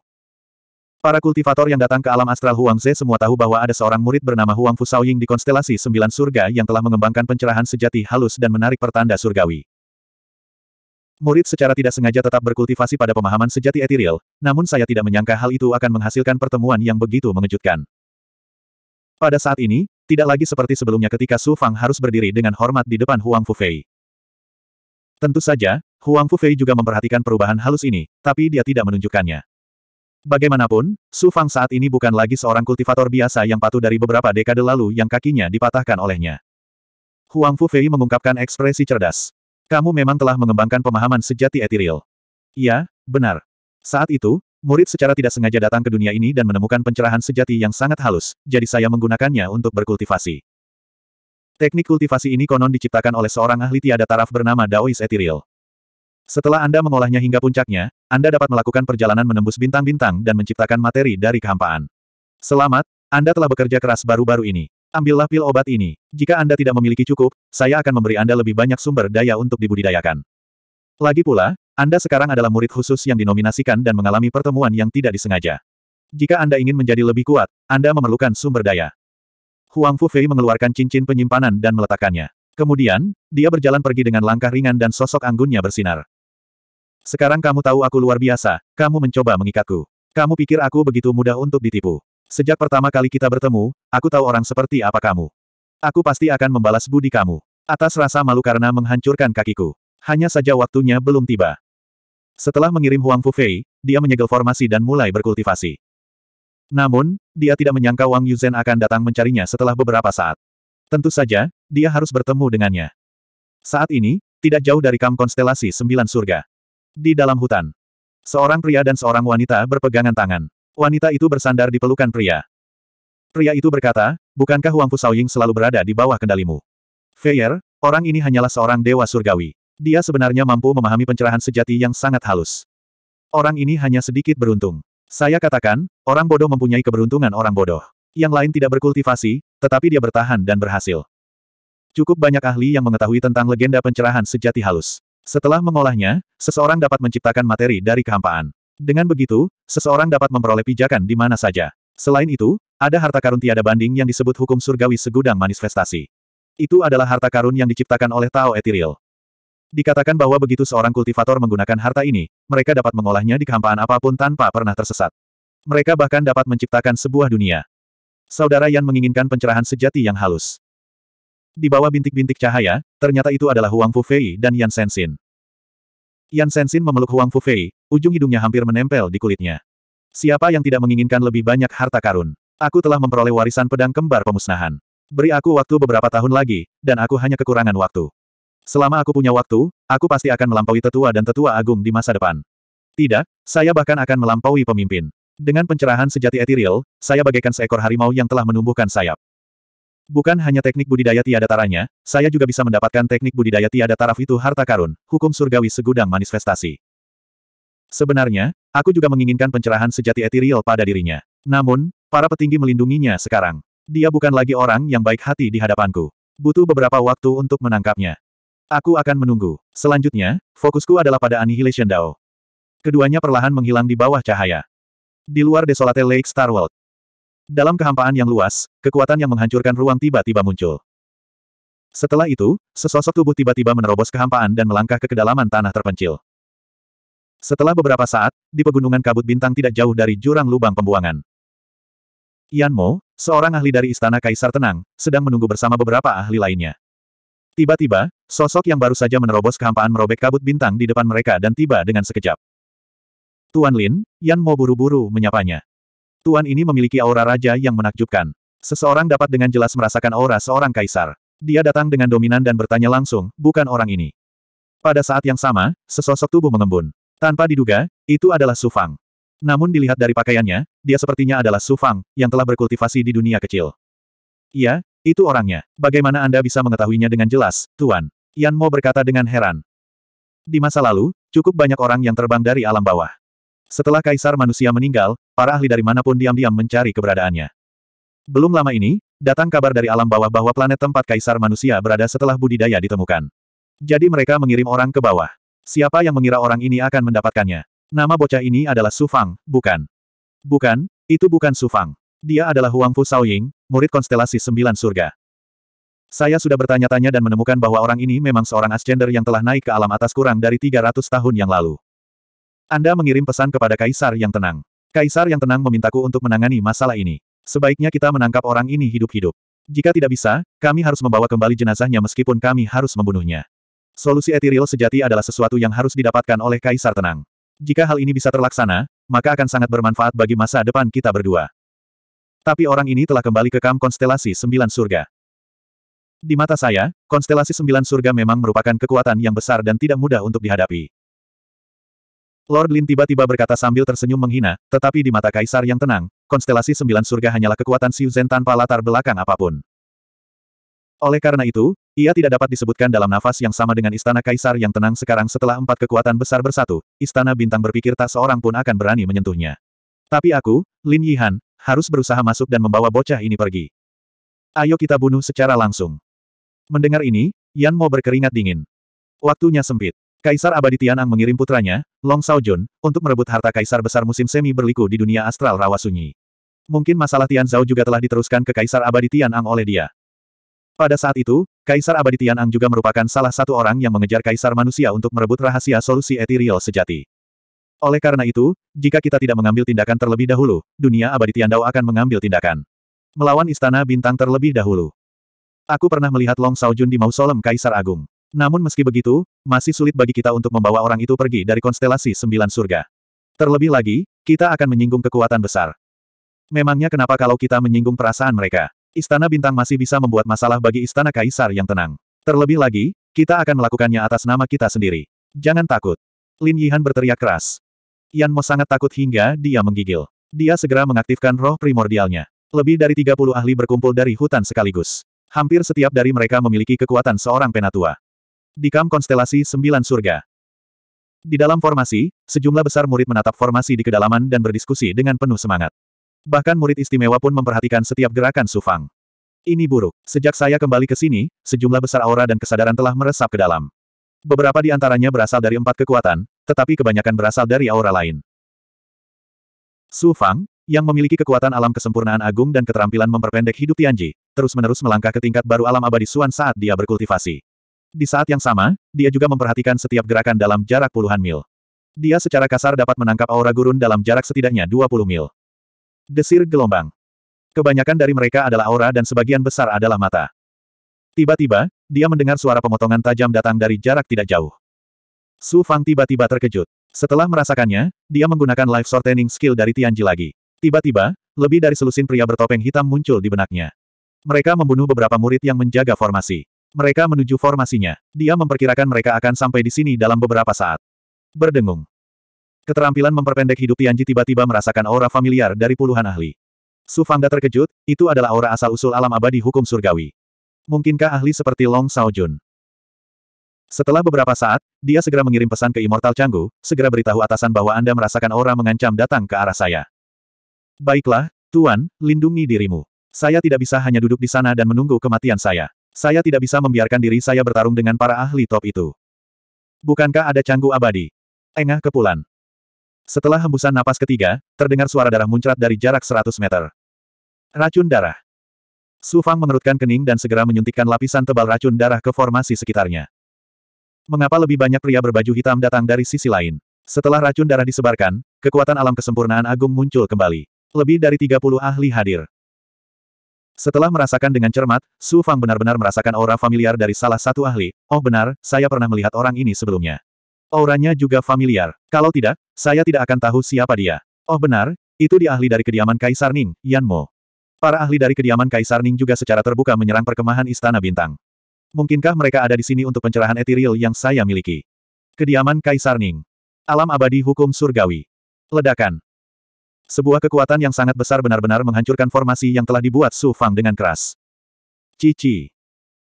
Speaker 1: Para kultivator yang datang ke alam astral Huang Ze semua tahu bahwa ada seorang murid bernama Huang Fu Saoying di konstelasi Sembilan Surga yang telah mengembangkan pencerahan sejati halus dan menarik pertanda surgawi. Murid secara tidak sengaja tetap berkultivasi pada pemahaman sejati etiril, namun saya tidak menyangka hal itu akan menghasilkan pertemuan yang begitu mengejutkan. Pada saat ini, tidak lagi seperti sebelumnya ketika Su Fang harus berdiri dengan hormat di depan Huang Fu Fei. Tentu saja, Huang Fu Fei juga memperhatikan perubahan halus ini, tapi dia tidak menunjukkannya. Bagaimanapun, Su Fang saat ini bukan lagi seorang kultivator biasa yang patuh dari beberapa dekade lalu yang kakinya dipatahkan olehnya. Huang Fu Fei mengungkapkan ekspresi cerdas. Kamu memang telah mengembangkan pemahaman sejati etiril. Iya, benar. Saat itu, Murid secara tidak sengaja datang ke dunia ini dan menemukan pencerahan sejati yang sangat halus, jadi saya menggunakannya untuk berkultivasi. Teknik kultivasi ini konon diciptakan oleh seorang ahli tiada taraf bernama Daois Ethereal. Setelah Anda mengolahnya hingga puncaknya, Anda dapat melakukan perjalanan menembus bintang-bintang dan menciptakan materi dari kehampaan. Selamat, Anda telah bekerja keras baru-baru ini. Ambillah pil obat ini. Jika Anda tidak memiliki cukup, saya akan memberi Anda lebih banyak sumber daya untuk dibudidayakan. Lagi pula, anda sekarang adalah murid khusus yang dinominasikan dan mengalami pertemuan yang tidak disengaja. Jika Anda ingin menjadi lebih kuat, Anda memerlukan sumber daya. Huang Fu Fei mengeluarkan cincin penyimpanan dan meletakkannya. Kemudian, dia berjalan pergi dengan langkah ringan dan sosok anggunnya bersinar. Sekarang kamu tahu aku luar biasa, kamu mencoba mengikatku. Kamu pikir aku begitu mudah untuk ditipu. Sejak pertama kali kita bertemu, aku tahu orang seperti apa kamu. Aku pasti akan membalas budi kamu. Atas rasa malu karena menghancurkan kakiku. Hanya saja waktunya belum tiba. Setelah mengirim Huang Fufei, dia menyegel formasi dan mulai berkultivasi. Namun, dia tidak menyangka Wang Yuzhen akan datang mencarinya setelah beberapa saat. Tentu saja, dia harus bertemu dengannya. Saat ini, tidak jauh dari kam konstelasi Sembilan Surga. Di dalam hutan, seorang pria dan seorang wanita berpegangan tangan. Wanita itu bersandar di pelukan pria. Pria itu berkata, bukankah Huang Fusaoying selalu berada di bawah kendalimu? Feier? orang ini hanyalah seorang dewa surgawi. Dia sebenarnya mampu memahami pencerahan sejati yang sangat halus. Orang ini hanya sedikit beruntung. Saya katakan, orang bodoh mempunyai keberuntungan orang bodoh. Yang lain tidak berkultivasi, tetapi dia bertahan dan berhasil. Cukup banyak ahli yang mengetahui tentang legenda pencerahan sejati halus. Setelah mengolahnya, seseorang dapat menciptakan materi dari kehampaan. Dengan begitu, seseorang dapat memperoleh pijakan di mana saja. Selain itu, ada harta karun tiada banding yang disebut hukum surgawi segudang manifestasi. Itu adalah harta karun yang diciptakan oleh Tao Ethereal. Dikatakan bahwa begitu seorang kultivator menggunakan harta ini, mereka dapat mengolahnya di kehampaan apapun tanpa pernah tersesat. Mereka bahkan dapat menciptakan sebuah dunia. Saudara yang menginginkan pencerahan sejati yang halus. Di bawah bintik-bintik cahaya, ternyata itu adalah Huang Fufei dan Yan Sensin. Yan Sensin memeluk Huang Fufei, ujung hidungnya hampir menempel di kulitnya. Siapa yang tidak menginginkan lebih banyak harta karun? Aku telah memperoleh warisan pedang kembar pemusnahan. Beri aku waktu beberapa tahun lagi, dan aku hanya kekurangan waktu. Selama aku punya waktu, aku pasti akan melampaui tetua dan tetua agung di masa depan. Tidak, saya bahkan akan melampaui pemimpin. Dengan pencerahan sejati etiril, saya bagaikan seekor harimau yang telah menumbuhkan sayap. Bukan hanya teknik budidaya tiada taranya, saya juga bisa mendapatkan teknik budidaya tiada taraf itu harta karun, hukum surgawi segudang manifestasi. Sebenarnya, aku juga menginginkan pencerahan sejati etiril pada dirinya. Namun, para petinggi melindunginya sekarang. Dia bukan lagi orang yang baik hati di hadapanku. Butuh beberapa waktu untuk menangkapnya. Aku akan menunggu. Selanjutnya, fokusku adalah pada Annihilation Dao. Keduanya perlahan menghilang di bawah cahaya. Di luar Desolate Lake Starworld. Dalam kehampaan yang luas, kekuatan yang menghancurkan ruang tiba-tiba muncul. Setelah itu, sesosok tubuh tiba-tiba menerobos kehampaan dan melangkah ke kedalaman tanah terpencil. Setelah beberapa saat, di pegunungan kabut bintang tidak jauh dari jurang lubang pembuangan. Yan Mo, seorang ahli dari Istana Kaisar Tenang, sedang menunggu bersama beberapa ahli lainnya. Tiba-tiba, sosok yang baru saja menerobos kehampaan merobek kabut bintang di depan mereka dan tiba dengan sekejap. Tuan Lin, Yan Mo buru-buru menyapanya. Tuan ini memiliki aura raja yang menakjubkan. Seseorang dapat dengan jelas merasakan aura seorang kaisar. Dia datang dengan dominan dan bertanya langsung, bukan orang ini. Pada saat yang sama, sesosok tubuh mengembun. Tanpa diduga, itu adalah Su Fang. Namun dilihat dari pakaiannya, dia sepertinya adalah Su Fang, yang telah berkultivasi di dunia kecil. Ia, itu orangnya. Bagaimana Anda bisa mengetahuinya dengan jelas, Tuan? Yan Mo berkata dengan heran. Di masa lalu, cukup banyak orang yang terbang dari alam bawah. Setelah kaisar manusia meninggal, para ahli dari manapun diam-diam mencari keberadaannya. Belum lama ini, datang kabar dari alam bawah bahwa planet tempat kaisar manusia berada setelah budidaya ditemukan. Jadi mereka mengirim orang ke bawah. Siapa yang mengira orang ini akan mendapatkannya? Nama bocah ini adalah Sufang, bukan? Bukan, itu bukan Sufang. Dia adalah Huang Fu Shaoying, murid konstelasi sembilan surga. Saya sudah bertanya-tanya dan menemukan bahwa orang ini memang seorang ascender yang telah naik ke alam atas kurang dari 300 tahun yang lalu. Anda mengirim pesan kepada Kaisar yang tenang. Kaisar yang tenang memintaku untuk menangani masalah ini. Sebaiknya kita menangkap orang ini hidup-hidup. Jika tidak bisa, kami harus membawa kembali jenazahnya meskipun kami harus membunuhnya. Solusi etiril sejati adalah sesuatu yang harus didapatkan oleh Kaisar tenang. Jika hal ini bisa terlaksana, maka akan sangat bermanfaat bagi masa depan kita berdua. Tapi orang ini telah kembali ke kam konstelasi sembilan surga. Di mata saya, konstelasi sembilan surga memang merupakan kekuatan yang besar dan tidak mudah untuk dihadapi. Lord Lin tiba-tiba berkata sambil tersenyum menghina, tetapi di mata kaisar yang tenang, konstelasi sembilan surga hanyalah kekuatan Xiu Zhen tanpa latar belakang apapun. Oleh karena itu, ia tidak dapat disebutkan dalam nafas yang sama dengan istana kaisar yang tenang sekarang setelah empat kekuatan besar bersatu, istana bintang berpikir tak seorang pun akan berani menyentuhnya. Tapi aku, Lin Yihan, harus berusaha masuk dan membawa bocah ini pergi. Ayo kita bunuh secara langsung. Mendengar ini, Yan Mo berkeringat dingin. Waktunya sempit. Kaisar Abadi Tianang mengirim putranya, Long Sao Jun, untuk merebut harta kaisar besar musim semi berliku di dunia astral rawa sunyi. Mungkin masalah Tian Zhao juga telah diteruskan ke Kaisar Abadi Tianang oleh dia. Pada saat itu, Kaisar Abadi Tianang juga merupakan salah satu orang yang mengejar kaisar manusia untuk merebut rahasia solusi ethereal sejati. Oleh karena itu, jika kita tidak mengambil tindakan terlebih dahulu, dunia abadi Tiandao akan mengambil tindakan. Melawan Istana Bintang terlebih dahulu. Aku pernah melihat Long Saojun di mausolem Kaisar Agung. Namun meski begitu, masih sulit bagi kita untuk membawa orang itu pergi dari konstelasi sembilan surga. Terlebih lagi, kita akan menyinggung kekuatan besar. Memangnya kenapa kalau kita menyinggung perasaan mereka? Istana Bintang masih bisa membuat masalah bagi Istana Kaisar yang tenang. Terlebih lagi, kita akan melakukannya atas nama kita sendiri. Jangan takut. Lin Yihan berteriak keras. Yan Mo sangat takut hingga dia menggigil. Dia segera mengaktifkan roh primordialnya. Lebih dari 30 ahli berkumpul dari hutan sekaligus. Hampir setiap dari mereka memiliki kekuatan seorang penatua. Di kam konstelasi Sembilan Surga. Di dalam formasi, sejumlah besar murid menatap formasi di kedalaman dan berdiskusi dengan penuh semangat. Bahkan murid istimewa pun memperhatikan setiap gerakan Sufang. Ini buruk. Sejak saya kembali ke sini, sejumlah besar aura dan kesadaran telah meresap ke dalam. Beberapa di antaranya berasal dari empat kekuatan, tetapi kebanyakan berasal dari aura lain. Su Fang, yang memiliki kekuatan alam kesempurnaan agung dan keterampilan memperpendek hidup Tianji, terus-menerus melangkah ke tingkat baru alam abadi Suan saat dia berkultivasi. Di saat yang sama, dia juga memperhatikan setiap gerakan dalam jarak puluhan mil. Dia secara kasar dapat menangkap aura gurun dalam jarak setidaknya 20 mil. Desir gelombang. Kebanyakan dari mereka adalah aura dan sebagian besar adalah mata. Tiba-tiba, dia mendengar suara pemotongan tajam datang dari jarak tidak jauh. Su Fang tiba-tiba terkejut. Setelah merasakannya, dia menggunakan life shortening skill dari Tianji lagi. Tiba-tiba, lebih dari selusin pria bertopeng hitam muncul di benaknya. Mereka membunuh beberapa murid yang menjaga formasi. Mereka menuju formasinya. Dia memperkirakan mereka akan sampai di sini dalam beberapa saat. Berdengung. Keterampilan memperpendek hidup Tianji tiba-tiba merasakan aura familiar dari puluhan ahli. Su Fangda terkejut, itu adalah aura asal-usul alam abadi hukum surgawi. Mungkinkah ahli seperti Long Jun? Setelah beberapa saat, dia segera mengirim pesan ke Immortal Canggu, segera beritahu atasan bahwa Anda merasakan aura mengancam datang ke arah saya. Baiklah, Tuan, lindungi dirimu. Saya tidak bisa hanya duduk di sana dan menunggu kematian saya. Saya tidak bisa membiarkan diri saya bertarung dengan para ahli top itu. Bukankah ada Canggu abadi? Engah kepulan. Setelah hembusan napas ketiga, terdengar suara darah muncrat dari jarak 100 meter. Racun darah. Su Fang mengerutkan kening dan segera menyuntikkan lapisan tebal racun darah ke formasi sekitarnya. Mengapa lebih banyak pria berbaju hitam datang dari sisi lain? Setelah racun darah disebarkan, kekuatan alam kesempurnaan agung muncul kembali. Lebih dari 30 ahli hadir. Setelah merasakan dengan cermat, Su Fang benar-benar merasakan aura familiar dari salah satu ahli. Oh benar, saya pernah melihat orang ini sebelumnya. Auranya juga familiar. Kalau tidak, saya tidak akan tahu siapa dia. Oh benar, itu di ahli dari kediaman Kaisar Ning, Yan Mo. Para ahli dari kediaman Kaisar Ning juga secara terbuka menyerang perkemahan Istana Bintang. Mungkinkah mereka ada di sini untuk pencerahan etiril yang saya miliki? Kediaman Kaisar Ning. Alam abadi hukum surgawi. Ledakan. Sebuah kekuatan yang sangat besar benar-benar menghancurkan formasi yang telah dibuat Su Fang dengan keras. Cici.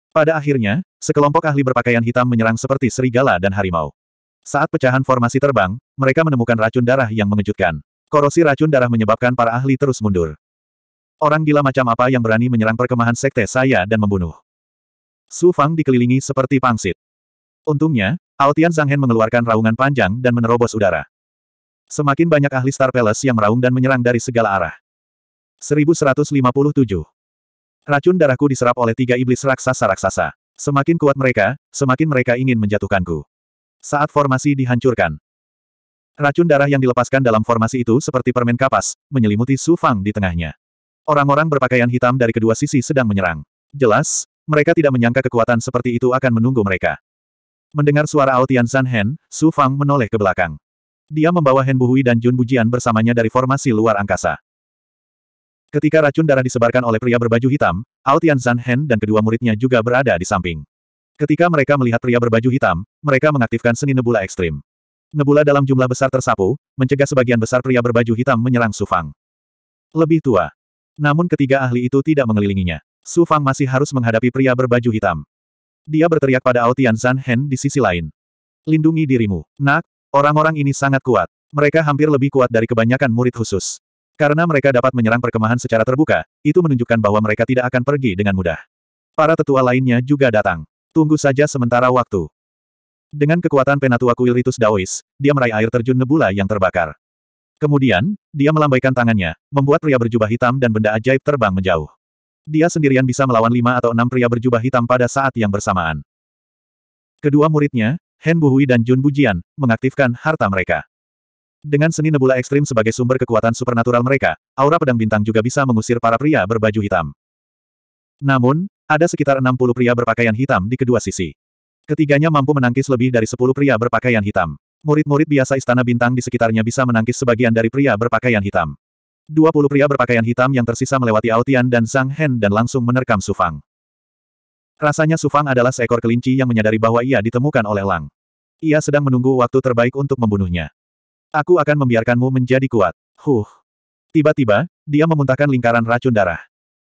Speaker 1: Pada akhirnya, sekelompok ahli berpakaian hitam menyerang seperti serigala dan harimau. Saat pecahan formasi terbang, mereka menemukan racun darah yang mengejutkan. Korosi racun darah menyebabkan para ahli terus mundur. Orang gila macam apa yang berani menyerang perkemahan sekte saya dan membunuh? Su Fang dikelilingi seperti pangsit. Untungnya, Zhang Zhanghen mengeluarkan raungan panjang dan menerobos udara. Semakin banyak ahli Star Palace yang meraung dan menyerang dari segala arah. 1157. Racun darahku diserap oleh tiga iblis raksasa-raksasa. Semakin kuat mereka, semakin mereka ingin menjatuhkanku. Saat formasi dihancurkan. Racun darah yang dilepaskan dalam formasi itu seperti permen kapas, menyelimuti Su Fang di tengahnya. Orang-orang berpakaian hitam dari kedua sisi sedang menyerang. Jelas, mereka tidak menyangka kekuatan seperti itu akan menunggu mereka. Mendengar suara Aotian San Hen, Su Fang menoleh ke belakang. Dia membawa Hen Buhui dan Jun Bujian bersamanya dari formasi luar angkasa. Ketika racun darah disebarkan oleh pria berbaju hitam, Aotian San dan kedua muridnya juga berada di samping. Ketika mereka melihat pria berbaju hitam, mereka mengaktifkan seni nebula ekstrim. Nebula dalam jumlah besar tersapu, mencegah sebagian besar pria berbaju hitam menyerang Su Fang. Lebih tua, namun ketiga ahli itu tidak mengelilinginya. Su Fang masih harus menghadapi pria berbaju hitam. Dia berteriak pada Ao San Hen di sisi lain. Lindungi dirimu. Nak, orang-orang ini sangat kuat. Mereka hampir lebih kuat dari kebanyakan murid khusus. Karena mereka dapat menyerang perkemahan secara terbuka, itu menunjukkan bahwa mereka tidak akan pergi dengan mudah. Para tetua lainnya juga datang. Tunggu saja sementara waktu. Dengan kekuatan penatua kuil Ritus Daois, dia meraih air terjun nebula yang terbakar. Kemudian, dia melambaikan tangannya, membuat pria berjubah hitam dan benda ajaib terbang menjauh. Dia sendirian bisa melawan lima atau enam pria berjubah hitam pada saat yang bersamaan. Kedua muridnya, Hen Buhui dan Jun Bujian, mengaktifkan harta mereka. Dengan seni nebula ekstrim sebagai sumber kekuatan supernatural mereka, aura pedang bintang juga bisa mengusir para pria berbaju hitam. Namun, ada sekitar 60 pria berpakaian hitam di kedua sisi. Ketiganya mampu menangkis lebih dari 10 pria berpakaian hitam. Murid-murid biasa istana bintang di sekitarnya bisa menangkis sebagian dari pria berpakaian hitam. Dua puluh pria berpakaian hitam yang tersisa melewati Aotian dan Zhang Hen dan langsung menerkam Sufang. Rasanya Sufang adalah seekor kelinci yang menyadari bahwa ia ditemukan oleh Lang. Ia sedang menunggu waktu terbaik untuk membunuhnya. Aku akan membiarkanmu menjadi kuat. Huh. Tiba-tiba, dia memuntahkan lingkaran racun darah.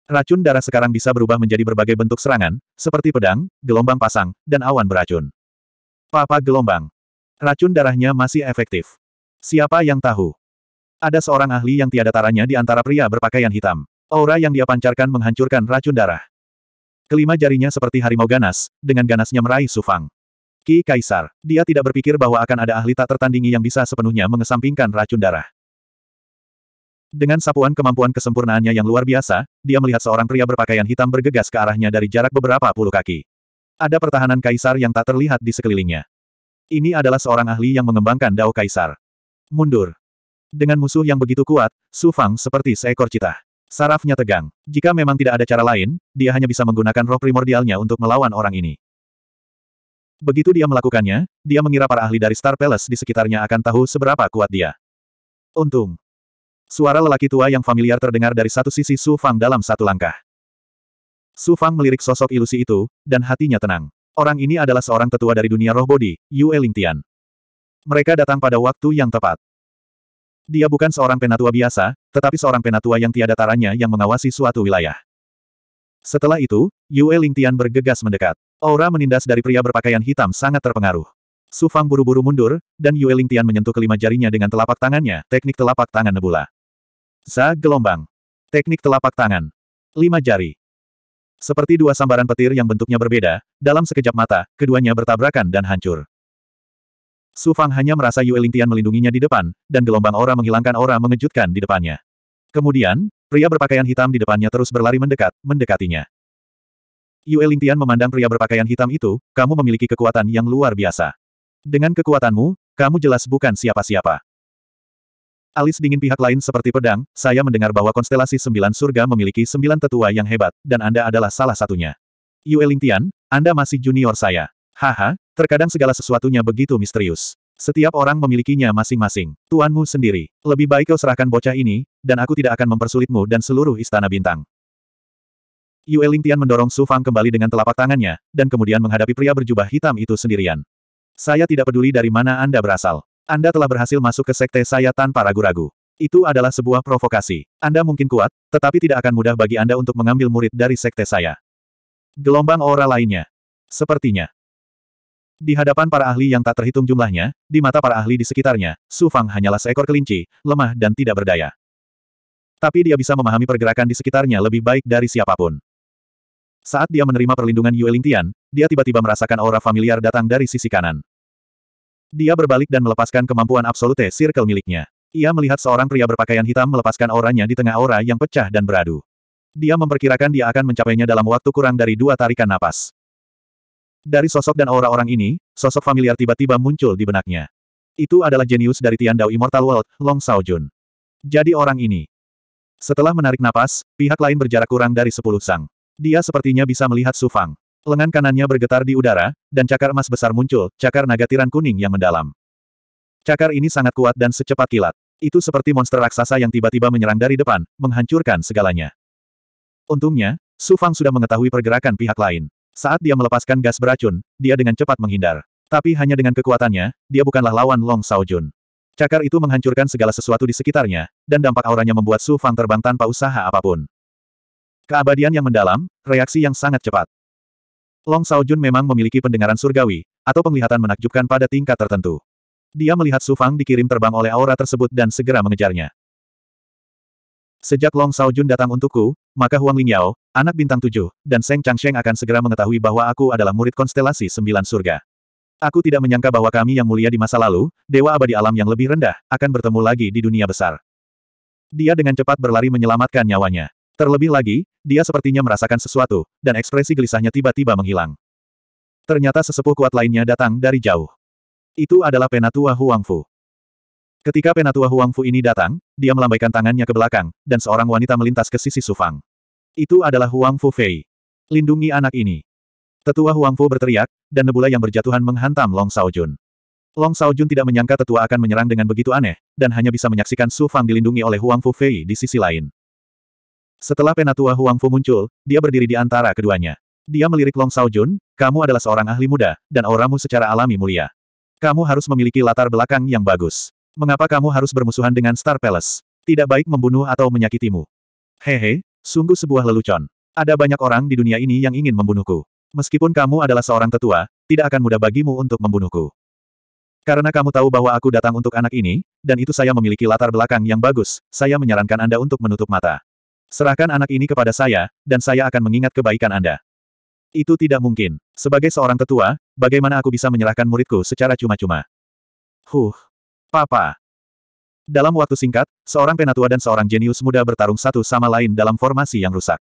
Speaker 1: Racun darah sekarang bisa berubah menjadi berbagai bentuk serangan, seperti pedang, gelombang pasang, dan awan beracun. Papa gelombang. Racun darahnya masih efektif. Siapa yang tahu? Ada seorang ahli yang tiada taranya di antara pria berpakaian hitam. Aura yang dia pancarkan menghancurkan racun darah. Kelima jarinya seperti harimau ganas, dengan ganasnya meraih Sufang. Ki Kaisar, dia tidak berpikir bahwa akan ada ahli tak tertandingi yang bisa sepenuhnya mengesampingkan racun darah. Dengan sapuan kemampuan kesempurnaannya yang luar biasa, dia melihat seorang pria berpakaian hitam bergegas ke arahnya dari jarak beberapa puluh kaki. Ada pertahanan Kaisar yang tak terlihat di sekelilingnya. Ini adalah seorang ahli yang mengembangkan Dao Kaisar. Mundur. Dengan musuh yang begitu kuat, Su Fang seperti seekor cita. Sarafnya tegang. Jika memang tidak ada cara lain, dia hanya bisa menggunakan roh primordialnya untuk melawan orang ini. Begitu dia melakukannya, dia mengira para ahli dari Star Palace di sekitarnya akan tahu seberapa kuat dia. Untung. Suara lelaki tua yang familiar terdengar dari satu sisi Su Fang dalam satu langkah. Su Fang melirik sosok ilusi itu, dan hatinya tenang. Orang ini adalah seorang tetua dari dunia roh bodi, Yue Lingtian. Mereka datang pada waktu yang tepat. Dia bukan seorang penatua biasa, tetapi seorang penatua yang tiada taranya yang mengawasi suatu wilayah. Setelah itu, Yue Lingtian bergegas mendekat. Aura menindas dari pria berpakaian hitam sangat terpengaruh. Su Fang buru-buru mundur, dan Yue Lingtian menyentuh kelima jarinya dengan telapak tangannya, teknik telapak tangan nebula. Za gelombang. Teknik telapak tangan. Lima jari. Seperti dua sambaran petir yang bentuknya berbeda, dalam sekejap mata, keduanya bertabrakan dan hancur. Su Fang hanya merasa Yue Lingtian melindunginya di depan, dan gelombang aura menghilangkan aura mengejutkan di depannya. Kemudian, pria berpakaian hitam di depannya terus berlari mendekat, mendekatinya. Yue Lingtian memandang pria berpakaian hitam itu, kamu memiliki kekuatan yang luar biasa. Dengan kekuatanmu, kamu jelas bukan siapa-siapa. Alis dingin pihak lain seperti pedang, saya mendengar bahwa konstelasi sembilan surga memiliki sembilan tetua yang hebat, dan Anda adalah salah satunya. Yue Lingtian, Anda masih junior saya. Haha, terkadang segala sesuatunya begitu misterius. Setiap orang memilikinya masing-masing. Tuanmu sendiri. Lebih baik kau serahkan bocah ini, dan aku tidak akan mempersulitmu dan seluruh istana bintang. Yue Lingtian mendorong Su Fang kembali dengan telapak tangannya, dan kemudian menghadapi pria berjubah hitam itu sendirian. Saya tidak peduli dari mana Anda berasal. Anda telah berhasil masuk ke sekte saya tanpa ragu-ragu. Itu adalah sebuah provokasi. Anda mungkin kuat, tetapi tidak akan mudah bagi Anda untuk mengambil murid dari sekte saya. Gelombang aura lainnya. Sepertinya. Di hadapan para ahli yang tak terhitung jumlahnya, di mata para ahli di sekitarnya, Su Fang hanyalah seekor kelinci, lemah dan tidak berdaya. Tapi dia bisa memahami pergerakan di sekitarnya lebih baik dari siapapun. Saat dia menerima perlindungan Yue Lingtian, dia tiba-tiba merasakan aura familiar datang dari sisi kanan. Dia berbalik dan melepaskan kemampuan absolute circle miliknya. Ia melihat seorang pria berpakaian hitam melepaskan auranya di tengah aura yang pecah dan beradu. Dia memperkirakan dia akan mencapainya dalam waktu kurang dari dua tarikan napas. Dari sosok dan aura orang ini, sosok familiar tiba-tiba muncul di benaknya. Itu adalah jenius dari Tiandao Immortal World, Long Jun. Jadi orang ini. Setelah menarik napas, pihak lain berjarak kurang dari sepuluh sang. Dia sepertinya bisa melihat Su Fang. Lengan kanannya bergetar di udara, dan cakar emas besar muncul, cakar naga tiran kuning yang mendalam. Cakar ini sangat kuat dan secepat kilat. Itu seperti monster raksasa yang tiba-tiba menyerang dari depan, menghancurkan segalanya. Untungnya, Su Fang sudah mengetahui pergerakan pihak lain. Saat dia melepaskan gas beracun, dia dengan cepat menghindar. Tapi hanya dengan kekuatannya, dia bukanlah lawan Long Sao Jun. Cakar itu menghancurkan segala sesuatu di sekitarnya, dan dampak auranya membuat Su Fang terbang tanpa usaha apapun. Keabadian yang mendalam, reaksi yang sangat cepat. Long Saojun memang memiliki pendengaran surgawi, atau penglihatan menakjubkan pada tingkat tertentu. Dia melihat Su Fang dikirim terbang oleh aura tersebut dan segera mengejarnya. Sejak Long Saojun datang untukku, maka Huang Lingyao, anak bintang tujuh, dan Seng Changsheng akan segera mengetahui bahwa aku adalah murid konstelasi sembilan surga. Aku tidak menyangka bahwa kami yang mulia di masa lalu, dewa abadi alam yang lebih rendah, akan bertemu lagi di dunia besar. Dia dengan cepat berlari menyelamatkan nyawanya. Terlebih lagi, dia sepertinya merasakan sesuatu, dan ekspresi gelisahnya tiba-tiba menghilang. Ternyata sesepuh kuat lainnya datang dari jauh. Itu adalah Penatua Huangfu. Ketika Penatua Huangfu ini datang, dia melambaikan tangannya ke belakang, dan seorang wanita melintas ke sisi Sufang. Itu adalah Huangfu Fei. Lindungi anak ini. Tetua Huangfu berteriak, dan nebula yang berjatuhan menghantam Long Saojun. Long Saojun tidak menyangka tetua akan menyerang dengan begitu aneh, dan hanya bisa menyaksikan Sufang dilindungi oleh Huangfu Fei di sisi lain. Setelah penatua Huang Fu muncul, dia berdiri di antara keduanya. Dia melirik Long Sao Jun, kamu adalah seorang ahli muda, dan auramu secara alami mulia. Kamu harus memiliki latar belakang yang bagus. Mengapa kamu harus bermusuhan dengan Star Palace? Tidak baik membunuh atau menyakitimu. Hehe, sungguh sebuah lelucon. Ada banyak orang di dunia ini yang ingin membunuhku. Meskipun kamu adalah seorang tetua, tidak akan mudah bagimu untuk membunuhku. Karena kamu tahu bahwa aku datang untuk anak ini, dan itu saya memiliki latar belakang yang bagus, saya menyarankan Anda untuk menutup mata. Serahkan anak ini kepada saya, dan saya akan mengingat kebaikan Anda. Itu tidak mungkin. Sebagai seorang tetua, bagaimana aku bisa menyerahkan muridku secara cuma-cuma? Huh. Papa. Dalam waktu singkat, seorang penatua dan seorang jenius muda bertarung satu sama lain dalam formasi yang rusak.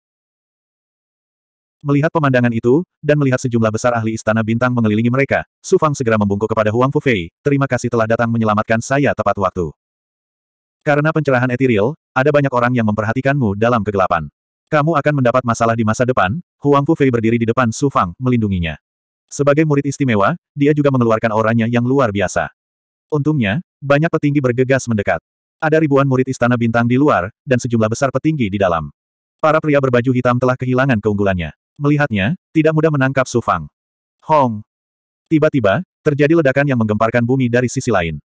Speaker 1: Melihat pemandangan itu, dan melihat sejumlah besar ahli istana bintang mengelilingi mereka, Su Fang segera membungkuk kepada Huang Fufei, terima kasih telah datang menyelamatkan saya tepat waktu. Karena pencerahan etiril, ada banyak orang yang memperhatikanmu dalam kegelapan. Kamu akan mendapat masalah di masa depan, Huang Fu Fei berdiri di depan Su Fang, melindunginya. Sebagai murid istimewa, dia juga mengeluarkan orangnya yang luar biasa. Untungnya, banyak petinggi bergegas mendekat. Ada ribuan murid istana bintang di luar, dan sejumlah besar petinggi di dalam. Para pria berbaju hitam telah kehilangan keunggulannya. Melihatnya, tidak mudah menangkap Su Fang. Hong! Tiba-tiba, terjadi ledakan yang menggemparkan bumi dari sisi lain.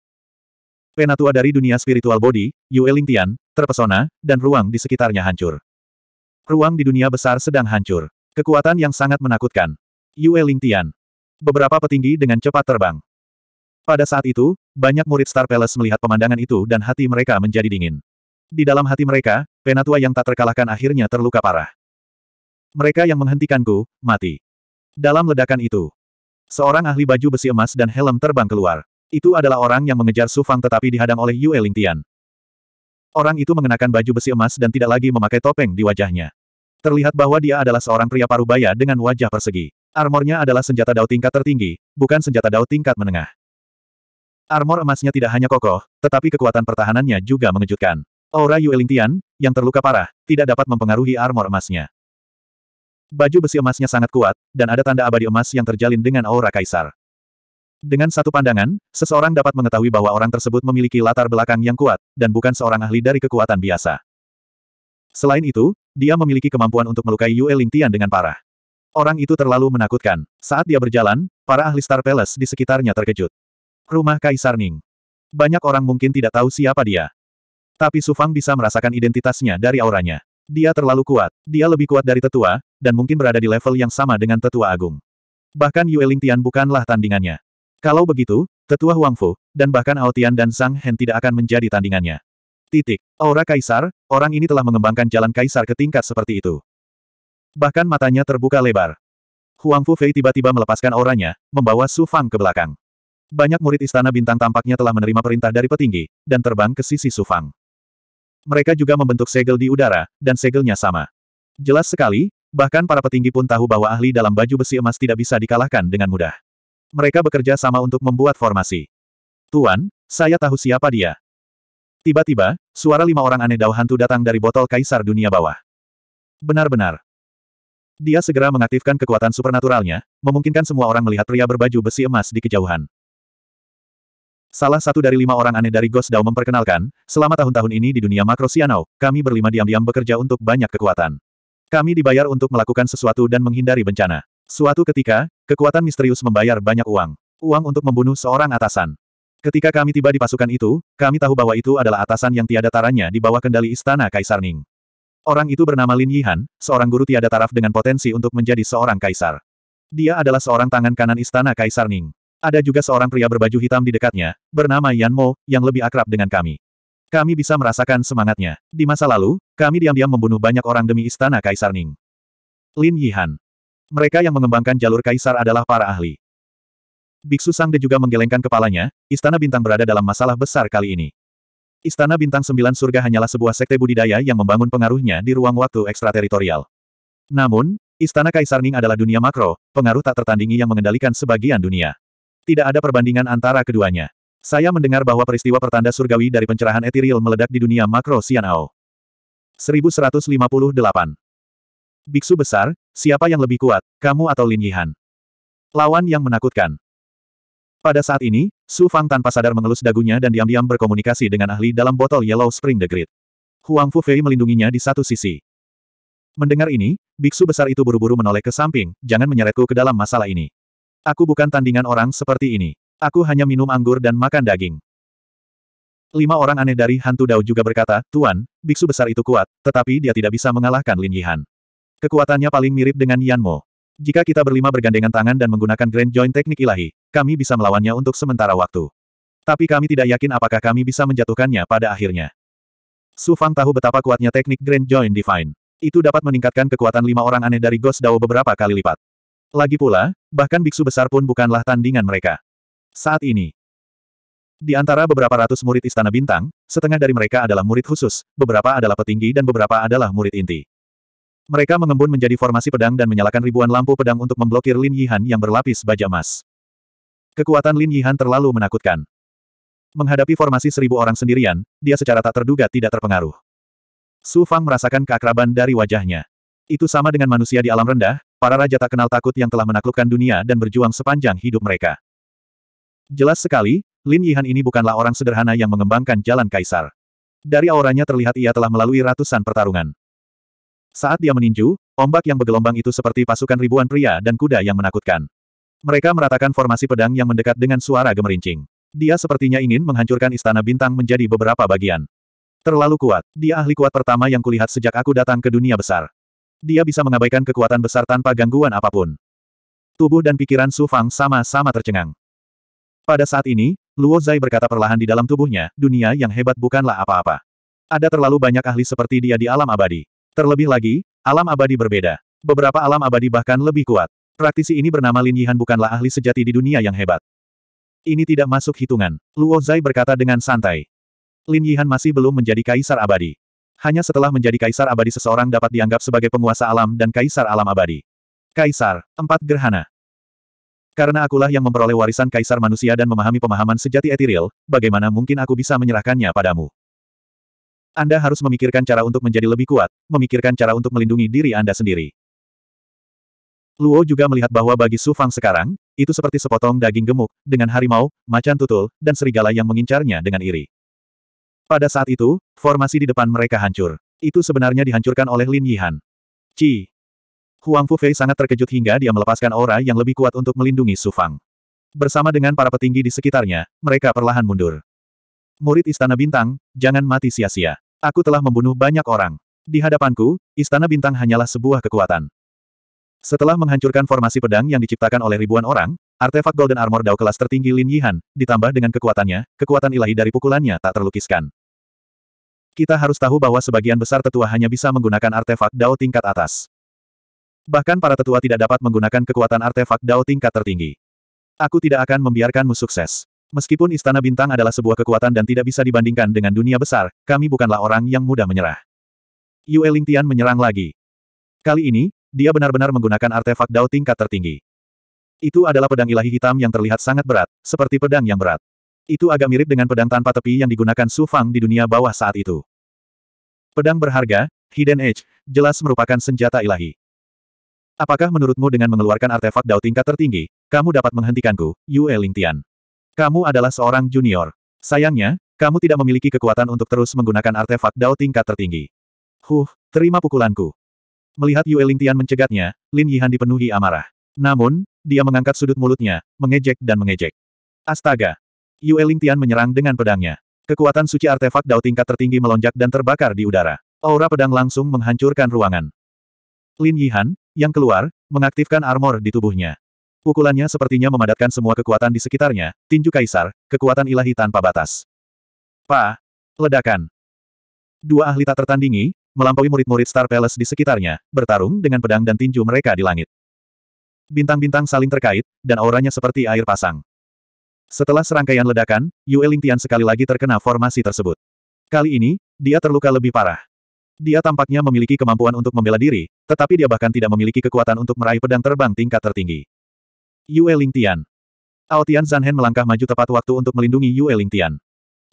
Speaker 1: Penatua dari dunia spiritual body, Yue Lingtian, terpesona, dan ruang di sekitarnya hancur. Ruang di dunia besar sedang hancur. Kekuatan yang sangat menakutkan. Yue Lingtian. Beberapa petinggi dengan cepat terbang. Pada saat itu, banyak murid Star Palace melihat pemandangan itu dan hati mereka menjadi dingin. Di dalam hati mereka, penatua yang tak terkalahkan akhirnya terluka parah. Mereka yang menghentikanku, mati. Dalam ledakan itu, seorang ahli baju besi emas dan helm terbang keluar. Itu adalah orang yang mengejar Su Fang tetapi dihadang oleh Yue Lingtian. Orang itu mengenakan baju besi emas dan tidak lagi memakai topeng di wajahnya. Terlihat bahwa dia adalah seorang pria parubaya dengan wajah persegi. Armornya adalah senjata dao tingkat tertinggi, bukan senjata dao tingkat menengah. Armor emasnya tidak hanya kokoh, tetapi kekuatan pertahanannya juga mengejutkan. Aura Tian, yang terluka parah, tidak dapat mempengaruhi armor emasnya. Baju besi emasnya sangat kuat, dan ada tanda abadi emas yang terjalin dengan aura kaisar. Dengan satu pandangan, seseorang dapat mengetahui bahwa orang tersebut memiliki latar belakang yang kuat, dan bukan seorang ahli dari kekuatan biasa. Selain itu, dia memiliki kemampuan untuk melukai Yue Lingtian dengan parah. Orang itu terlalu menakutkan. Saat dia berjalan, para ahli Star Palace di sekitarnya terkejut. Rumah Kaisar Ning. Banyak orang mungkin tidak tahu siapa dia. Tapi Su Fang bisa merasakan identitasnya dari auranya. Dia terlalu kuat, dia lebih kuat dari tetua, dan mungkin berada di level yang sama dengan tetua agung. Bahkan Yue Lingtian bukanlah tandingannya. Kalau begitu, tetua Huangfu, dan bahkan Aotian dan Sang Hen tidak akan menjadi tandingannya. Titik. Aura Kaisar, orang ini telah mengembangkan jalan Kaisar ke tingkat seperti itu. Bahkan matanya terbuka lebar. Huangfu Fei tiba-tiba melepaskan auranya, membawa Su Fang ke belakang. Banyak murid istana bintang tampaknya telah menerima perintah dari petinggi, dan terbang ke sisi Su Fang. Mereka juga membentuk segel di udara, dan segelnya sama. Jelas sekali, bahkan para petinggi pun tahu bahwa ahli dalam baju besi emas tidak bisa dikalahkan dengan mudah. Mereka bekerja sama untuk membuat formasi. Tuan, saya tahu siapa dia. Tiba-tiba, suara lima orang aneh dao hantu datang dari botol kaisar dunia bawah. Benar-benar. Dia segera mengaktifkan kekuatan supernaturalnya, memungkinkan semua orang melihat pria berbaju besi emas di kejauhan. Salah satu dari lima orang aneh dari Ghost Dao memperkenalkan, selama tahun-tahun ini di dunia Sianau, kami berlima diam-diam bekerja untuk banyak kekuatan. Kami dibayar untuk melakukan sesuatu dan menghindari bencana. Suatu ketika, kekuatan misterius membayar banyak uang. Uang untuk membunuh seorang atasan. Ketika kami tiba di pasukan itu, kami tahu bahwa itu adalah atasan yang tiada taranya di bawah kendali istana Kaisar Ning. Orang itu bernama Lin Yihan, seorang guru tiada taraf dengan potensi untuk menjadi seorang kaisar. Dia adalah seorang tangan kanan istana Kaisar Ning. Ada juga seorang pria berbaju hitam di dekatnya, bernama Yan Mo, yang lebih akrab dengan kami. Kami bisa merasakan semangatnya. Di masa lalu, kami diam-diam membunuh banyak orang demi istana Kaisar Ning. Lin Yihan. Mereka yang mengembangkan jalur kaisar adalah para ahli. Biksu Sangde juga menggelengkan kepalanya, Istana Bintang berada dalam masalah besar kali ini. Istana Bintang Sembilan Surga hanyalah sebuah sekte budidaya yang membangun pengaruhnya di ruang waktu ekstrateritorial. Namun, Istana Kaisar Ning adalah dunia makro, pengaruh tak tertandingi yang mengendalikan sebagian dunia. Tidak ada perbandingan antara keduanya. Saya mendengar bahwa peristiwa pertanda surgawi dari pencerahan etiril meledak di dunia makro Sianao. 1158 Biksu besar, siapa yang lebih kuat, kamu atau Lin Yihan? Lawan yang menakutkan. Pada saat ini, Su Fang tanpa sadar mengelus dagunya dan diam-diam berkomunikasi dengan ahli dalam botol Yellow Spring The Great. Huang Fu Fei melindunginya di satu sisi. Mendengar ini, biksu besar itu buru-buru menoleh ke samping, jangan menyeretku ke dalam masalah ini. Aku bukan tandingan orang seperti ini. Aku hanya minum anggur dan makan daging. Lima orang aneh dari hantu Dao juga berkata, Tuan, biksu besar itu kuat, tetapi dia tidak bisa mengalahkan Lin Yihan. Kekuatannya paling mirip dengan Yan Mo. Jika kita berlima bergandengan tangan dan menggunakan Grand Joint Teknik Ilahi, kami bisa melawannya untuk sementara waktu. Tapi kami tidak yakin apakah kami bisa menjatuhkannya pada akhirnya. Su Fang tahu betapa kuatnya teknik Grand Joint Divine. Itu dapat meningkatkan kekuatan lima orang aneh dari Ghost Dao beberapa kali lipat. Lagi pula, bahkan biksu besar pun bukanlah tandingan mereka. Saat ini, di antara beberapa ratus murid Istana Bintang, setengah dari mereka adalah murid khusus, beberapa adalah petinggi dan beberapa adalah murid inti. Mereka mengembun menjadi formasi pedang dan menyalakan ribuan lampu pedang untuk memblokir Lin Yihan yang berlapis baja emas. Kekuatan Lin Yihan terlalu menakutkan. Menghadapi formasi seribu orang sendirian, dia secara tak terduga tidak terpengaruh. Su Fang merasakan keakraban dari wajahnya. Itu sama dengan manusia di alam rendah, para raja tak kenal takut yang telah menaklukkan dunia dan berjuang sepanjang hidup mereka. Jelas sekali, Lin Yihan ini bukanlah orang sederhana yang mengembangkan jalan kaisar. Dari auranya terlihat ia telah melalui ratusan pertarungan. Saat dia meninju, ombak yang bergelombang itu seperti pasukan ribuan pria dan kuda yang menakutkan. Mereka meratakan formasi pedang yang mendekat dengan suara gemerincing. Dia sepertinya ingin menghancurkan istana bintang menjadi beberapa bagian. Terlalu kuat, dia ahli kuat pertama yang kulihat sejak aku datang ke dunia besar. Dia bisa mengabaikan kekuatan besar tanpa gangguan apapun. Tubuh dan pikiran Su Fang sama-sama tercengang. Pada saat ini, Luo Zai berkata perlahan di dalam tubuhnya, dunia yang hebat bukanlah apa-apa. Ada terlalu banyak ahli seperti dia di alam abadi. Terlebih lagi, alam abadi berbeda. Beberapa alam abadi bahkan lebih kuat. Praktisi ini bernama Lin Yihan bukanlah ahli sejati di dunia yang hebat. Ini tidak masuk hitungan, Luo Zai berkata dengan santai. Lin Yihan masih belum menjadi kaisar abadi. Hanya setelah menjadi kaisar abadi seseorang dapat dianggap sebagai penguasa alam dan kaisar alam abadi. Kaisar, empat gerhana. Karena akulah yang memperoleh warisan kaisar manusia dan memahami pemahaman sejati etiril, bagaimana mungkin aku bisa menyerahkannya padamu? Anda harus memikirkan cara untuk menjadi lebih kuat, memikirkan cara untuk melindungi diri Anda sendiri. Luo juga melihat bahwa bagi Su Fang sekarang, itu seperti sepotong daging gemuk, dengan harimau, macan tutul, dan serigala yang mengincarnya dengan iri. Pada saat itu, formasi di depan mereka hancur. Itu sebenarnya dihancurkan oleh Lin Yihan. Ci. Huang Fufei sangat terkejut hingga dia melepaskan aura yang lebih kuat untuk melindungi Su Fang. Bersama dengan para petinggi di sekitarnya, mereka perlahan mundur. Murid Istana Bintang, jangan mati sia-sia. Aku telah membunuh banyak orang. Di hadapanku, Istana Bintang hanyalah sebuah kekuatan. Setelah menghancurkan formasi pedang yang diciptakan oleh ribuan orang, artefak Golden Armor Dao kelas tertinggi Lin Yihan, ditambah dengan kekuatannya, kekuatan ilahi dari pukulannya tak terlukiskan. Kita harus tahu bahwa sebagian besar tetua hanya bisa menggunakan artefak Dao tingkat atas. Bahkan para tetua tidak dapat menggunakan kekuatan artefak Dao tingkat tertinggi. Aku tidak akan membiarkanmu sukses. Meskipun Istana Bintang adalah sebuah kekuatan dan tidak bisa dibandingkan dengan dunia besar, kami bukanlah orang yang mudah menyerah. Yue Lingtian menyerang lagi. Kali ini, dia benar-benar menggunakan artefak Dao tingkat tertinggi. Itu adalah pedang ilahi hitam yang terlihat sangat berat, seperti pedang yang berat. Itu agak mirip dengan pedang tanpa tepi yang digunakan Su Fang di dunia bawah saat itu. Pedang berharga, Hidden Edge, jelas merupakan senjata ilahi. Apakah menurutmu dengan mengeluarkan artefak Dao tingkat tertinggi, kamu dapat menghentikanku, Yue Lingtian? Kamu adalah seorang junior. Sayangnya, kamu tidak memiliki kekuatan untuk terus menggunakan artefak Dao tingkat tertinggi. Huh, terima pukulanku. Melihat Yue Lingtian mencegatnya, Lin Yihan dipenuhi amarah. Namun, dia mengangkat sudut mulutnya, mengejek dan mengejek. Astaga! Yue Lingtian menyerang dengan pedangnya. Kekuatan suci artefak Dao tingkat tertinggi melonjak dan terbakar di udara. Aura pedang langsung menghancurkan ruangan. Lin Yihan, yang keluar, mengaktifkan armor di tubuhnya. Pukulannya sepertinya memadatkan semua kekuatan di sekitarnya, tinju kaisar, kekuatan ilahi tanpa batas. Pa! Ledakan! Dua ahli tak tertandingi, melampaui murid-murid Star Palace di sekitarnya, bertarung dengan pedang dan tinju mereka di langit. Bintang-bintang saling terkait, dan auranya seperti air pasang. Setelah serangkaian ledakan, Yue Lingtian sekali lagi terkena formasi tersebut. Kali ini, dia terluka lebih parah. Dia tampaknya memiliki kemampuan untuk membela diri, tetapi dia bahkan tidak memiliki kekuatan untuk meraih pedang terbang tingkat tertinggi. Yue Lingtian. Tao Tian Zanhen melangkah maju tepat waktu untuk melindungi Yue Lingtian.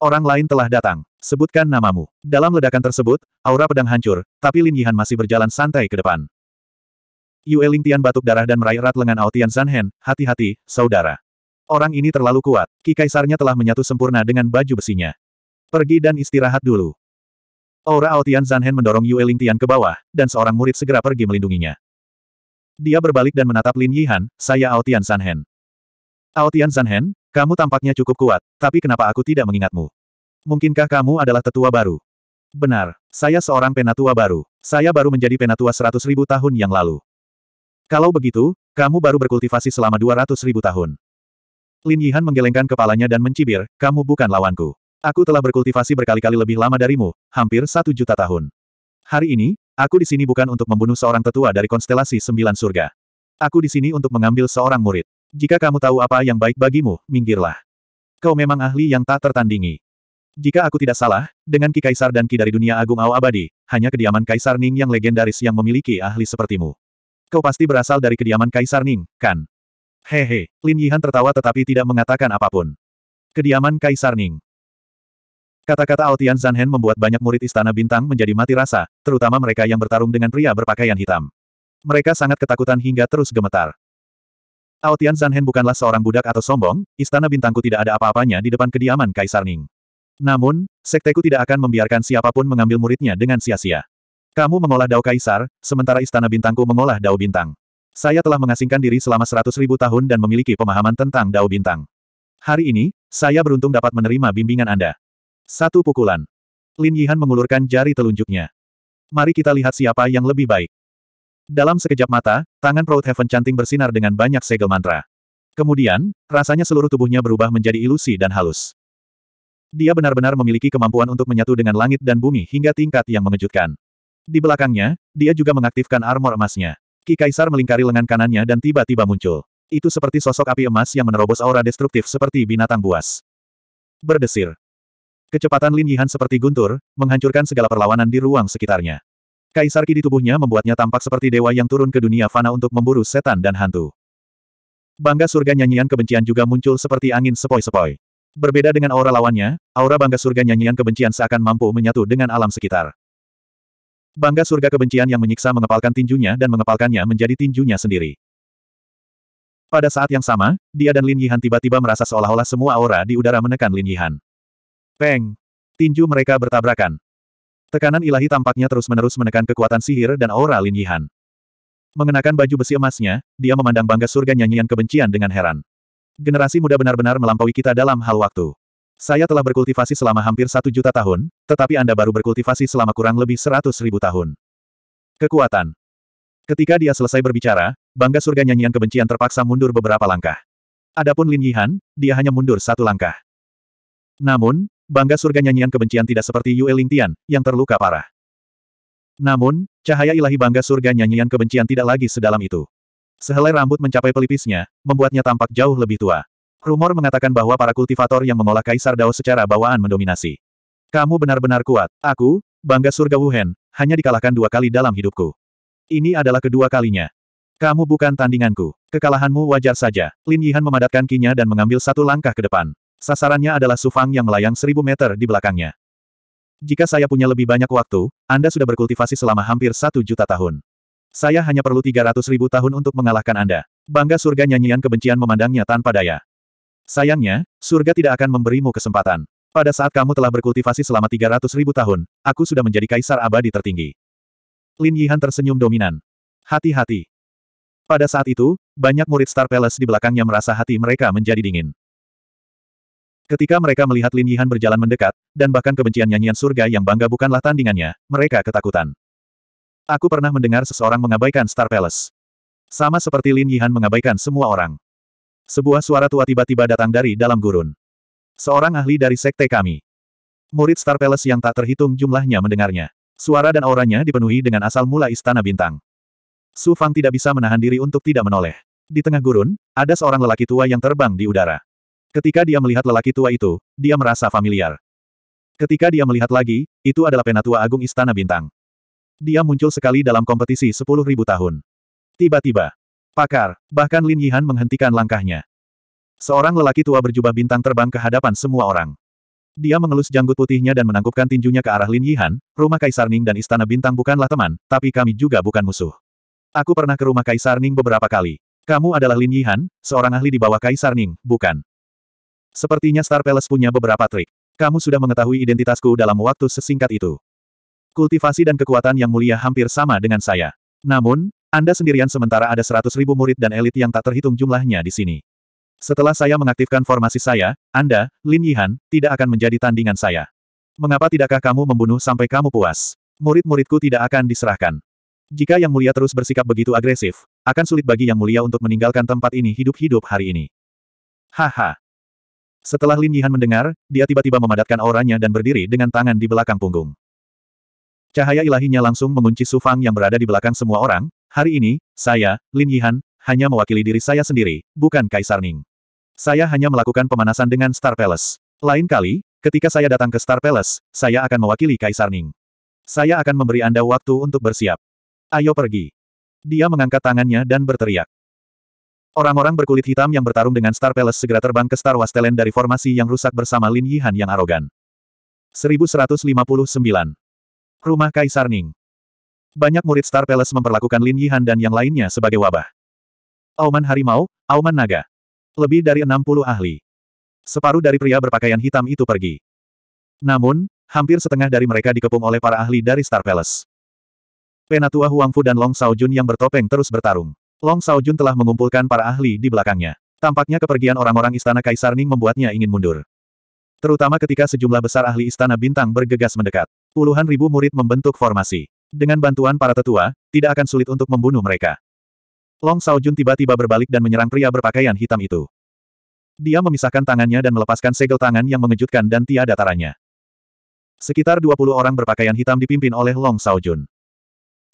Speaker 1: Orang lain telah datang. Sebutkan namamu. Dalam ledakan tersebut, aura pedang hancur, tapi Lin Yihan masih berjalan santai ke depan. Yue Lingtian batuk darah dan meraih erat lengan Ao Tian Zanhen, hati-hati, saudara. Orang ini terlalu kuat, Ki Kaisarnya telah menyatu sempurna dengan baju besinya. Pergi dan istirahat dulu. Aura Ao Tian Zanhen mendorong Yue Lingtian ke bawah, dan seorang murid segera pergi melindunginya. Dia berbalik dan menatap Lin Yihan, saya Aotian Sanhen. Aotian Sanhen, kamu tampaknya cukup kuat, tapi kenapa aku tidak mengingatmu? Mungkinkah kamu adalah tetua baru? Benar, saya seorang penatua baru. Saya baru menjadi penatua seratus ribu tahun yang lalu. Kalau begitu, kamu baru berkultivasi selama dua ratus ribu tahun. Lin Yihan menggelengkan kepalanya dan mencibir, kamu bukan lawanku. Aku telah berkultivasi berkali-kali lebih lama darimu, hampir satu juta tahun. Hari ini, Aku di sini bukan untuk membunuh seorang tetua dari konstelasi sembilan surga. Aku di sini untuk mengambil seorang murid. Jika kamu tahu apa yang baik bagimu, minggirlah. Kau memang ahli yang tak tertandingi. Jika aku tidak salah, dengan Ki Kaisar dan Ki dari dunia agung Awa Abadi, hanya kediaman Kaisar Ning yang legendaris yang memiliki ahli sepertimu. Kau pasti berasal dari kediaman Kaisar Ning, kan? Hehe, Lin Yihan tertawa tetapi tidak mengatakan apapun. Kediaman Kaisar Ning. Kata-kata Aotian Zanhen membuat banyak murid Istana Bintang menjadi mati rasa, terutama mereka yang bertarung dengan pria berpakaian hitam. Mereka sangat ketakutan hingga terus gemetar. Aotian Zanhen bukanlah seorang budak atau sombong, Istana Bintangku tidak ada apa-apanya di depan kediaman Kaisar Ning. Namun, sekteku tidak akan membiarkan siapapun mengambil muridnya dengan sia-sia. Kamu mengolah dao kaisar, sementara istana bintangku mengolah dao bintang. Saya telah mengasingkan diri selama seratus ribu tahun dan memiliki pemahaman tentang dao bintang. Hari ini, saya beruntung dapat menerima bimbingan Anda. Satu pukulan. Lin Yihan mengulurkan jari telunjuknya. Mari kita lihat siapa yang lebih baik. Dalam sekejap mata, tangan Proud Heaven canting bersinar dengan banyak segel mantra. Kemudian, rasanya seluruh tubuhnya berubah menjadi ilusi dan halus. Dia benar-benar memiliki kemampuan untuk menyatu dengan langit dan bumi hingga tingkat yang mengejutkan. Di belakangnya, dia juga mengaktifkan armor emasnya. Ki Kaisar melingkari lengan kanannya dan tiba-tiba muncul. Itu seperti sosok api emas yang menerobos aura destruktif seperti binatang buas. Berdesir. Kecepatan Lin Yihan seperti guntur, menghancurkan segala perlawanan di ruang sekitarnya. Kaisar Ki di tubuhnya membuatnya tampak seperti dewa yang turun ke dunia fana untuk memburu setan dan hantu. Bangga surga nyanyian kebencian juga muncul seperti angin sepoi-sepoi. Berbeda dengan aura lawannya, aura bangga surga nyanyian kebencian seakan mampu menyatu dengan alam sekitar. Bangga surga kebencian yang menyiksa mengepalkan tinjunya dan mengepalkannya menjadi tinjunya sendiri. Pada saat yang sama, dia dan Lin Yihan tiba-tiba merasa seolah-olah semua aura di udara menekan Lin Yihan. Peng! Tinju mereka bertabrakan. Tekanan ilahi tampaknya terus-menerus menekan kekuatan sihir dan aura Lin Yihan. Mengenakan baju besi emasnya, dia memandang bangga surga nyanyian kebencian dengan heran. Generasi muda benar-benar melampaui kita dalam hal waktu. Saya telah berkultivasi selama hampir satu juta tahun, tetapi Anda baru berkultivasi selama kurang lebih seratus ribu tahun. Kekuatan. Ketika dia selesai berbicara, bangga surga nyanyian kebencian terpaksa mundur beberapa langkah. Adapun Lin Yihan, dia hanya mundur satu langkah. Namun, bangga surga nyanyian kebencian tidak seperti Yue Lingtian, yang terluka parah. Namun, cahaya ilahi bangga surga nyanyian kebencian tidak lagi sedalam itu. Sehelai rambut mencapai pelipisnya, membuatnya tampak jauh lebih tua. Rumor mengatakan bahwa para kultivator yang mengolah Kaisar Dao secara bawaan mendominasi. Kamu benar-benar kuat. Aku, bangga surga Wuhan, hanya dikalahkan dua kali dalam hidupku. Ini adalah kedua kalinya. Kamu bukan tandinganku. Kekalahanmu wajar saja. Lin Yihan memadatkan kinya dan mengambil satu langkah ke depan. Sasarannya adalah sufang yang melayang seribu meter di belakangnya. Jika saya punya lebih banyak waktu, Anda sudah berkultivasi selama hampir satu juta tahun. Saya hanya perlu tiga ratus ribu tahun untuk mengalahkan Anda. Bangga surga nyanyian kebencian memandangnya tanpa daya. Sayangnya, surga tidak akan memberimu kesempatan. Pada saat kamu telah berkultivasi selama tiga ratus ribu tahun, aku sudah menjadi kaisar abadi tertinggi. Lin Yihan tersenyum dominan. Hati-hati. Pada saat itu, banyak murid Star Palace di belakangnya merasa hati mereka menjadi dingin. Ketika mereka melihat Lin Yihan berjalan mendekat, dan bahkan kebencian nyanyian surga yang bangga bukanlah tandingannya, mereka ketakutan. Aku pernah mendengar seseorang mengabaikan Star Palace. Sama seperti Lin Yihan mengabaikan semua orang. Sebuah suara tua tiba-tiba datang dari dalam gurun. Seorang ahli dari sekte kami. Murid Star Palace yang tak terhitung jumlahnya mendengarnya. Suara dan auranya dipenuhi dengan asal mula istana bintang. Su Fang tidak bisa menahan diri untuk tidak menoleh. Di tengah gurun, ada seorang lelaki tua yang terbang di udara. Ketika dia melihat lelaki tua itu, dia merasa familiar. Ketika dia melihat lagi, itu adalah penatua agung Istana Bintang. Dia muncul sekali dalam kompetisi 10.000 tahun. Tiba-tiba, pakar, bahkan Lin Yihan menghentikan langkahnya. Seorang lelaki tua berjubah bintang terbang ke hadapan semua orang. Dia mengelus janggut putihnya dan menangkupkan tinjunya ke arah Lin Yihan, rumah Kaisar Ning dan Istana Bintang bukanlah teman, tapi kami juga bukan musuh. Aku pernah ke rumah Kaisar Ning beberapa kali. Kamu adalah Lin Yihan, seorang ahli di bawah Kaisar Ning, bukan? Sepertinya Star Palace punya beberapa trik. Kamu sudah mengetahui identitasku dalam waktu sesingkat itu. Kultivasi dan kekuatan yang mulia hampir sama dengan saya. Namun, Anda sendirian sementara ada seratus ribu murid dan elit yang tak terhitung jumlahnya di sini. Setelah saya mengaktifkan formasi saya, Anda, Lin Yihan, tidak akan menjadi tandingan saya. Mengapa tidakkah kamu membunuh sampai kamu puas? Murid-muridku tidak akan diserahkan. Jika Yang Mulia terus bersikap begitu agresif, akan sulit bagi Yang Mulia untuk meninggalkan tempat ini hidup-hidup hari ini. Haha, setelah Lin Yihan mendengar, dia tiba-tiba memadatkan auranya dan berdiri dengan tangan di belakang punggung. Cahaya ilahinya langsung mengunci Su Fang yang berada di belakang semua orang, hari ini, saya, Lin Yihan, hanya mewakili diri saya sendiri, bukan Kaisar Ning. Saya hanya melakukan pemanasan dengan Star Palace. Lain kali, ketika saya datang ke Star Palace, saya akan mewakili Kaisar Ning. Saya akan memberi Anda waktu untuk bersiap. Ayo pergi. Dia mengangkat tangannya dan berteriak. Orang-orang berkulit hitam yang bertarung dengan Star Palace segera terbang ke Star Wastelen dari formasi yang rusak bersama Lin Yihan yang arogan. 1159. Rumah Kaisar Ning Banyak murid Star Palace memperlakukan Lin Yihan dan yang lainnya sebagai wabah. Auman Harimau, Auman Naga. Lebih dari 60 ahli. Separuh dari pria berpakaian hitam itu pergi. Namun, hampir setengah dari mereka dikepung oleh para ahli dari Star Palace. Penatua Huangfu dan Long Saojun yang bertopeng terus bertarung. Long Saojun telah mengumpulkan para ahli di belakangnya. Tampaknya kepergian orang-orang istana Kaisar Ning membuatnya ingin mundur. Terutama ketika sejumlah besar ahli istana bintang bergegas mendekat. Puluhan ribu murid membentuk formasi. Dengan bantuan para tetua, tidak akan sulit untuk membunuh mereka. Long Saojun tiba-tiba berbalik dan menyerang pria berpakaian hitam itu. Dia memisahkan tangannya dan melepaskan segel tangan yang mengejutkan dan tiada taranya. Sekitar 20 orang berpakaian hitam dipimpin oleh Long Saojun.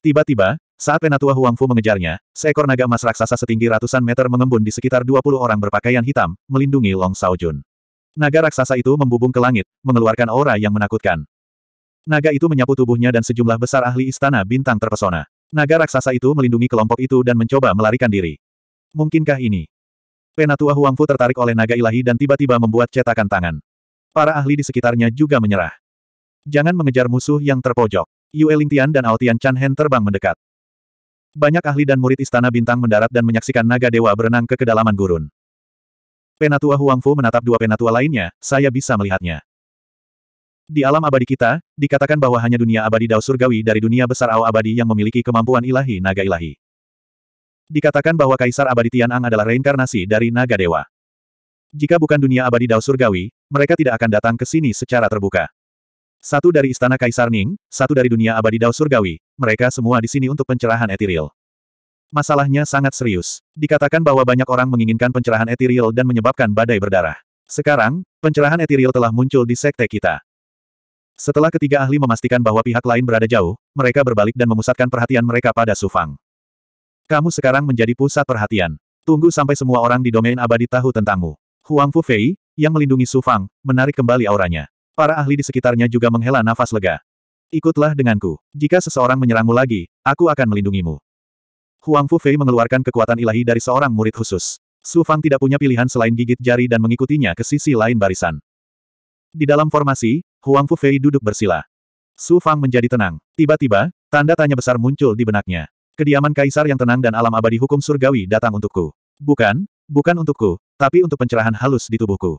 Speaker 1: Tiba-tiba, saat penatua Huangfu mengejarnya, seekor naga emas raksasa setinggi ratusan meter mengembun di sekitar 20 orang berpakaian hitam, melindungi Long Jun. Naga raksasa itu membubung ke langit, mengeluarkan aura yang menakutkan. Naga itu menyapu tubuhnya dan sejumlah besar ahli istana bintang terpesona. Naga raksasa itu melindungi kelompok itu dan mencoba melarikan diri. Mungkinkah ini? Penatua Huangfu tertarik oleh naga ilahi dan tiba-tiba membuat cetakan tangan. Para ahli di sekitarnya juga menyerah. Jangan mengejar musuh yang terpojok. Yue Lingtian dan Ao Tian Chan Hen terbang mendekat. Banyak ahli dan murid istana bintang mendarat dan menyaksikan naga dewa berenang ke kedalaman gurun. Penatua Huangfu menatap dua penatua lainnya, saya bisa melihatnya. Di alam abadi kita, dikatakan bahwa hanya dunia abadi Dao Surgawi dari dunia besar Ao abadi yang memiliki kemampuan ilahi naga ilahi. Dikatakan bahwa Kaisar Abadi Tianang adalah reinkarnasi dari naga dewa. Jika bukan dunia abadi Dao Surgawi, mereka tidak akan datang ke sini secara terbuka. Satu dari istana Kaisar Ning, satu dari dunia abadi Dao Surgawi, mereka semua di sini untuk pencerahan etiril. Masalahnya sangat serius. Dikatakan bahwa banyak orang menginginkan pencerahan etiril dan menyebabkan badai berdarah. Sekarang, pencerahan etiril telah muncul di sekte kita. Setelah ketiga ahli memastikan bahwa pihak lain berada jauh, mereka berbalik dan memusatkan perhatian mereka pada Sufang. Kamu sekarang menjadi pusat perhatian. Tunggu sampai semua orang di domain abadi tahu tentangmu. Huang Fu Fei, yang melindungi Sufang, menarik kembali auranya. Para ahli di sekitarnya juga menghela nafas lega. Ikutlah denganku. Jika seseorang menyerangmu lagi, aku akan melindungimu. Huang Fufei mengeluarkan kekuatan ilahi dari seorang murid khusus. Su Fang tidak punya pilihan selain gigit jari dan mengikutinya ke sisi lain barisan. Di dalam formasi, Huang Fufei duduk bersila. Su Fang menjadi tenang. Tiba-tiba, tanda tanya besar muncul di benaknya. Kediaman kaisar yang tenang dan alam abadi hukum surgawi datang untukku. Bukan, bukan untukku, tapi untuk pencerahan halus di tubuhku.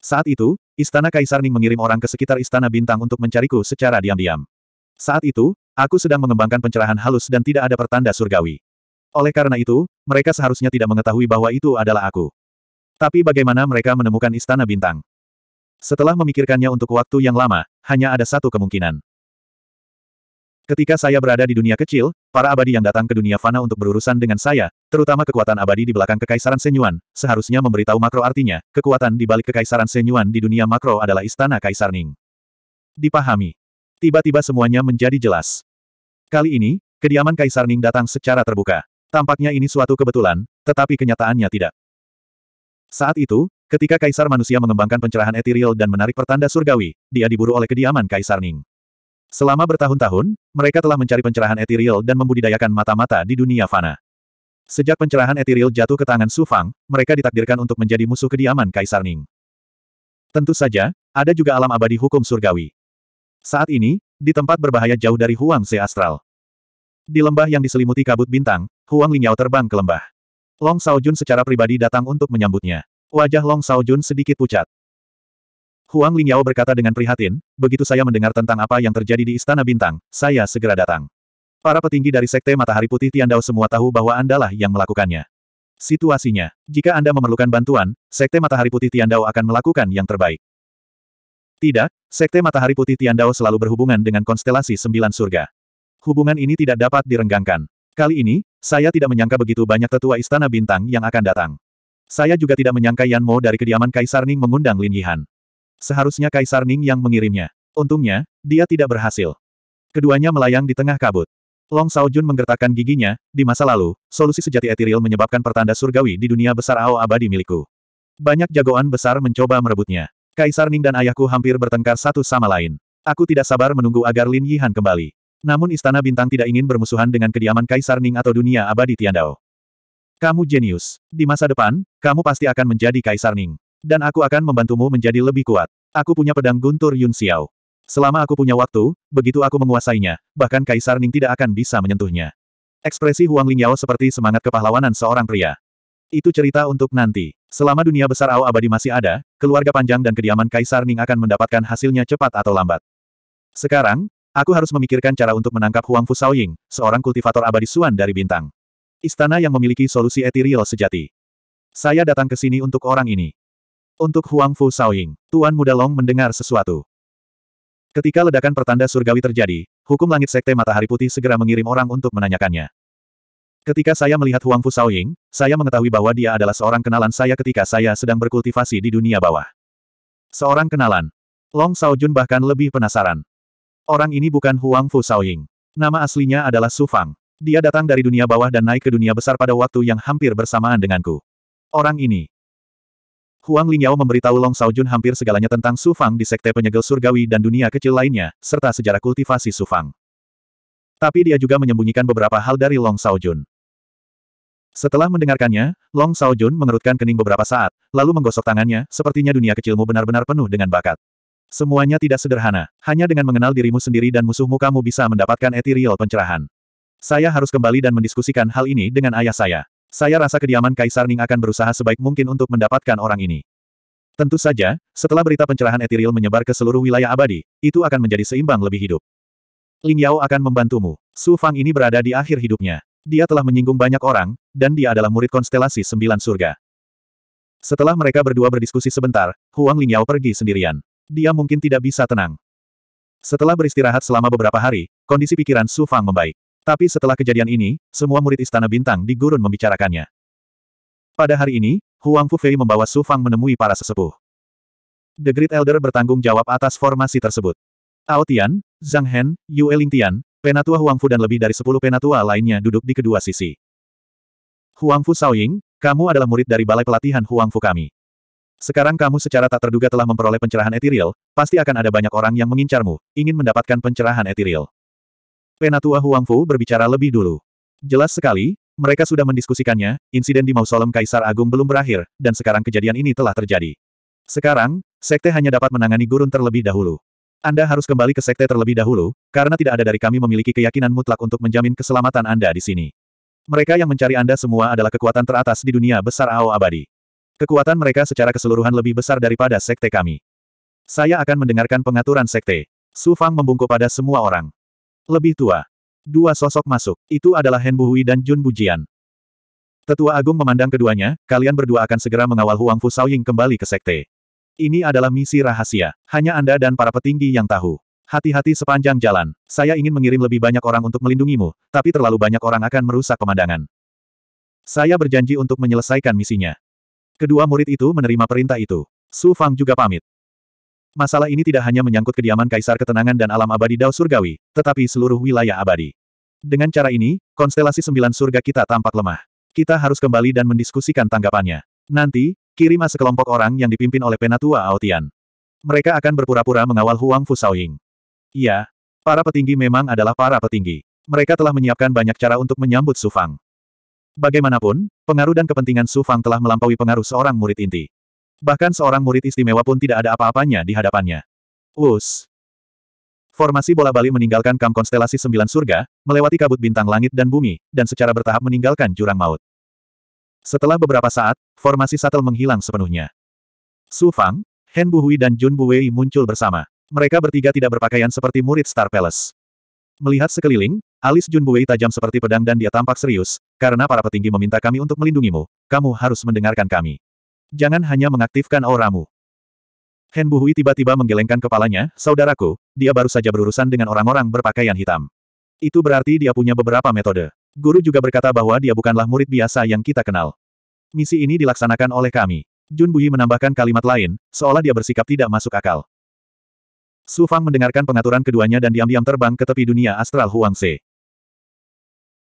Speaker 1: Saat itu, Istana Kaisar Ning mengirim orang ke sekitar Istana Bintang untuk mencariku secara diam-diam. Saat itu, aku sedang mengembangkan pencerahan halus dan tidak ada pertanda surgawi. Oleh karena itu, mereka seharusnya tidak mengetahui bahwa itu adalah aku. Tapi bagaimana mereka menemukan Istana Bintang? Setelah memikirkannya untuk waktu yang lama, hanya ada satu kemungkinan. Ketika saya berada di dunia kecil, para abadi yang datang ke dunia fana untuk berurusan dengan saya, terutama kekuatan abadi di belakang Kekaisaran Senyuan, seharusnya memberitahu makro artinya, kekuatan di balik Kekaisaran Senyuan di dunia makro adalah Istana Kaisar Ning. Dipahami. Tiba-tiba semuanya menjadi jelas. Kali ini, kediaman Kaisar Ning datang secara terbuka. Tampaknya ini suatu kebetulan, tetapi kenyataannya tidak. Saat itu, ketika Kaisar manusia mengembangkan pencerahan etiril dan menarik pertanda surgawi, dia diburu oleh kediaman Kaisar Ning. Selama bertahun-tahun, mereka telah mencari pencerahan etiril dan membudidayakan mata-mata di dunia fana. Sejak pencerahan etiril jatuh ke tangan Su Fang, mereka ditakdirkan untuk menjadi musuh kediaman Kaisar Ning. Tentu saja, ada juga alam abadi hukum surgawi. Saat ini, di tempat berbahaya jauh dari Huang Se Astral. Di lembah yang diselimuti kabut bintang, Huang Lingyao terbang ke lembah. Long Saojun secara pribadi datang untuk menyambutnya. Wajah Long Saojun sedikit pucat. Huang Lingyao berkata dengan prihatin, begitu saya mendengar tentang apa yang terjadi di Istana Bintang, saya segera datang. Para petinggi dari Sekte Matahari Putih Tiandao semua tahu bahwa Andalah yang melakukannya. Situasinya, jika Anda memerlukan bantuan, Sekte Matahari Putih Tiandao akan melakukan yang terbaik. Tidak, Sekte Matahari Putih Tiandao selalu berhubungan dengan konstelasi Sembilan Surga. Hubungan ini tidak dapat direnggangkan. Kali ini, saya tidak menyangka begitu banyak tetua Istana Bintang yang akan datang. Saya juga tidak menyangka Yan Mo dari kediaman Kaisar Ning mengundang Lin Yihan. Seharusnya Kaisar Ning yang mengirimnya. Untungnya, dia tidak berhasil. Keduanya melayang di tengah kabut. Long Jun menggertakkan giginya, di masa lalu, solusi sejati etiril menyebabkan pertanda surgawi di dunia besar Ao abadi milikku. Banyak jagoan besar mencoba merebutnya. Kaisar Ning dan ayahku hampir bertengkar satu sama lain. Aku tidak sabar menunggu agar Lin Yihan kembali. Namun Istana Bintang tidak ingin bermusuhan dengan kediaman Kaisar Ning atau dunia abadi Tiandao. Kamu jenius. Di masa depan, kamu pasti akan menjadi Kaisar Ning. Dan aku akan membantumu menjadi lebih kuat. Aku punya pedang guntur Yun Xiao. Selama aku punya waktu, begitu aku menguasainya, bahkan Kaisar Ning tidak akan bisa menyentuhnya. Ekspresi Huang Lingyao seperti semangat kepahlawanan seorang pria. Itu cerita untuk nanti. Selama dunia besar Ao abadi masih ada, keluarga panjang dan kediaman Kaisar Ning akan mendapatkan hasilnya cepat atau lambat. Sekarang, aku harus memikirkan cara untuk menangkap Huang Fu Ying, seorang kultivator abadi Suan dari Bintang. Istana yang memiliki solusi etiril sejati. Saya datang ke sini untuk orang ini. Untuk Huang Fu Saoying, Tuan Muda Long mendengar sesuatu. Ketika ledakan pertanda surgawi terjadi, hukum langit Sekte Matahari Putih segera mengirim orang untuk menanyakannya. Ketika saya melihat Huang Fu Saoying, saya mengetahui bahwa dia adalah seorang kenalan saya ketika saya sedang berkultivasi di dunia bawah. Seorang kenalan. Long Jun bahkan lebih penasaran. Orang ini bukan Huang Fu Saoying. Nama aslinya adalah Su Fang. Dia datang dari dunia bawah dan naik ke dunia besar pada waktu yang hampir bersamaan denganku. Orang ini, Huang Lingyao memberitahu Long Saojun hampir segalanya tentang Su Fang di Sekte Penyegel Surgawi dan dunia kecil lainnya, serta sejarah kultivasi Su Fang. Tapi dia juga menyembunyikan beberapa hal dari Long Saojun. Setelah mendengarkannya, Long Saojun mengerutkan kening beberapa saat, lalu menggosok tangannya, sepertinya dunia kecilmu benar-benar penuh dengan bakat. Semuanya tidak sederhana, hanya dengan mengenal dirimu sendiri dan musuhmu kamu bisa mendapatkan ethereal pencerahan. Saya harus kembali dan mendiskusikan hal ini dengan ayah saya. Saya rasa kediaman Kaisar Ning akan berusaha sebaik mungkin untuk mendapatkan orang ini. Tentu saja, setelah berita pencerahan etiril menyebar ke seluruh wilayah abadi, itu akan menjadi seimbang lebih hidup. Ling Yao akan membantumu. Su Fang ini berada di akhir hidupnya. Dia telah menyinggung banyak orang, dan dia adalah murid konstelasi sembilan surga. Setelah mereka berdua berdiskusi sebentar, Huang Ling Yao pergi sendirian. Dia mungkin tidak bisa tenang. Setelah beristirahat selama beberapa hari, kondisi pikiran Su Fang membaik. Tapi setelah kejadian ini, semua murid Istana Bintang di gurun membicarakannya. Pada hari ini, Huang Fufei membawa Su Fang menemui para sesepuh. The Great Elder bertanggung jawab atas formasi tersebut. Ao Tian, Zhang Hen, Yue Tian, Penatua Huang Fu dan lebih dari sepuluh penatua lainnya duduk di kedua sisi. Huang Fu Saoying, kamu adalah murid dari balai pelatihan Huang Fu kami. Sekarang kamu secara tak terduga telah memperoleh pencerahan etiril, pasti akan ada banyak orang yang mengincarmu, ingin mendapatkan pencerahan etiril. Penatua Huangfu berbicara lebih dulu. Jelas sekali, mereka sudah mendiskusikannya, insiden di mausoleum Kaisar Agung belum berakhir, dan sekarang kejadian ini telah terjadi. Sekarang, sekte hanya dapat menangani gurun terlebih dahulu. Anda harus kembali ke sekte terlebih dahulu, karena tidak ada dari kami memiliki keyakinan mutlak untuk menjamin keselamatan Anda di sini. Mereka yang mencari Anda semua adalah kekuatan teratas di dunia besar Ao Abadi. Kekuatan mereka secara keseluruhan lebih besar daripada sekte kami. Saya akan mendengarkan pengaturan sekte. Su Fang membungkuk pada semua orang. Lebih tua. Dua sosok masuk, itu adalah Hen Buhui dan Jun Bujian. Tetua Agung memandang keduanya, kalian berdua akan segera mengawal Huang Fu Saoying kembali ke sekte. Ini adalah misi rahasia, hanya Anda dan para petinggi yang tahu. Hati-hati sepanjang jalan, saya ingin mengirim lebih banyak orang untuk melindungimu, tapi terlalu banyak orang akan merusak pemandangan. Saya berjanji untuk menyelesaikan misinya. Kedua murid itu menerima perintah itu. Su Fang juga pamit. Masalah ini tidak hanya menyangkut kediaman Kaisar Ketenangan dan alam abadi Dao Surgawi, tetapi seluruh wilayah abadi. Dengan cara ini, konstelasi sembilan surga kita tampak lemah. Kita harus kembali dan mendiskusikan tanggapannya. Nanti, kirim sekelompok orang yang dipimpin oleh Penatua Aotian. Mereka akan berpura-pura mengawal Huang Fusaoying. Iya, para petinggi memang adalah para petinggi. Mereka telah menyiapkan banyak cara untuk menyambut Sufang. Bagaimanapun, pengaruh dan kepentingan Su Fang telah melampaui pengaruh seorang murid inti. Bahkan seorang murid istimewa pun tidak ada apa-apanya di hadapannya. Us. Formasi bola bali meninggalkan kam konstelasi sembilan surga, melewati kabut bintang langit dan bumi, dan secara bertahap meninggalkan jurang maut. Setelah beberapa saat, formasi satel menghilang sepenuhnya. Su Fang, Han Buhui dan Jun Buwei muncul bersama. Mereka bertiga tidak berpakaian seperti murid Star Palace. Melihat sekeliling, alis Jun Buwei tajam seperti pedang dan dia tampak serius, karena para petinggi meminta kami untuk melindungimu, kamu harus mendengarkan kami. Jangan hanya mengaktifkan auramu. Hen Buhui tiba-tiba menggelengkan kepalanya, saudaraku, dia baru saja berurusan dengan orang-orang berpakaian hitam. Itu berarti dia punya beberapa metode. Guru juga berkata bahwa dia bukanlah murid biasa yang kita kenal. Misi ini dilaksanakan oleh kami. Jun Bui menambahkan kalimat lain, seolah dia bersikap tidak masuk akal. Su Fang mendengarkan pengaturan keduanya dan diam-diam terbang ke tepi dunia astral Huang Se.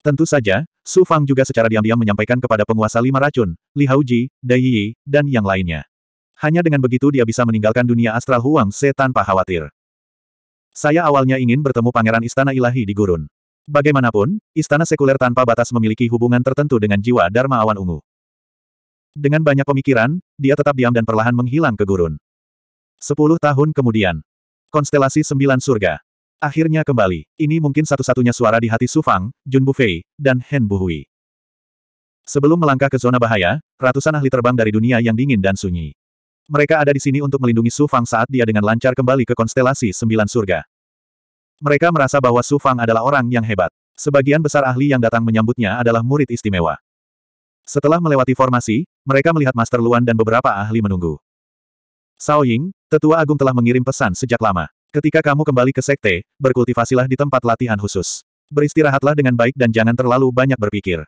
Speaker 1: Tentu saja, Su Fang juga secara diam-diam menyampaikan kepada penguasa lima racun, Li Haoji, Dai Yi, dan yang lainnya. Hanya dengan begitu dia bisa meninggalkan dunia astral Huang Se tanpa khawatir. Saya awalnya ingin bertemu pangeran istana ilahi di gurun. Bagaimanapun, istana sekuler tanpa batas memiliki hubungan tertentu dengan jiwa Dharma Awan Ungu. Dengan banyak pemikiran, dia tetap diam dan perlahan menghilang ke gurun. Sepuluh tahun kemudian. Konstelasi Sembilan Surga. Akhirnya kembali, ini mungkin satu-satunya suara di hati Su Fang, Jun Bufei, dan Hen Buhui. Sebelum melangkah ke zona bahaya, ratusan ahli terbang dari dunia yang dingin dan sunyi. Mereka ada di sini untuk melindungi Su Fang saat dia dengan lancar kembali ke konstelasi Sembilan Surga. Mereka merasa bahwa Su Fang adalah orang yang hebat. Sebagian besar ahli yang datang menyambutnya adalah murid istimewa. Setelah melewati formasi, mereka melihat Master Luan dan beberapa ahli menunggu. Sao Ying, tetua agung telah mengirim pesan sejak lama. Ketika kamu kembali ke sekte, berkultivasilah di tempat latihan khusus. Beristirahatlah dengan baik dan jangan terlalu banyak berpikir.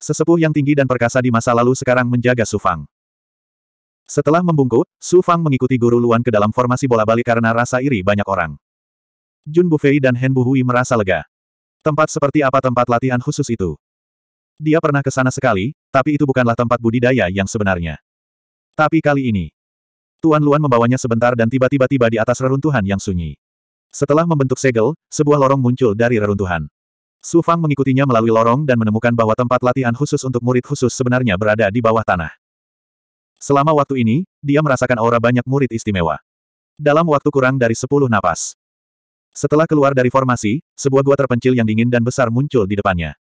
Speaker 1: Sesepuh yang tinggi dan perkasa di masa lalu sekarang menjaga Sufang. Setelah membungkuk, Su Fang mengikuti guru Luan ke dalam formasi bola balik karena rasa iri banyak orang. Jun Bufei dan Hen Buhui merasa lega. Tempat seperti apa tempat latihan khusus itu? Dia pernah ke sana sekali, tapi itu bukanlah tempat budidaya yang sebenarnya. Tapi kali ini, Tuan Luan membawanya sebentar dan tiba-tiba tiba di atas reruntuhan yang sunyi. Setelah membentuk segel, sebuah lorong muncul dari reruntuhan. Su Fang mengikutinya melalui lorong dan menemukan bahwa tempat latihan khusus untuk murid khusus sebenarnya berada di bawah tanah. Selama waktu ini, dia merasakan aura banyak murid istimewa. Dalam waktu kurang dari 10 napas. Setelah keluar dari formasi, sebuah gua terpencil yang dingin dan besar muncul di depannya.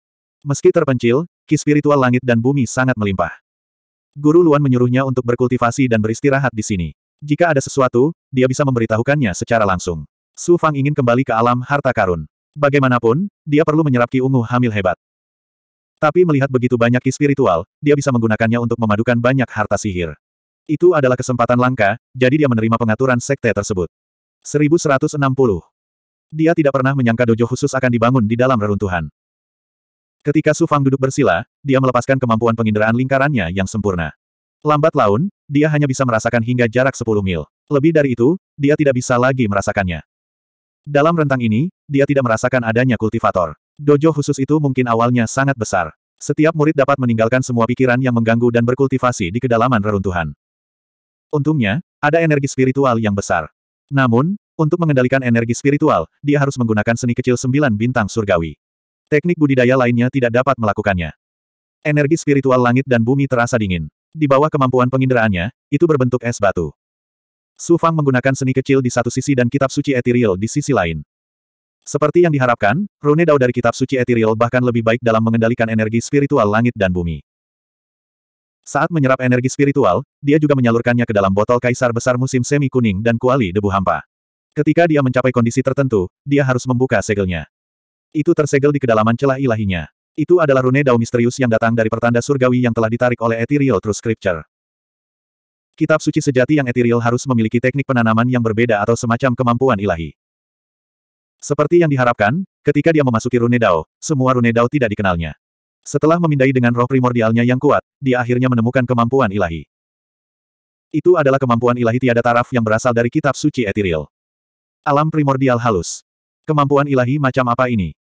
Speaker 1: Meski terpencil, ki spiritual langit dan bumi sangat melimpah. Guru Luan menyuruhnya untuk berkultivasi dan beristirahat di sini. Jika ada sesuatu, dia bisa memberitahukannya secara langsung. Su Fang ingin kembali ke alam harta karun. Bagaimanapun, dia perlu menyerap Ki Ungu hamil hebat. Tapi melihat begitu banyak ki spiritual, dia bisa menggunakannya untuk memadukan banyak harta sihir. Itu adalah kesempatan langka, jadi dia menerima pengaturan sekte tersebut. 1160. Dia tidak pernah menyangka dojo khusus akan dibangun di dalam reruntuhan. Ketika Su Fang duduk bersila, dia melepaskan kemampuan penginderaan lingkarannya yang sempurna. Lambat laun, dia hanya bisa merasakan hingga jarak 10 mil. Lebih dari itu, dia tidak bisa lagi merasakannya. Dalam rentang ini, dia tidak merasakan adanya kultivator. Dojo khusus itu mungkin awalnya sangat besar. Setiap murid dapat meninggalkan semua pikiran yang mengganggu dan berkultivasi di kedalaman reruntuhan. Untungnya, ada energi spiritual yang besar. Namun, untuk mengendalikan energi spiritual, dia harus menggunakan seni kecil sembilan bintang surgawi. Teknik budidaya lainnya tidak dapat melakukannya. Energi spiritual langit dan bumi terasa dingin. Di bawah kemampuan penginderaannya, itu berbentuk es batu. Su Fang menggunakan seni kecil di satu sisi dan kitab suci etiril di sisi lain. Seperti yang diharapkan, rune dao dari kitab suci etiril bahkan lebih baik dalam mengendalikan energi spiritual langit dan bumi. Saat menyerap energi spiritual, dia juga menyalurkannya ke dalam botol kaisar besar musim semi kuning dan kuali debu hampa. Ketika dia mencapai kondisi tertentu, dia harus membuka segelnya. Itu tersegel di kedalaman celah ilahinya. Itu adalah rune dao misterius yang datang dari pertanda surgawi yang telah ditarik oleh Ethereal True Scripture. Kitab suci sejati yang Ethereal harus memiliki teknik penanaman yang berbeda atau semacam kemampuan ilahi. Seperti yang diharapkan, ketika dia memasuki rune dao, semua rune dao tidak dikenalnya. Setelah memindai dengan roh primordialnya yang kuat, dia akhirnya menemukan kemampuan ilahi. Itu adalah kemampuan ilahi tiada taraf yang berasal dari kitab suci Ethereal. Alam primordial halus. Kemampuan ilahi macam apa ini?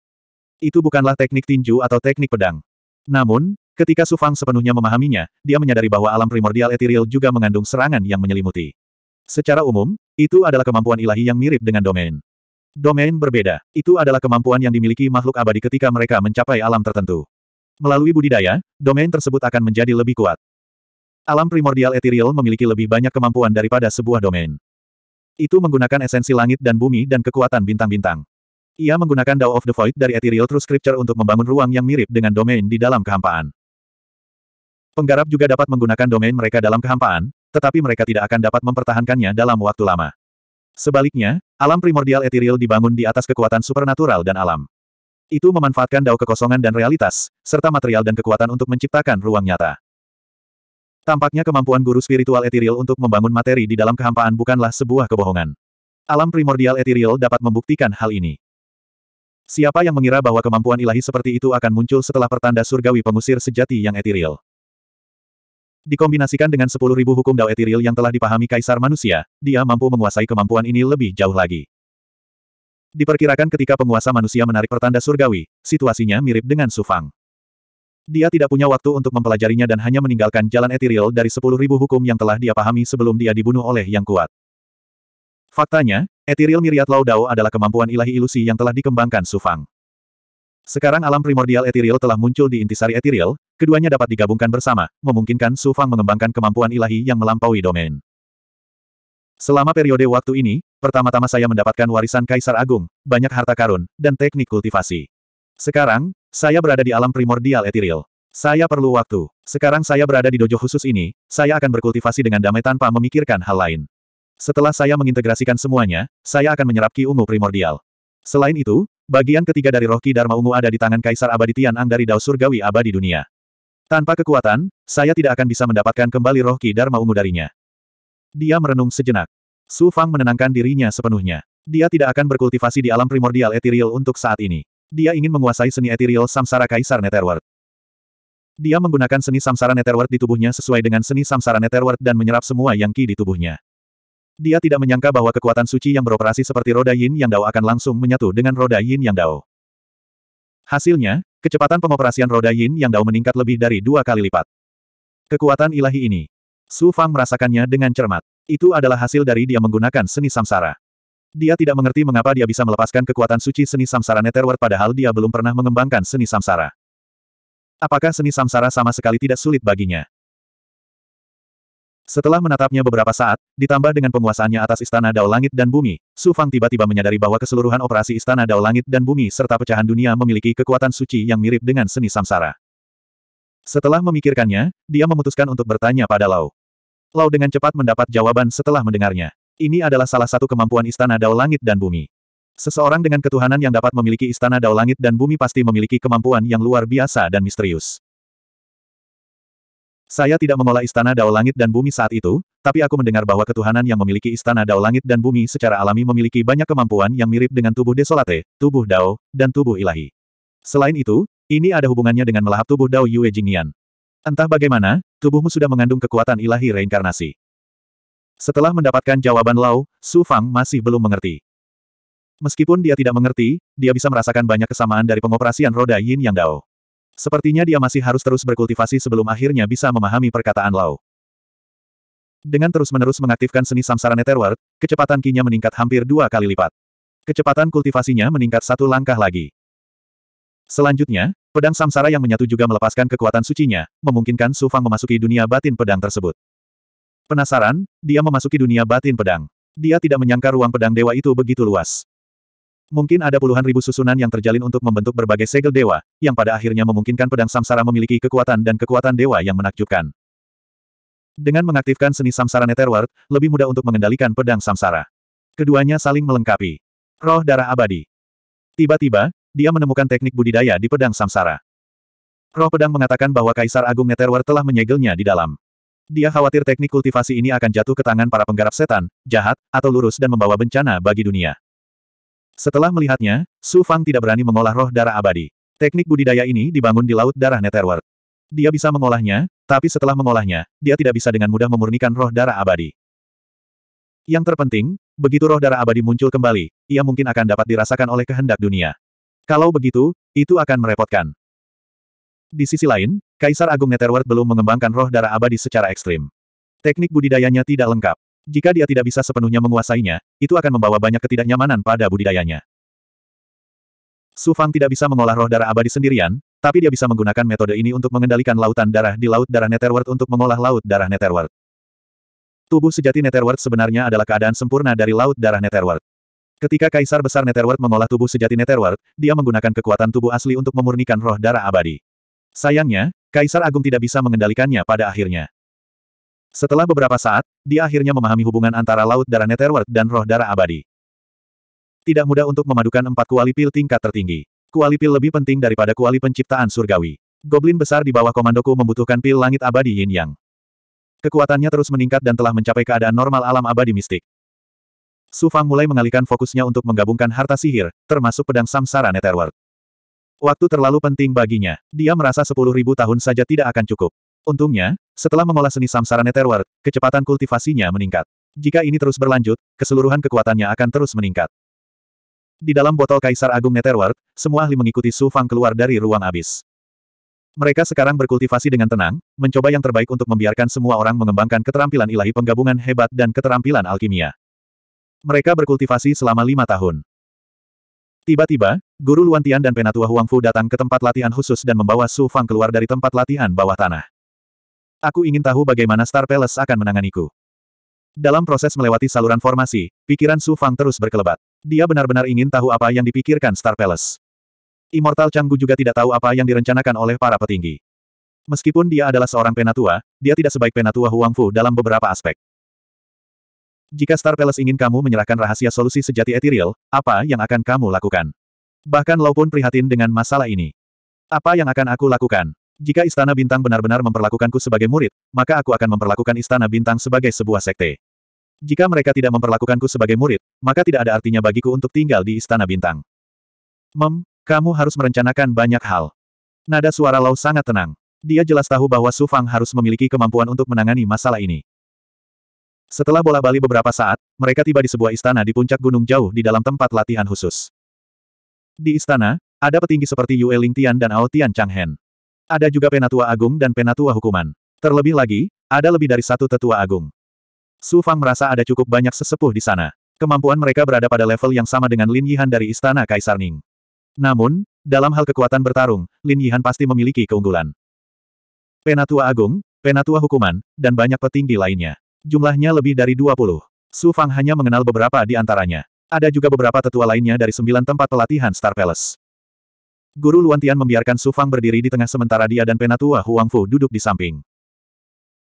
Speaker 1: Itu bukanlah teknik tinju atau teknik pedang. Namun, ketika Su Fang sepenuhnya memahaminya, dia menyadari bahwa alam primordial etiril juga mengandung serangan yang menyelimuti. Secara umum, itu adalah kemampuan ilahi yang mirip dengan domain. Domain berbeda, itu adalah kemampuan yang dimiliki makhluk abadi ketika mereka mencapai alam tertentu. Melalui budidaya, domain tersebut akan menjadi lebih kuat. Alam primordial etiril memiliki lebih banyak kemampuan daripada sebuah domain. Itu menggunakan esensi langit dan bumi dan kekuatan bintang-bintang. Ia menggunakan Dao of the Void dari Ethereal True Scripture untuk membangun ruang yang mirip dengan domain di dalam kehampaan. Penggarap juga dapat menggunakan domain mereka dalam kehampaan, tetapi mereka tidak akan dapat mempertahankannya dalam waktu lama. Sebaliknya, alam primordial ethereal dibangun di atas kekuatan supernatural dan alam. Itu memanfaatkan dao kekosongan dan realitas, serta material dan kekuatan untuk menciptakan ruang nyata. Tampaknya kemampuan guru spiritual ethereal untuk membangun materi di dalam kehampaan bukanlah sebuah kebohongan. Alam primordial ethereal dapat membuktikan hal ini. Siapa yang mengira bahwa kemampuan ilahi seperti itu akan muncul setelah pertanda surgawi pengusir sejati yang etiril? Dikombinasikan dengan 10.000 hukum Dao etiril yang telah dipahami Kaisar Manusia, dia mampu menguasai kemampuan ini lebih jauh lagi. Diperkirakan ketika penguasa manusia menarik pertanda surgawi, situasinya mirip dengan Sufang. Dia tidak punya waktu untuk mempelajarinya dan hanya meninggalkan jalan etiril dari 10.000 hukum yang telah dia pahami sebelum dia dibunuh oleh yang kuat. Faktanya, Ethereal Myriad Laudao adalah kemampuan ilahi ilusi yang telah dikembangkan Sufang. Sekarang alam primordial Ethereal telah muncul di intisari Ethereal, keduanya dapat digabungkan bersama, memungkinkan Sufang mengembangkan kemampuan ilahi yang melampaui domain. Selama periode waktu ini, pertama-tama saya mendapatkan warisan Kaisar Agung, banyak harta karun, dan teknik kultivasi. Sekarang, saya berada di alam primordial Ethereal. Saya perlu waktu. Sekarang saya berada di dojo khusus ini, saya akan berkultivasi dengan damai tanpa memikirkan hal lain. Setelah saya mengintegrasikan semuanya, saya akan menyerap Ki Ungu primordial. Selain itu, bagian ketiga dari roh Ki Dharma Ungu ada di tangan Kaisar Abadi Tian Ang dari Dao Surgawi Abadi Dunia. Tanpa kekuatan, saya tidak akan bisa mendapatkan kembali roh Ki Dharma Ungu darinya. Dia merenung sejenak. Su Fang menenangkan dirinya sepenuhnya. Dia tidak akan berkultivasi di alam primordial ethereal untuk saat ini. Dia ingin menguasai seni ethereal samsara Kaisar Netherworld. Dia menggunakan seni samsara Netherworld di tubuhnya sesuai dengan seni samsara Netherworld dan menyerap semua yang ki di tubuhnya. Dia tidak menyangka bahwa kekuatan suci yang beroperasi seperti roda yin yang dao akan langsung menyatu dengan roda yin yang dao. Hasilnya, kecepatan pengoperasian roda yin yang dao meningkat lebih dari dua kali lipat. Kekuatan ilahi ini. Su Fang merasakannya dengan cermat. Itu adalah hasil dari dia menggunakan seni samsara. Dia tidak mengerti mengapa dia bisa melepaskan kekuatan suci seni samsara Netherworld padahal dia belum pernah mengembangkan seni samsara. Apakah seni samsara sama sekali tidak sulit baginya? Setelah menatapnya beberapa saat, ditambah dengan penguasaannya atas Istana Dao Langit dan Bumi, Su Fang tiba-tiba menyadari bahwa keseluruhan operasi Istana Dao Langit dan Bumi serta pecahan dunia memiliki kekuatan suci yang mirip dengan seni samsara. Setelah memikirkannya, dia memutuskan untuk bertanya pada Lau. Lau dengan cepat mendapat jawaban setelah mendengarnya. Ini adalah salah satu kemampuan Istana Dao Langit dan Bumi. Seseorang dengan ketuhanan yang dapat memiliki Istana Dao Langit dan Bumi pasti memiliki kemampuan yang luar biasa dan misterius. Saya tidak mengolah istana dao langit dan bumi saat itu, tapi aku mendengar bahwa ketuhanan yang memiliki istana dao langit dan bumi secara alami memiliki banyak kemampuan yang mirip dengan tubuh desolate, tubuh dao, dan tubuh ilahi. Selain itu, ini ada hubungannya dengan melahap tubuh dao Yue Jingyan. Entah bagaimana, tubuhmu sudah mengandung kekuatan ilahi reinkarnasi. Setelah mendapatkan jawaban Lao, Su Fang masih belum mengerti. Meskipun dia tidak mengerti, dia bisa merasakan banyak kesamaan dari pengoperasian roda Yin Yang Dao. Sepertinya dia masih harus terus berkultivasi sebelum akhirnya bisa memahami perkataan Lau. Dengan terus-menerus mengaktifkan seni samsara netherworld, kecepatan kinya meningkat hampir dua kali lipat. Kecepatan kultivasinya meningkat satu langkah lagi. Selanjutnya, pedang samsara yang menyatu juga melepaskan kekuatan sucinya, memungkinkan Su Fang memasuki dunia batin pedang tersebut. Penasaran, dia memasuki dunia batin pedang. Dia tidak menyangka ruang pedang dewa itu begitu luas. Mungkin ada puluhan ribu susunan yang terjalin untuk membentuk berbagai segel dewa, yang pada akhirnya memungkinkan pedang samsara memiliki kekuatan dan kekuatan dewa yang menakjubkan. Dengan mengaktifkan seni samsara Netherworld, lebih mudah untuk mengendalikan pedang samsara. Keduanya saling melengkapi. Roh darah abadi. Tiba-tiba, dia menemukan teknik budidaya di pedang samsara. Roh pedang mengatakan bahwa Kaisar Agung Netherworld telah menyegelnya di dalam. Dia khawatir teknik kultivasi ini akan jatuh ke tangan para penggarap setan, jahat, atau lurus dan membawa bencana bagi dunia. Setelah melihatnya, Su Fang tidak berani mengolah roh darah abadi. Teknik budidaya ini dibangun di Laut Darah Netherworld. Dia bisa mengolahnya, tapi setelah mengolahnya, dia tidak bisa dengan mudah memurnikan roh darah abadi. Yang terpenting, begitu roh darah abadi muncul kembali, ia mungkin akan dapat dirasakan oleh kehendak dunia. Kalau begitu, itu akan merepotkan. Di sisi lain, Kaisar Agung Netherworld belum mengembangkan roh darah abadi secara ekstrim. Teknik budidayanya tidak lengkap. Jika dia tidak bisa sepenuhnya menguasainya, itu akan membawa banyak ketidaknyamanan pada budidayanya. Su Fang tidak bisa mengolah roh darah abadi sendirian, tapi dia bisa menggunakan metode ini untuk mengendalikan lautan darah di Laut Darah Netherworld untuk mengolah Laut Darah Netherworld. Tubuh sejati Netherworld sebenarnya adalah keadaan sempurna dari Laut Darah Netherworld. Ketika Kaisar Besar Netherworld mengolah tubuh sejati Netherworld, dia menggunakan kekuatan tubuh asli untuk memurnikan roh darah abadi. Sayangnya, Kaisar Agung tidak bisa mengendalikannya pada akhirnya. Setelah beberapa saat, dia akhirnya memahami hubungan antara laut darah Netherworld dan roh darah abadi. Tidak mudah untuk memadukan empat kuali pil tingkat tertinggi. Kuali pil lebih penting daripada kuali penciptaan surgawi. Goblin besar di bawah komandoku membutuhkan pil langit abadi yin yang. Kekuatannya terus meningkat dan telah mencapai keadaan normal alam abadi mistik. Su Fang mulai mengalihkan fokusnya untuk menggabungkan harta sihir, termasuk pedang samsara Netherworld. Waktu terlalu penting baginya. Dia merasa sepuluh ribu tahun saja tidak akan cukup. Untungnya, setelah mengolah seni samsara netherworld, kecepatan kultivasinya meningkat. Jika ini terus berlanjut, keseluruhan kekuatannya akan terus meningkat. Di dalam botol Kaisar Agung Netherworld, semua ahli mengikuti Su Fang keluar dari ruang abis. Mereka sekarang berkultivasi dengan tenang, mencoba yang terbaik untuk membiarkan semua orang mengembangkan keterampilan ilahi penggabungan hebat dan keterampilan alkimia. Mereka berkultivasi selama lima tahun. Tiba-tiba, Guru Luantian dan Penatua Huangfu datang ke tempat latihan khusus dan membawa Su Fang keluar dari tempat latihan bawah tanah. Aku ingin tahu bagaimana Star Palace akan menanganiku. Dalam proses melewati saluran formasi, pikiran Su Fang terus berkelebat. Dia benar-benar ingin tahu apa yang dipikirkan Star Palace. Immortal Canggu juga tidak tahu apa yang direncanakan oleh para petinggi. Meskipun dia adalah seorang penatua, dia tidak sebaik penatua Huang Fu dalam beberapa aspek. Jika Star Palace ingin kamu menyerahkan rahasia solusi sejati Ethereal, apa yang akan kamu lakukan? Bahkan Lau pun prihatin dengan masalah ini. Apa yang akan aku lakukan? Jika Istana Bintang benar-benar memperlakukanku sebagai murid, maka aku akan memperlakukan Istana Bintang sebagai sebuah sekte. Jika mereka tidak memperlakukanku sebagai murid, maka tidak ada artinya bagiku untuk tinggal di Istana Bintang. Mem, kamu harus merencanakan banyak hal. Nada suara Lau sangat tenang. Dia jelas tahu bahwa Su Fang harus memiliki kemampuan untuk menangani masalah ini. Setelah bola bali beberapa saat, mereka tiba di sebuah istana di puncak gunung jauh di dalam tempat latihan khusus. Di istana, ada petinggi seperti Yue Ling Tian dan Ao Tian Chang Changhen. Ada juga penatua agung dan penatua hukuman. Terlebih lagi, ada lebih dari satu tetua agung. Su Fang merasa ada cukup banyak sesepuh di sana. Kemampuan mereka berada pada level yang sama dengan Lin Yihan dari Istana Kaisar Ning. Namun, dalam hal kekuatan bertarung, Lin Yihan pasti memiliki keunggulan. Penatua Agung, Penatua Hukuman, dan banyak petinggi lainnya. Jumlahnya lebih dari 20. Su Fang hanya mengenal beberapa di antaranya. Ada juga beberapa tetua lainnya dari sembilan tempat pelatihan Star Palace. Guru Luantian membiarkan Su Fang berdiri di tengah sementara dia dan penatua Huang Fu duduk di samping.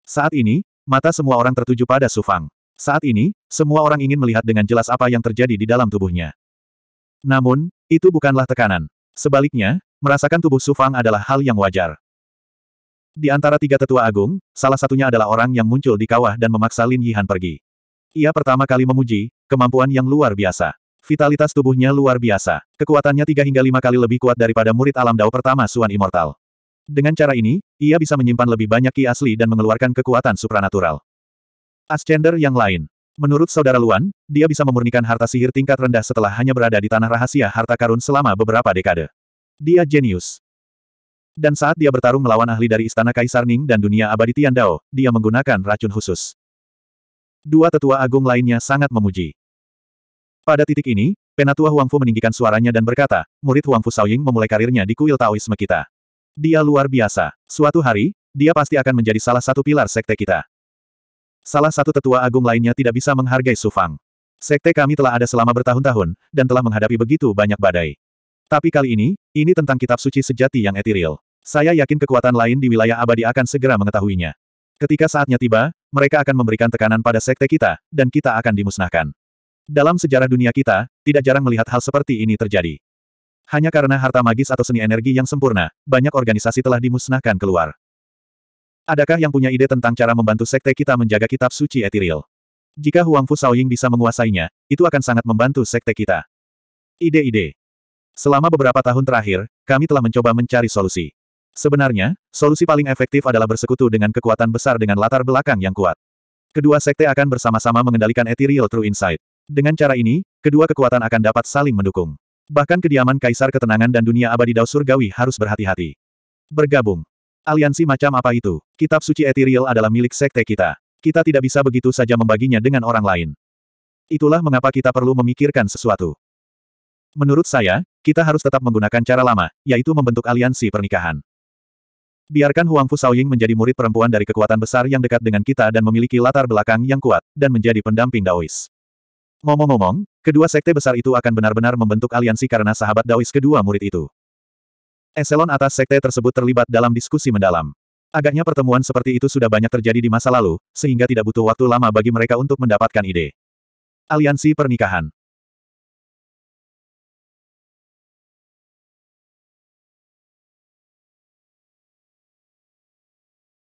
Speaker 1: Saat ini, mata semua orang tertuju pada Su Fang. Saat ini, semua orang ingin melihat dengan jelas apa yang terjadi di dalam tubuhnya. Namun, itu bukanlah tekanan. Sebaliknya, merasakan tubuh Su Fang adalah hal yang wajar. Di antara tiga tetua agung, salah satunya adalah orang yang muncul di kawah dan memaksa Lin Yihan pergi. Ia pertama kali memuji, kemampuan yang luar biasa. Vitalitas tubuhnya luar biasa. Kekuatannya tiga hingga lima kali lebih kuat daripada murid alam dao pertama Suan Immortal. Dengan cara ini, ia bisa menyimpan lebih banyak ki asli dan mengeluarkan kekuatan supranatural. Ascender yang lain. Menurut Saudara Luan, dia bisa memurnikan harta sihir tingkat rendah setelah hanya berada di tanah rahasia harta karun selama beberapa dekade. Dia jenius. Dan saat dia bertarung melawan ahli dari Istana Kaisar Ning dan dunia abadi Dao, dia menggunakan racun khusus. Dua tetua agung lainnya sangat memuji. Pada titik ini, Penatua Huang Fu meninggikan suaranya dan berkata, murid Huang Fu Saoying memulai karirnya di kuil Taoisme kita. Dia luar biasa. Suatu hari, dia pasti akan menjadi salah satu pilar sekte kita. Salah satu tetua agung lainnya tidak bisa menghargai Sufang. Sekte kami telah ada selama bertahun-tahun, dan telah menghadapi begitu banyak badai. Tapi kali ini, ini tentang kitab suci sejati yang etiril. Saya yakin kekuatan lain di wilayah abadi akan segera mengetahuinya. Ketika saatnya tiba, mereka akan memberikan tekanan pada sekte kita, dan kita akan dimusnahkan. Dalam sejarah dunia kita, tidak jarang melihat hal seperti ini terjadi. Hanya karena harta magis atau seni energi yang sempurna, banyak organisasi telah dimusnahkan keluar. Adakah yang punya ide tentang cara membantu sekte kita menjaga kitab suci etiril? Jika Huang Fu Shaoying bisa menguasainya, itu akan sangat membantu sekte kita. Ide-ide. Selama beberapa tahun terakhir, kami telah mencoba mencari solusi. Sebenarnya, solusi paling efektif adalah bersekutu dengan kekuatan besar dengan latar belakang yang kuat. Kedua sekte akan bersama-sama mengendalikan Ethereal Through Insight. Dengan cara ini, kedua kekuatan akan dapat saling mendukung. Bahkan kediaman Kaisar Ketenangan dan dunia abadi Dao Surgawi harus berhati-hati. Bergabung. Aliansi macam apa itu? Kitab suci Ethereal adalah milik sekte kita. Kita tidak bisa begitu saja membaginya dengan orang lain. Itulah mengapa kita perlu memikirkan sesuatu. Menurut saya, kita harus tetap menggunakan cara lama, yaitu membentuk aliansi pernikahan. Biarkan Huang Fu Saoying menjadi murid perempuan dari kekuatan besar yang dekat dengan kita dan memiliki latar belakang yang kuat, dan menjadi pendamping Daois. Ngomong-ngomong, kedua sekte besar itu akan benar-benar membentuk aliansi karena sahabat Daois kedua murid itu. Eselon atas sekte tersebut terlibat dalam diskusi mendalam. Agaknya pertemuan seperti itu sudah banyak terjadi di masa lalu, sehingga tidak butuh waktu lama bagi mereka untuk mendapatkan ide. Aliansi Pernikahan